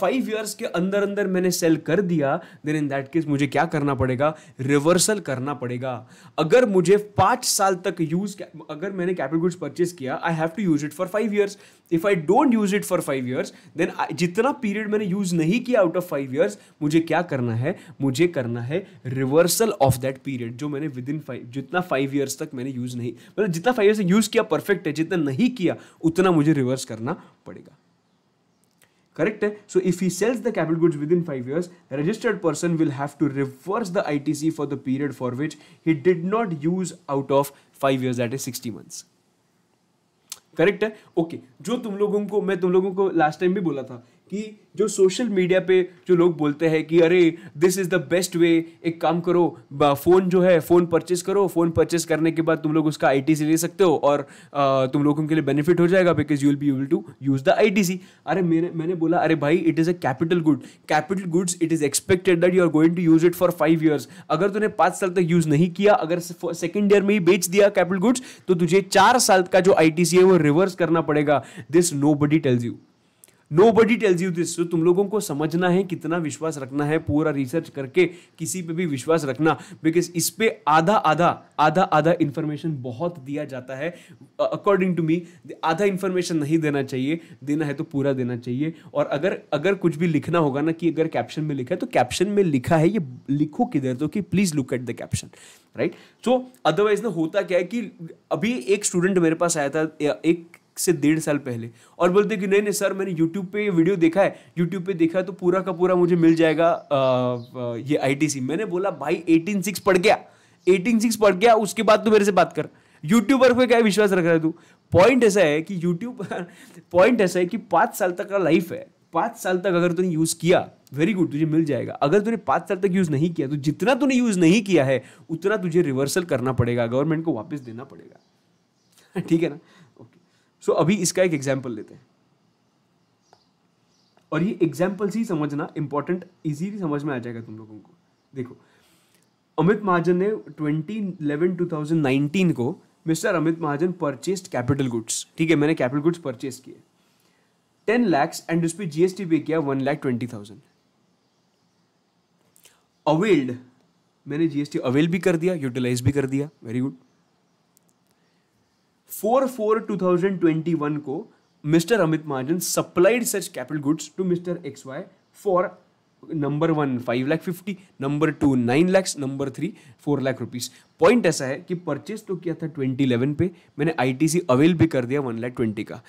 five years के अंदर अंदर मैंने cell कर दिया then in that case मुझे क्या करना पड़ेगा रिवर्सल करना पड़ेगा अगर मुझे पाँच साल तक यूज़ अगर मैंने कैपिटल गुड्स परचेज किया I have to use it for five years if I don't use it for five years then जितना पीरियड मैंने यूज़ नहीं किया आउट ऑफ फाइव ईयर्स मुझे क्या करना है मुझे करना है रिवर्सल ऑफ दैट पीरियड जो मैंने विद इन फाइव जितना फाइव ईयर्स तक मैंने यूज़ नहीं मतलब जितना फाइव ईयर्स यूज़ किया परफेक्ट है जितना नहीं किया उतना मुझे रिवर्स करना पड़ेगा करेक्ट है so if he sells the capital goods within five years registered person will have to reverse the I T C for the period for which he did not use out of five years that is sixty months correct है okay okay. जो तुम लोगों को मैं तुम लोगों को last time भी बोला था कि जो सोशल मीडिया पे जो लोग बोलते हैं कि अरे this is the best way एक काम करो फ़ोन जो है फ़ोन परचेस करो फ़ोन परचेस करने के बाद तुम लोग उसका आई से ले सकते हो और आ, तुम लोगों के लिए बेनिफिट हो जाएगा because you will be able to use the I अरे मैंने मैंने बोला अरे भाई it is a capital good capital goods it is expected that you are going to use it for five years अगर तूने पाँच साल तक यूज़ नहीं किया अगर सेकेंड ईयर में ही बेच दिया कैपिटल गुड्स तो तुझे चार साल का जो आई है वो रिवर्स करना पड़ेगा this nobody tells you nobody tells you this तुम लोगों को समझना है कितना विश्वास रखना है पूरा रिसर्च करके किसी पे भी विश्वास रखना बिकॉज इस पे आधा आधा आधा आधा इन्फॉर्मेशन बहुत दिया जाता है अकॉर्डिंग टू मी आधा इन्फॉर्मेशन नहीं देना चाहिए देना है तो पूरा देना चाहिए और अगर अगर कुछ भी लिखना होगा ना कि अगर कैप्शन में लिखा है तो कैप्शन में लिखा है ये लिखो किधर तो कि please look at the caption right so otherwise ना होता क्या है कि अभी एक स्टूडेंट मेरे पास आया था एक से डेढ़ साल पहले और बोलते कि नहीं नहीं सर मैंने यूट्यूब पे ये वीडियो देखा है यूट्यूब पे देखा है तो पूरा का पूरा मुझे मिल जाएगा आ, आ, ये आईटीसी मैंने बोला भाई एटीन सिक्स पढ़ गया एटीन सिक्स पढ़ गया उसके बाद तू मेरे से बात कर यूट्यूबर पे क्या विश्वास रख रहा है तू पॉइंट ऐसा है कि यूट्यूब पॉइंट [laughs] ऐसा है कि पाँच साल तक का लाइफ है पाँच साल तक अगर तूने यूज़ किया वेरी गुड तुझे मिल जाएगा अगर तूने पाँच साल तक यूज़ नहीं किया तो जितना तूने यूज़ नहीं किया है उतना तुझे रिवर्सल करना पड़ेगा गवर्नमेंट को वापस देना पड़ेगा [laughs] ठीक है ना सो so, अभी इसका एक एग्जाम्पल लेते हैं और ये एग्जाम्पल ही समझना इंपॉर्टेंट इजीली समझ में आ जाएगा तुम लोगों को देखो अमित महाजन ने 2011 2019 को Mister Amit Mahajan purchased capital goods ठीक है मैंने कैपिटल गुड्स परचेस किए टेन लैक्स एंड उस पर जीएसटी पे किया one lakh twenty thousand availed मैंने जीएसटी अवेल भी कर दिया यूटिलाइज भी कर दिया very good four four two thousand twenty one को Mister Amit Mahajan supplied such capital goods to Mister X Y for number one five lakh fifty number two nine lakhs number three four lakh rupees point ऐसा है कि purchase तो किया था twenty eleven पे मैंने ITC avail भी कर दिया वन लाख ट्वेंटी का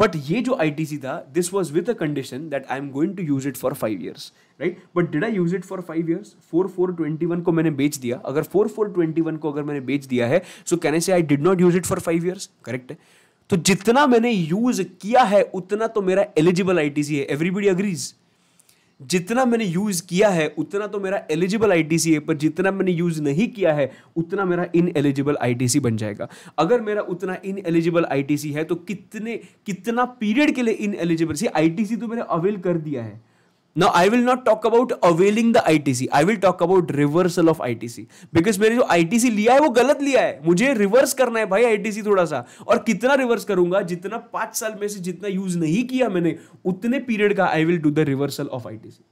बट ये जो आईटीसी था this was with a condition that I am going to use it for five years right but did I use it for five years four four twenty one को मैंने बेच दिया अगर four four twenty one को अगर मैंने बेच दिया है सो can I say I did not use it for five years correct है तो जितना मैंने यूज किया है उतना तो मेरा एलिजिबल आईटीसी है एवरीबडी अग्रीज जितना मैंने यूज़ किया है उतना तो मेरा एलिजिबल आईटीसी है पर जितना मैंने यूज़ नहीं किया है उतना मेरा इन एलिजिबल आईटीसी बन जाएगा अगर मेरा उतना इन एलिजिबल आईटीसी है तो कितने कितना पीरियड के लिए इन एलिजिबल सी आईटीसी तो मैंने अवेल कर दिया है Now I will not talk about availing the ITC. I will talk about reversal of ITC. Because मैंने जो ITC लिया है वो गलत लिया है मुझे रिवर्स करना है भाई ITC थोड़ा सा और कितना रिवर्स करूंगा जितना पांच साल में से जितना यूज नहीं किया मैंने उतने पीरियड का I will do the reversal of C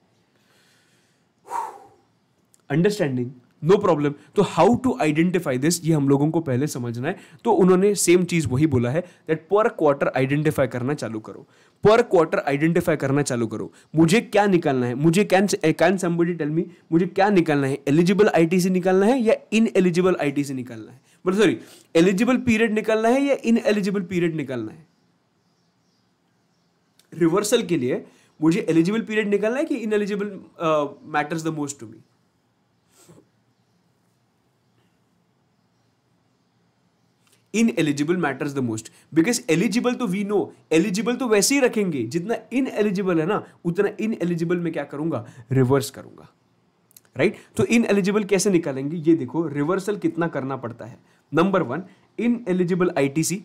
understanding no problem तो हाउ टू आइडेंटिफाई दिस ये हम लोगों को पहले समझना है तो उन्होंने सेम चीज़ वही बोला है दैट पर क्वार्टर आइडेंटिफाई करना चालू करो पर क्वार्टर आइडेंटिफाई करना चालू करो मुझे क्या निकालना है मुझे can can somebody tell me मुझे क्या निकालना है एलिजिबल आई से निकालना है या इन एलिजिबल आई से निकालना है मतलब सॉरी एलिजिबल पीरियड निकालना है या इन एलिजिबल पीरियड निकालना है रिवर्सल के लिए मुझे एलिजिबल पीरियड निकालना है कि ineligible matters the most to me ineligible matter the most because eligible तो वी नो एलिजिबल तो वैसे ही रखेंगे जितना इन एलिजिबल है ना उतना इन एलिजिबल में क्या करूंगा रिवर्स करूंगा राइट right? तो इन एलिजिबल कैसे निकालेंगे ये देखो रिवर्सल कितना करना पड़ता है number one ineligible I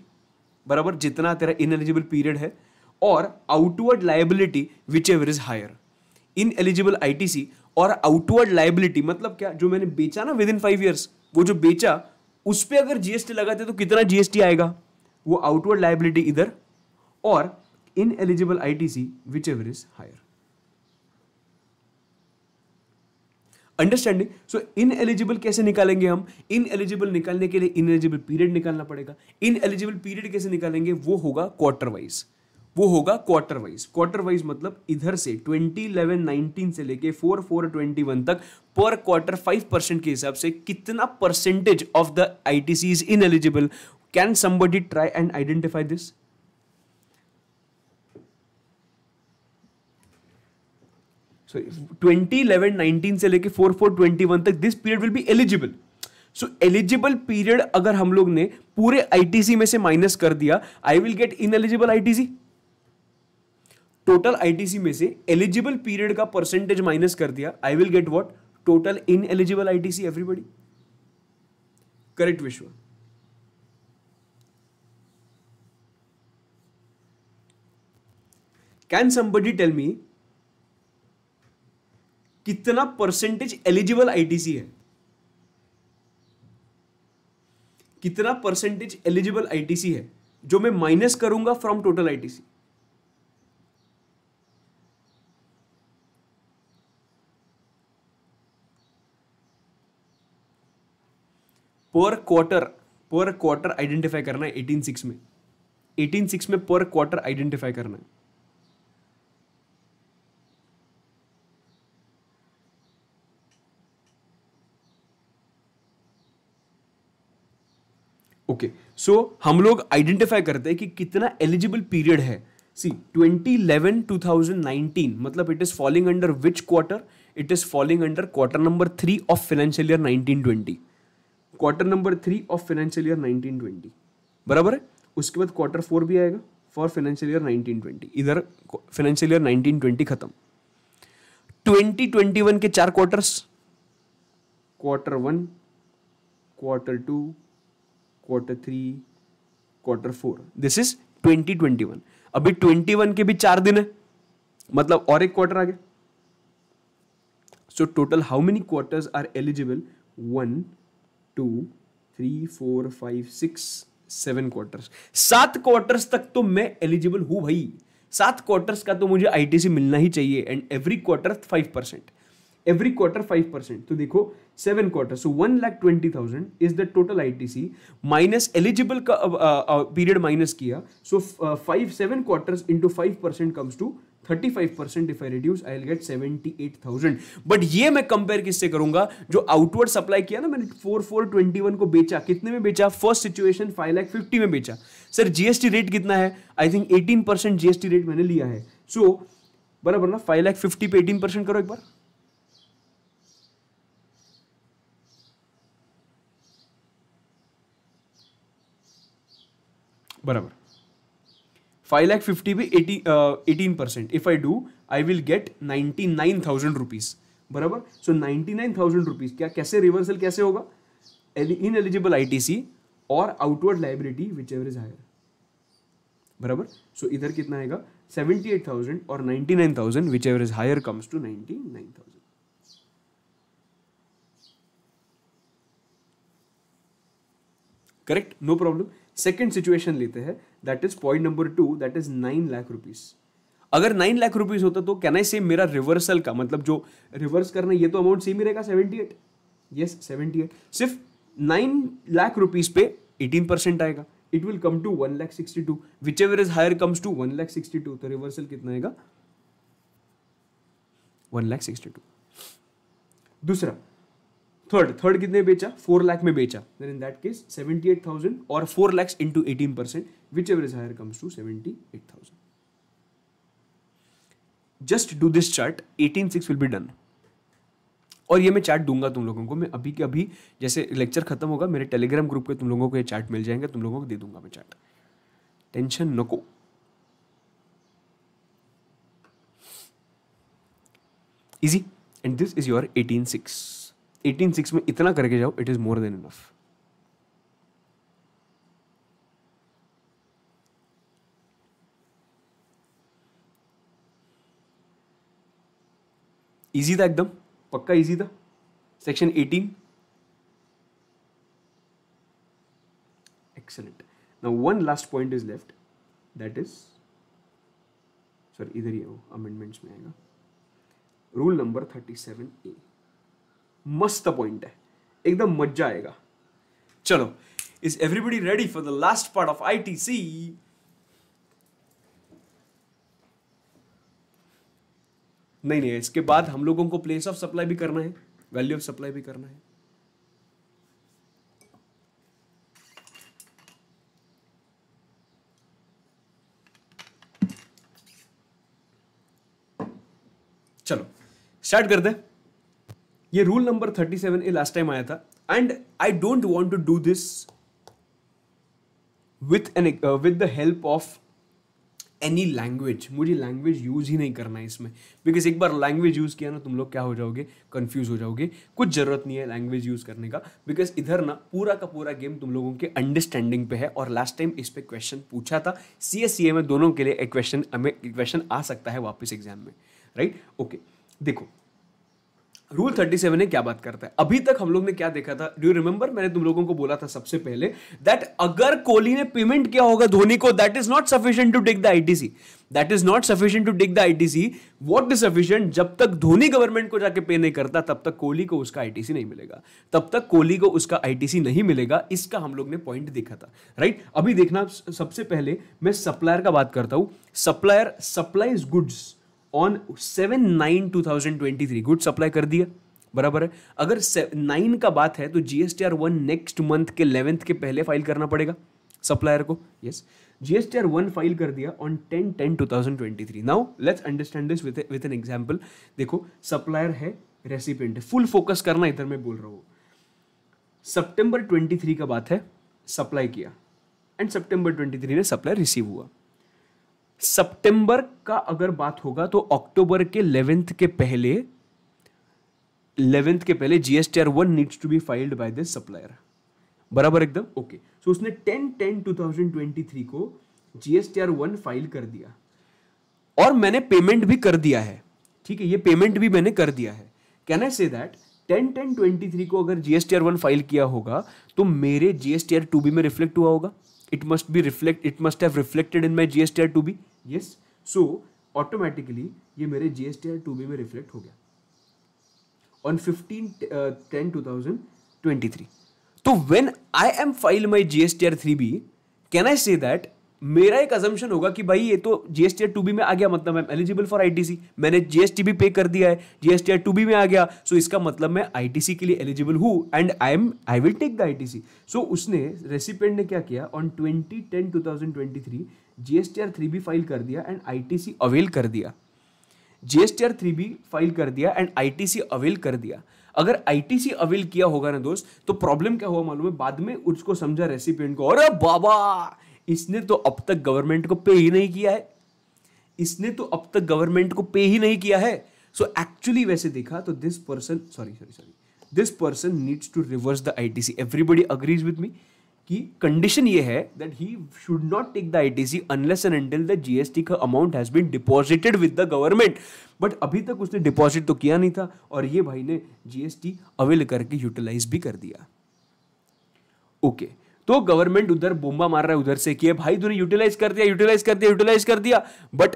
बराबर जितना तेरा इन एलिजिबल पीरियड है और outward liability whichever is higher ineligible I और आउटवर्ड लाइबिलिटी मतलब क्या जो मैंने बेचा ना विद इन फाइव ईयर्स वो जो बेचा उस पर अगर जीएसटी लगाते तो कितना जीएसटी आएगा वो आउटवर्ड लाइबिलिटी इधर और ineligible I T C whichever is higher understanding so ineligible कैसे निकालेंगे हम इन एलिजिबल निकालने के लिए इन एलिजिबल पीरियड निकालना पड़ेगा इन एलिजिबल पीरियड कैसे निकालेंगे वो होगा क्वार्टर वाइज वो होगा क्वार्टर वाइज क्वार्टर वाइज मतलब इधर से ट्वेंटी इलेवन नाइनटीन से लेके फोर फोर ट्वेंटी वन तक पर क्वार्टर फाइव परसेंट के हिसाब से कितना percentage of the I T C is ineligible can somebody try and identify this so twenty eleven nineteen से लेके फोर फोर ट्वेंटी वन तक this period will be eligible so eligible period अगर हम लोग ने पूरे ITC में से माइनस कर दिया I will get ineligible ITC total ITC में से एलिजिबल पीरियड का परसेंटेज माइनस कर दिया I will get what total ineligible ITC everybody correct Vishwa can somebody tell me कितना परसेंटेज एलिजिबल आईटीसी है कितना परसेंटेज एलिजिबल आईटीसी है जो मैं माइनस करूंगा from total ITC per quarter per quarter identify करना है एटीन सिक्स में एटीन सिक्स में पर क्वार्टर आइडेंटिफाई करना है ओके okay. सो so, हम लोग आइडेंटिफाई करते हैं कि कितना एलिजिबल पीरियड है सी 2011 2019 मतलब it is falling under which quarter it is falling under quarter number three of financial year 1920 quarter number three of financial year nineteen twenty बराबर है उसके बाद क्वार्टर फोर भी आएगा फॉर फाइनेंशियल ईयर ट्वेंटी इधर financial year nineteen twenty खत्म one के चार quarters quarter one quarter two quarter three quarter four this is twenty twenty one अभी ट्वेंटी वन के भी चार दिन है मतलब और एक क्वार्टर आ गया so total how many quarters are eligible one two three four five six seven quarters सात क्वार्टर्स तक तो मैं एलिजिबल हूं भाई सात क्वार्टर्स का तो मुझे आईटीसी मिलना ही चाहिए and every quarter five percent every quarter five percent तो देखो seven quarter so one lakh twenty thousand is the total C minus eligible का पीरियड uh, माइनस uh, किया so five seven quarter into five percent comes to thirty five percent if I reduce I will get seventy eight thousand but ये मैं compare किससे करूंगा जो outward supply किया ना मैंने फोर फोर ट्वेंटी वन को बेचा कितने में बेचा first situation five lakh fifty में बेचा सर जीएसटी रेट कितना है I think eighteen percent GST rate मैंने लिया है सो so, बराबर ना फाइव लैख फिफ्टी पे एटीन परसेंट करो एक बार बराबर फाइव लैख फिफ्टी पे eighty eighteen percent if I do I will get ninety nine thousand rupees बराबर so ninety nine thousand rupees क्या कैसे रिवर्सल कैसे होगा इन एलिजिबल आई टी सी और outward liability whichever is higher बराबर so इधर कितना आएगा सेवेंटी एट थाउजेंड और ninety nine thousand whichever is higher comes to ninety nine thousand correct no problem second situation लेते हैं that is point number two that is nine lakh rupees अगर nine lakh rupees होता तो can I से मेरा reversal का मतलब जो रिवर्स करना ये तो अमाउंट सेम ही रहेगा seventy eight yes seventy eight सिर्फ नाइन लाख रुपीज पे एटीन परसेंट आएगा it will come to one lakh sixty two whichever is higher comes to one lakh sixty two तो रिवर्सल कितना आएगा वन लैख सिक्सटी टू दूसरा third third कितने बेचा four lakh में बेचा then in that case seventy eight thousand और four lakhs into eighteen percent whichever is higher comes to seventy eight thousand just do this chart eighteen six will be done और ये मैं chart दूंगा तुम लोगों को मैं अभी के अभी जैसे लेक्चर खत्म होगा मेरे टेलीग्राम ग्रुप के तुम लोगों को ये चार्ट मिल जाएंगे तुम लोगों को दे दूंगा मैं चार्ट टेंशन नको easy and this is your eighteen six eighteen six में इतना करके जाओ it is more than enough easy था एकदम पक्का इजी था section eighteen excellent now one last point is left that is sir इधर ही हो अमेंडमेंट्स में आएगा rule number thirty seven A मस्त पॉइंट है एकदम मजा आएगा चलो is everybody ready for the last part of I T C नहीं नहीं इसके बाद हम लोगों को प्लेस ऑफ सप्लाई भी करना है वैल्यू ऑफ सप्लाई भी करना है चलो स्टार्ट कर दे ये rule number thirty seven A last time आया था and I don't want to do this with an with the help of any language मुझे लैंग्वेज यूज़ ही नहीं करना है इसमें बिकॉज एक बार लैंग्वेज यूज़ किया ना तुम लोग क्या हो जाओगे कन्फ्यूज़ हो जाओगे कुछ ज़रूरत नहीं है लैंग्वेज यूज़ करने का बिकॉज इधर ना पूरा का पूरा गेम तुम लोगों के अंडरस्टैंडिंग पे है और लास्ट टाइम इस पर क्वेश्चन पूछा था सी एस सी ए में दोनों के लिए एक क्वेश्चन क्वेश्चन आ सकता है वापस एग्जाम में राइट right? Okay okay. देखो रूल थर्टी सेवन क्या बात करता है अभी तक हम लोग ने क्या देखा था डू रिमेंबर मैंने तुम लोगों को बोला था सबसे पहले दैट अगर कोहली ने पेमेंट किया होगा धोनी को that is not sufficient to take the ITC that is not sufficient to take the ITC what is sufficient जब तक धोनी गवर्नमेंट को जाके पे नहीं करता तब तक कोहली को उसका आईटीसी नहीं मिलेगा तब तक कोहली को उसका आईटीसी नहीं मिलेगा इसका हम लोग ने पॉइंट देखा था राइट right? अभी देखना सबसे पहले मैं सप्लायर का बात करता हूं supplier supplies goods on seven nine two thousand twenty three good supply कर दिया बराबर है अगर नाइन का बात है तो G S T R one next month के इलेवेंथ के पहले फाइल करना पड़ेगा सप्लायर को yes G S T R one file कर दिया on ten ten two thousand twenty three now let's understand this with an example देखो supplier है रेसिपेंट है फुल फोकस करना इधर मैं बोल रहा हूँ ट्वेंटी थ्री का बात है सप्लाई किया एंड ट्वेंटी थ्री में सप्लाई रिसीव हुआ सितंबर का अगर बात होगा तो अक्टूबर के इलेवेंथ के पहले इलेवेंथ के पहले GST R one needs to be filed by this supplier बराबर एकदम ओके सो उसने ten ten two thousand twenty three को आर वन फाइल कर दिया और मैंने पेमेंट भी कर दिया है ठीक है ये पेमेंट भी मैंने कर दिया है can I say that ten ten twenty three को अगर जीएसटीआर वन फाइल किया होगा तो मेरे जीएसटीआर टू बी में रिफ्लेक्ट हुआ होगा it must be reflect it must have reflected in my GSTR 2B yes so automatically ये मेरे G S T R two B में रिफ्लेक्ट हो गया on fifteen ten two thousand twenty three तो when I am file my G S T R three B can I say that मेरा एक अजम्पन होगा कि भाई ये तो जीएसटी टू बी में आ गया मतलब मैं एलिजिबल फॉर आईटीसी मैंने जीएसटी भी पे कर दिया है जीएसटी टू बी में आ गया सो so इसका मतलब मैं आईटीसी के लिए एलिजिबल हूँ and I am I will take the ITC so उसने रेसिपेंट ने क्या किया on twenty ten two thousand twenty three GST R three B file कर दिया and I T C avail कर दिया GST R three B file कर दिया and I T C avail कर दिया अगर आई टी सी अवेल किया होगा ना दोस्त तो प्रॉब्लम क्या हुआ मालूम है बाद में उसको समझा रेसिपेंट को अरे बाबा इसने तो अब तक गवर्नमेंट को पे ही नहीं किया है इसने तो अब तक गवर्नमेंट को पे ही नहीं किया है सो so एक्चुअली वैसे देखा तो this person sorry sorry sorry this person needs to reverse the I T C everybody agrees with me कि कंडीशन ये है that he should not take the I T C unless and until the G S T का amount has been deposited with the government but अभी तक उसने deposit तो किया नहीं था और ये भाई ने जी एस टी अवेल करके यूटिलाइज भी कर दिया ओके okay. तो गवर्नमेंट उधर बोम्बा मार रहा है उधर से कि भाई तूने यूटिलाइज कर दिया यूटिलाइज कर दिया यूटिलाइज कर दिया बट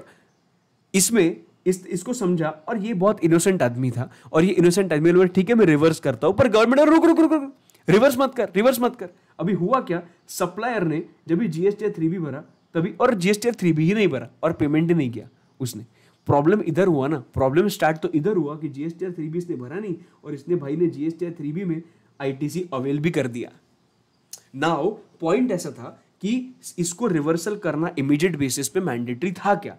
इसमें इस इसको समझा और ये बहुत इनोसेंट आदमी था और ये इनोसेंट आदमी ठीक है मैं रिवर्स करता हूं पर गवर्नमेंट रुक रुक रुक रुक रिवर्स मत कर रिवर्स मत कर अभी हुआ क्या सप्लायर ने जब भी जीएसटी थ्री भी भरा तभी और जीएसटी थ्री भी ही नहीं भरा और पेमेंट ही नहीं किया उसने प्रॉब्लम इधर हुआ ना प्रॉब्लम स्टार्ट तो इधर हुआ कि जीएसटी थ्री भी इसने भरा नहीं और इसने भाई ने जीएसटी थ्री बी में आईटीसी अवेल भी कर दिया नाउ पॉइंट ऐसा था कि इसको रिवर्सल करना इमीडिएट बेसिस पे मैंडेटरी था क्या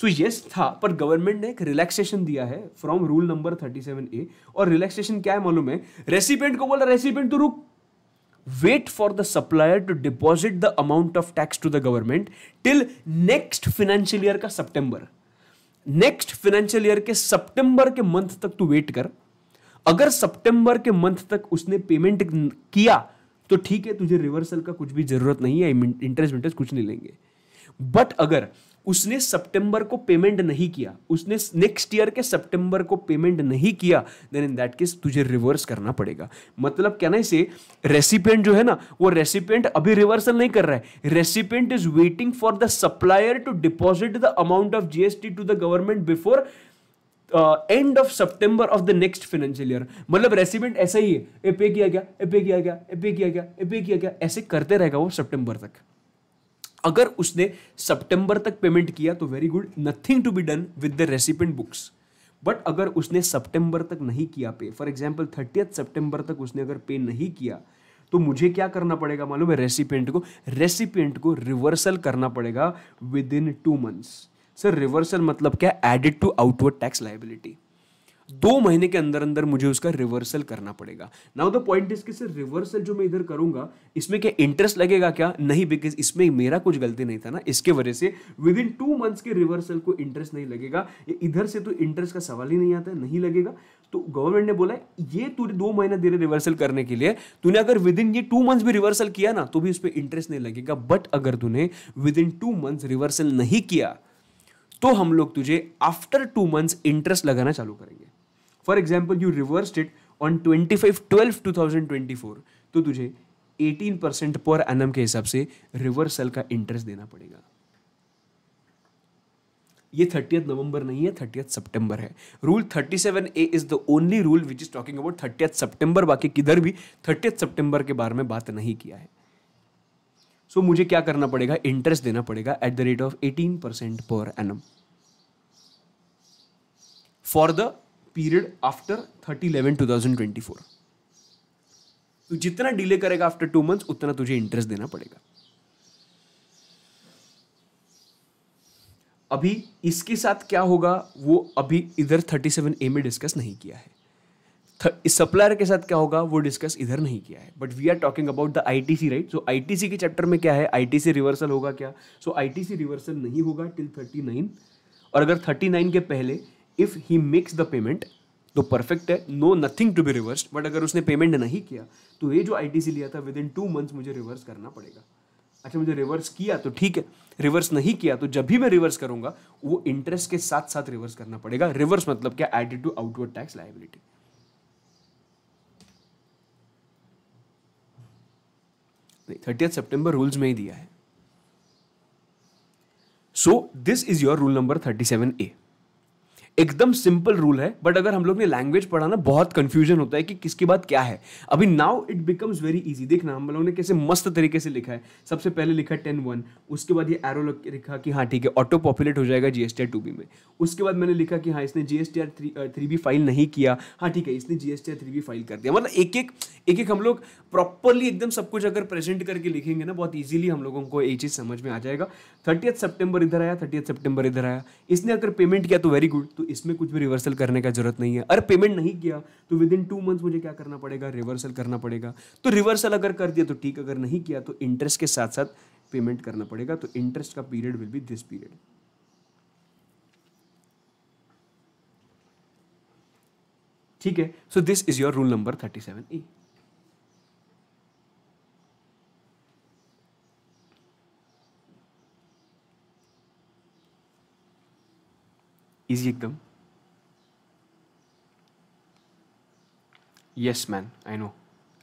सो so, यस yes, था पर गवर्नमेंट ने एक रिलैक्सेशन दिया है from rule number thirty seven A और रिलैक्सेशन क्या है मालूम है रेसिपेंट को बोला रेसिपेंट तो रुक wait for the supplier to deposit the amount of tax to the government till next financial year का सितंबर नेक्स्ट फाइनेंशियल ईयर के सितंबर के मंथ तक तू वेट कर अगर सितंबर के मंथ तक उसने पेमेंट किया तो ठीक है तुझे रिवर्सल का कुछ भी जरूरत नहीं है इंटरेस्ट विंटरेस्ट कुछ नहीं लेंगे बट अगर उसने सितंबर को पेमेंट नहीं किया उसने नेक्स्ट ईयर के सितंबर को पेमेंट नहीं किया देन इन दैट केस तुझे रिवर्स करना पड़ेगा मतलब क्या ना इसे रेसिपेंट जो है ना वो रेसिपेंट अभी रिवर्सल नहीं कर रहा है recipient is waiting for the supplier to deposit the amount of GST to the government before end of September of the next financial year मतलब रेसिपेंट ऐसा ही है ए पे किया गया ए पे किया गया ए पे किया गया ए पे किया गया ऐसे करते रहेगा वो सितंबर तक अगर उसने सितंबर तक पेमेंट किया तो very good nothing to be done with the recipient books but अगर उसने सितंबर तक नहीं किया पे फॉर एग्जाम्पल थर्टियथ सितंबर तक उसने अगर पे नहीं किया तो मुझे क्या करना पड़ेगा मालूम है रेसिपेंट को रेसिपेंट को रिवर्सल करना पड़ेगा within two months sir reversal मतलब क्या added to outward tax liability दो महीने के अंदर अंदर मुझे उसका रिवर्सल करना पड़ेगा नाउ द पॉइंट इज कि सर रिवर्सल जो मैं इधर करूंगा इसमें क्या इंटरेस्ट लगेगा क्या नहीं बिकॉज इसमें मेरा कुछ गलती नहीं था ना इसके वजह से विद इन टू मंथ्स के रिवर्सल को इंटरेस्ट नहीं लगेगा इधर से तो इंटरेस्ट का सवाल ही नहीं आता नहीं लगेगा तो गवर्नमेंट ने बोला ये तूने दो महीना दे रहे रिवर्सल करने के लिए तूने अगर विद इन ये टू मंथ्स भी रिवर्सल किया ना तो भी उस पर इंटरेस्ट नहीं लगेगा बट अगर तूने within two months reversal नहीं किया तो हम लोग तुझे आफ्टर टू मंथ्स इंटरेस्ट लगाना चालू करेंगे for example you reverse it on twenty five twelve two thousand twenty four तो तुझे एटीन परसेंट पर एन के हिसाब से रिवर्सल का इंटरेस्ट देना पड़ेगा ये थर्टियथ नवंबर नहीं है थर्टियथ सितंबर है rule thirty seven A is the only rule which is talking about thirtieth September बाकी किधर भी थर्टियथ सितंबर के बारे में बात नहीं किया है सो so, मुझे क्या करना पड़ेगा इंटरेस्ट देना पड़ेगा at the rate of eighteen percent per M for the period after thirty eleven two thousand twenty four तो जितना डिले करेगा आफ्टर टू मंथ्स उतना तुझे इंटरेस्ट देना पड़ेगा अभी इसके साथ क्या होगा वो अभी इधर थर्टी सेवन ए में डिस्कस नहीं किया है इस सप्लायर के साथ क्या होगा वो डिस्कस इधर नहीं किया है but we are talking about the I T C right so I T C के चैप्टर में क्या है आई टी सी रिवर्सल होगा क्या सो आई टी सी रिवर्सल नहीं होगा टिल थर्टी नाइन और अगर थर्टी नाइन के पहले if he makes the payment तो परफेक्ट है no nothing to be reverse but अगर उसने पेमेंट नहीं किया तो ये जो आई टी सी लिया था विद इन टू मंथ्स मुझे रिवर्स करना पड़ेगा अच्छा मुझे रिवर्स किया तो ठीक है रिवर्स नहीं किया तो जब भी मैं रिवर्स करूंगा वो इंटरेस्ट के साथ साथ रिवर्स करना पड़ेगा रिवर्स मतलब क्या added to outward tax liability thirty September rules में ही दिया है so this is your rule number thirty seven A एकदम सिंपल रूल है बट अगर हम लोग ने लैंग्वेज पढ़ा ना बहुत कंफ्यूजन होता है कि किसके बाद क्या है अभी now it becomes very easy देखना हम लोगों ने कैसे मस्त तरीके से लिखा है सबसे पहले लिखा टेन वन उसके बाद ये एरो लिखा कि हाँ ठीक है ऑटो पॉपुलेट हो जाएगा जी एस टी बी में उसके बाद मैंने लिखा कि हाँ इसने G S T three B file नहीं किया हाँ ठीक है इसने G S T three B file कर दिया मतलब एक एक एक एक हम लोग प्रॉपरली एकदम सब कुछ अगर प्रेजेंट करके लिखेंगे ना बहुत ईजिली हम लोगों को ये चीज़ समझ में आ जाएगा थर्टियथ सेप्टेम्बर इधर आया थर्टियथ सेप्टेम्बर इधर आया इसने अगर पेमेंट किया तो वेरी गुड तो इसमें कुछ भी रिवर्सल करने का जरूरत नहीं है अरे पेमेंट नहीं किया तो विद इन टू मंथ्स मुझे क्या करना पड़ेगा रिवर्सल करना पड़ेगा तो रिवर्सल अगर कर दिया तो ठीक अगर नहीं किया तो इंटरेस्ट के साथ साथ पेमेंट करना पड़ेगा तो इंटरेस्ट का period will be this period ठीक है so this is your rule number thirty seven A easy एकदम yes man I know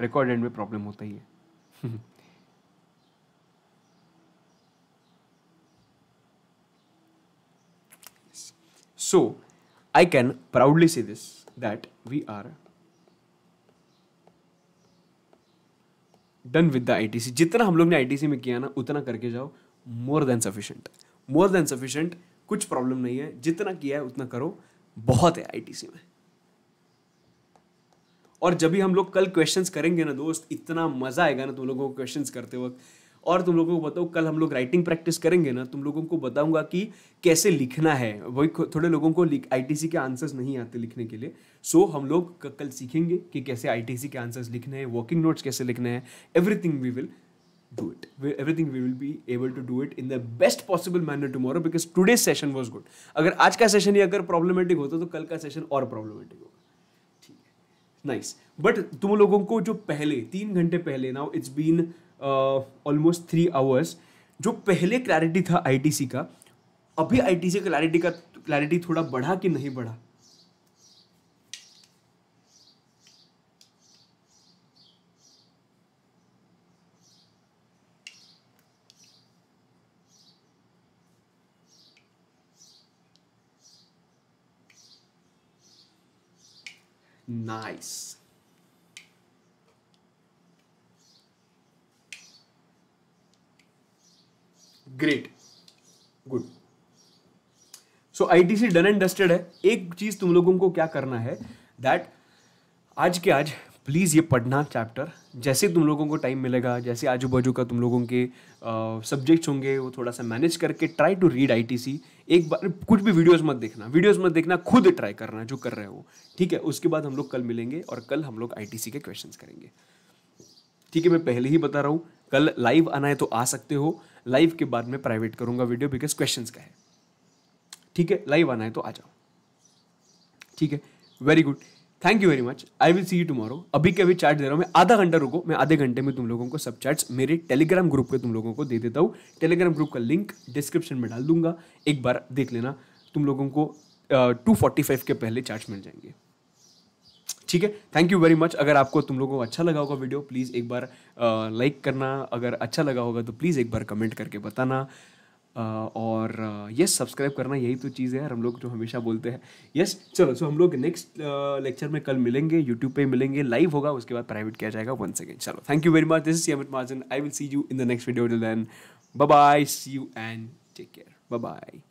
record end में प्रॉब्लम होता ही है so I can proudly see this that we are done with the ITC जितना हम लोग ने आईटीसी में किया ना उतना करके जाओ more than sufficient more than sufficient कुछ प्रॉब्लम नहीं है जितना किया है उतना करो बहुत है आईटीसी में और जब भी हम लोग कल क्वेश्चंस करेंगे ना दोस्त इतना मज़ा आएगा ना तुम लोगों को क्वेश्चंस करते वक्त और तुम लोगों को बताओ कल हम लोग राइटिंग प्रैक्टिस करेंगे ना तुम लोगों को बताऊंगा कि कैसे लिखना है वही थोड़े लोगों को आई के आंसर्स नहीं आते लिखने के लिए सो so, हम लोग कल सीखेंगे कि कैसे आई के आंसर्स लिखने हैं वर्किंग नोट्स कैसे लिखने हैं everything we will do it. We, everything we will be able to do it in the best possible manner tomorrow because today's session was good. अगर आज का सेशन ही अगर प्रॉब्लमेटिक होता तो कल का सेशन और प्रॉब्लमेटिक होगा ठीक है नाइस बट तुम लोगों को जो पहले तीन घंटे पहले now it's been almost three hours जो पहले क्लैरिटी था आईटीसी का अभी आईटीसी क्लैरिटी का क्लैरिटी थोड़ा बढ़ा कि नहीं बढ़ा nice. Great good so ITC done and dusted है एक चीज तुम लोगों को क्या करना है दैट आज के आज प्लीज़ ये पढ़ना चैप्टर जैसे तुम लोगों को टाइम मिलेगा जैसे आजू बाजू का तुम लोगों के सब्जेक्ट्स होंगे वो थोड़ा सा मैनेज करके ट्राई टू रीड आईटीसी एक बार कुछ भी वीडियोस मत देखना वीडियोस मत देखना खुद ट्राई करना जो कर रहे हो ठीक है उसके बाद हम लोग कल मिलेंगे और कल हम लोग आई के क्वेश्चन करेंगे ठीक है मैं पहले ही बता रहा हूँ कल लाइव आना है तो आ सकते हो लाइव के बाद मैं प्राइवेट करूँगा वीडियो बिकॉज क्वेश्चन का है ठीक है लाइव आना है तो आ जाओ ठीक है very good thank you very much I will see you tomorrow अभी के अभी चैट दे रहा हूँ मैं आधा घंटा रुको मैं आधे घंटे में तुम लोगों को सब चैट्स मेरे टेलीग्राम ग्रुप के तुम लोगों को दे देता हूँ टेलीग्राम ग्रुप का लिंक डिस्क्रिप्शन में डाल दूंगा एक बार देख लेना तुम लोगों को टू फोर्टी फाइव के पहले चार्ज मिल जाएंगे ठीक है थैंक यू वेरी मच अगर आपको तुम लोगों को अच्छा लगा होगा वीडियो प्लीज़ एक बार लाइक करना अगर अच्छा लगा होगा तो प्लीज़ एक बार कमेंट करके बताना और यस सब्सक्राइब करना यही तो चीज़ है यार हम लोग जो हमेशा बोलते हैं यस चलो सो हम लोग नेक्स्ट लेक्चर में कल मिलेंगे यूट्यूब पे मिलेंगे लाइव होगा उसके बाद प्राइवेट किया जाएगा वन सेकेंड चलो thank you very much this is Amit Mahajan I will see you in the next video then bye bye see you and take care bye bye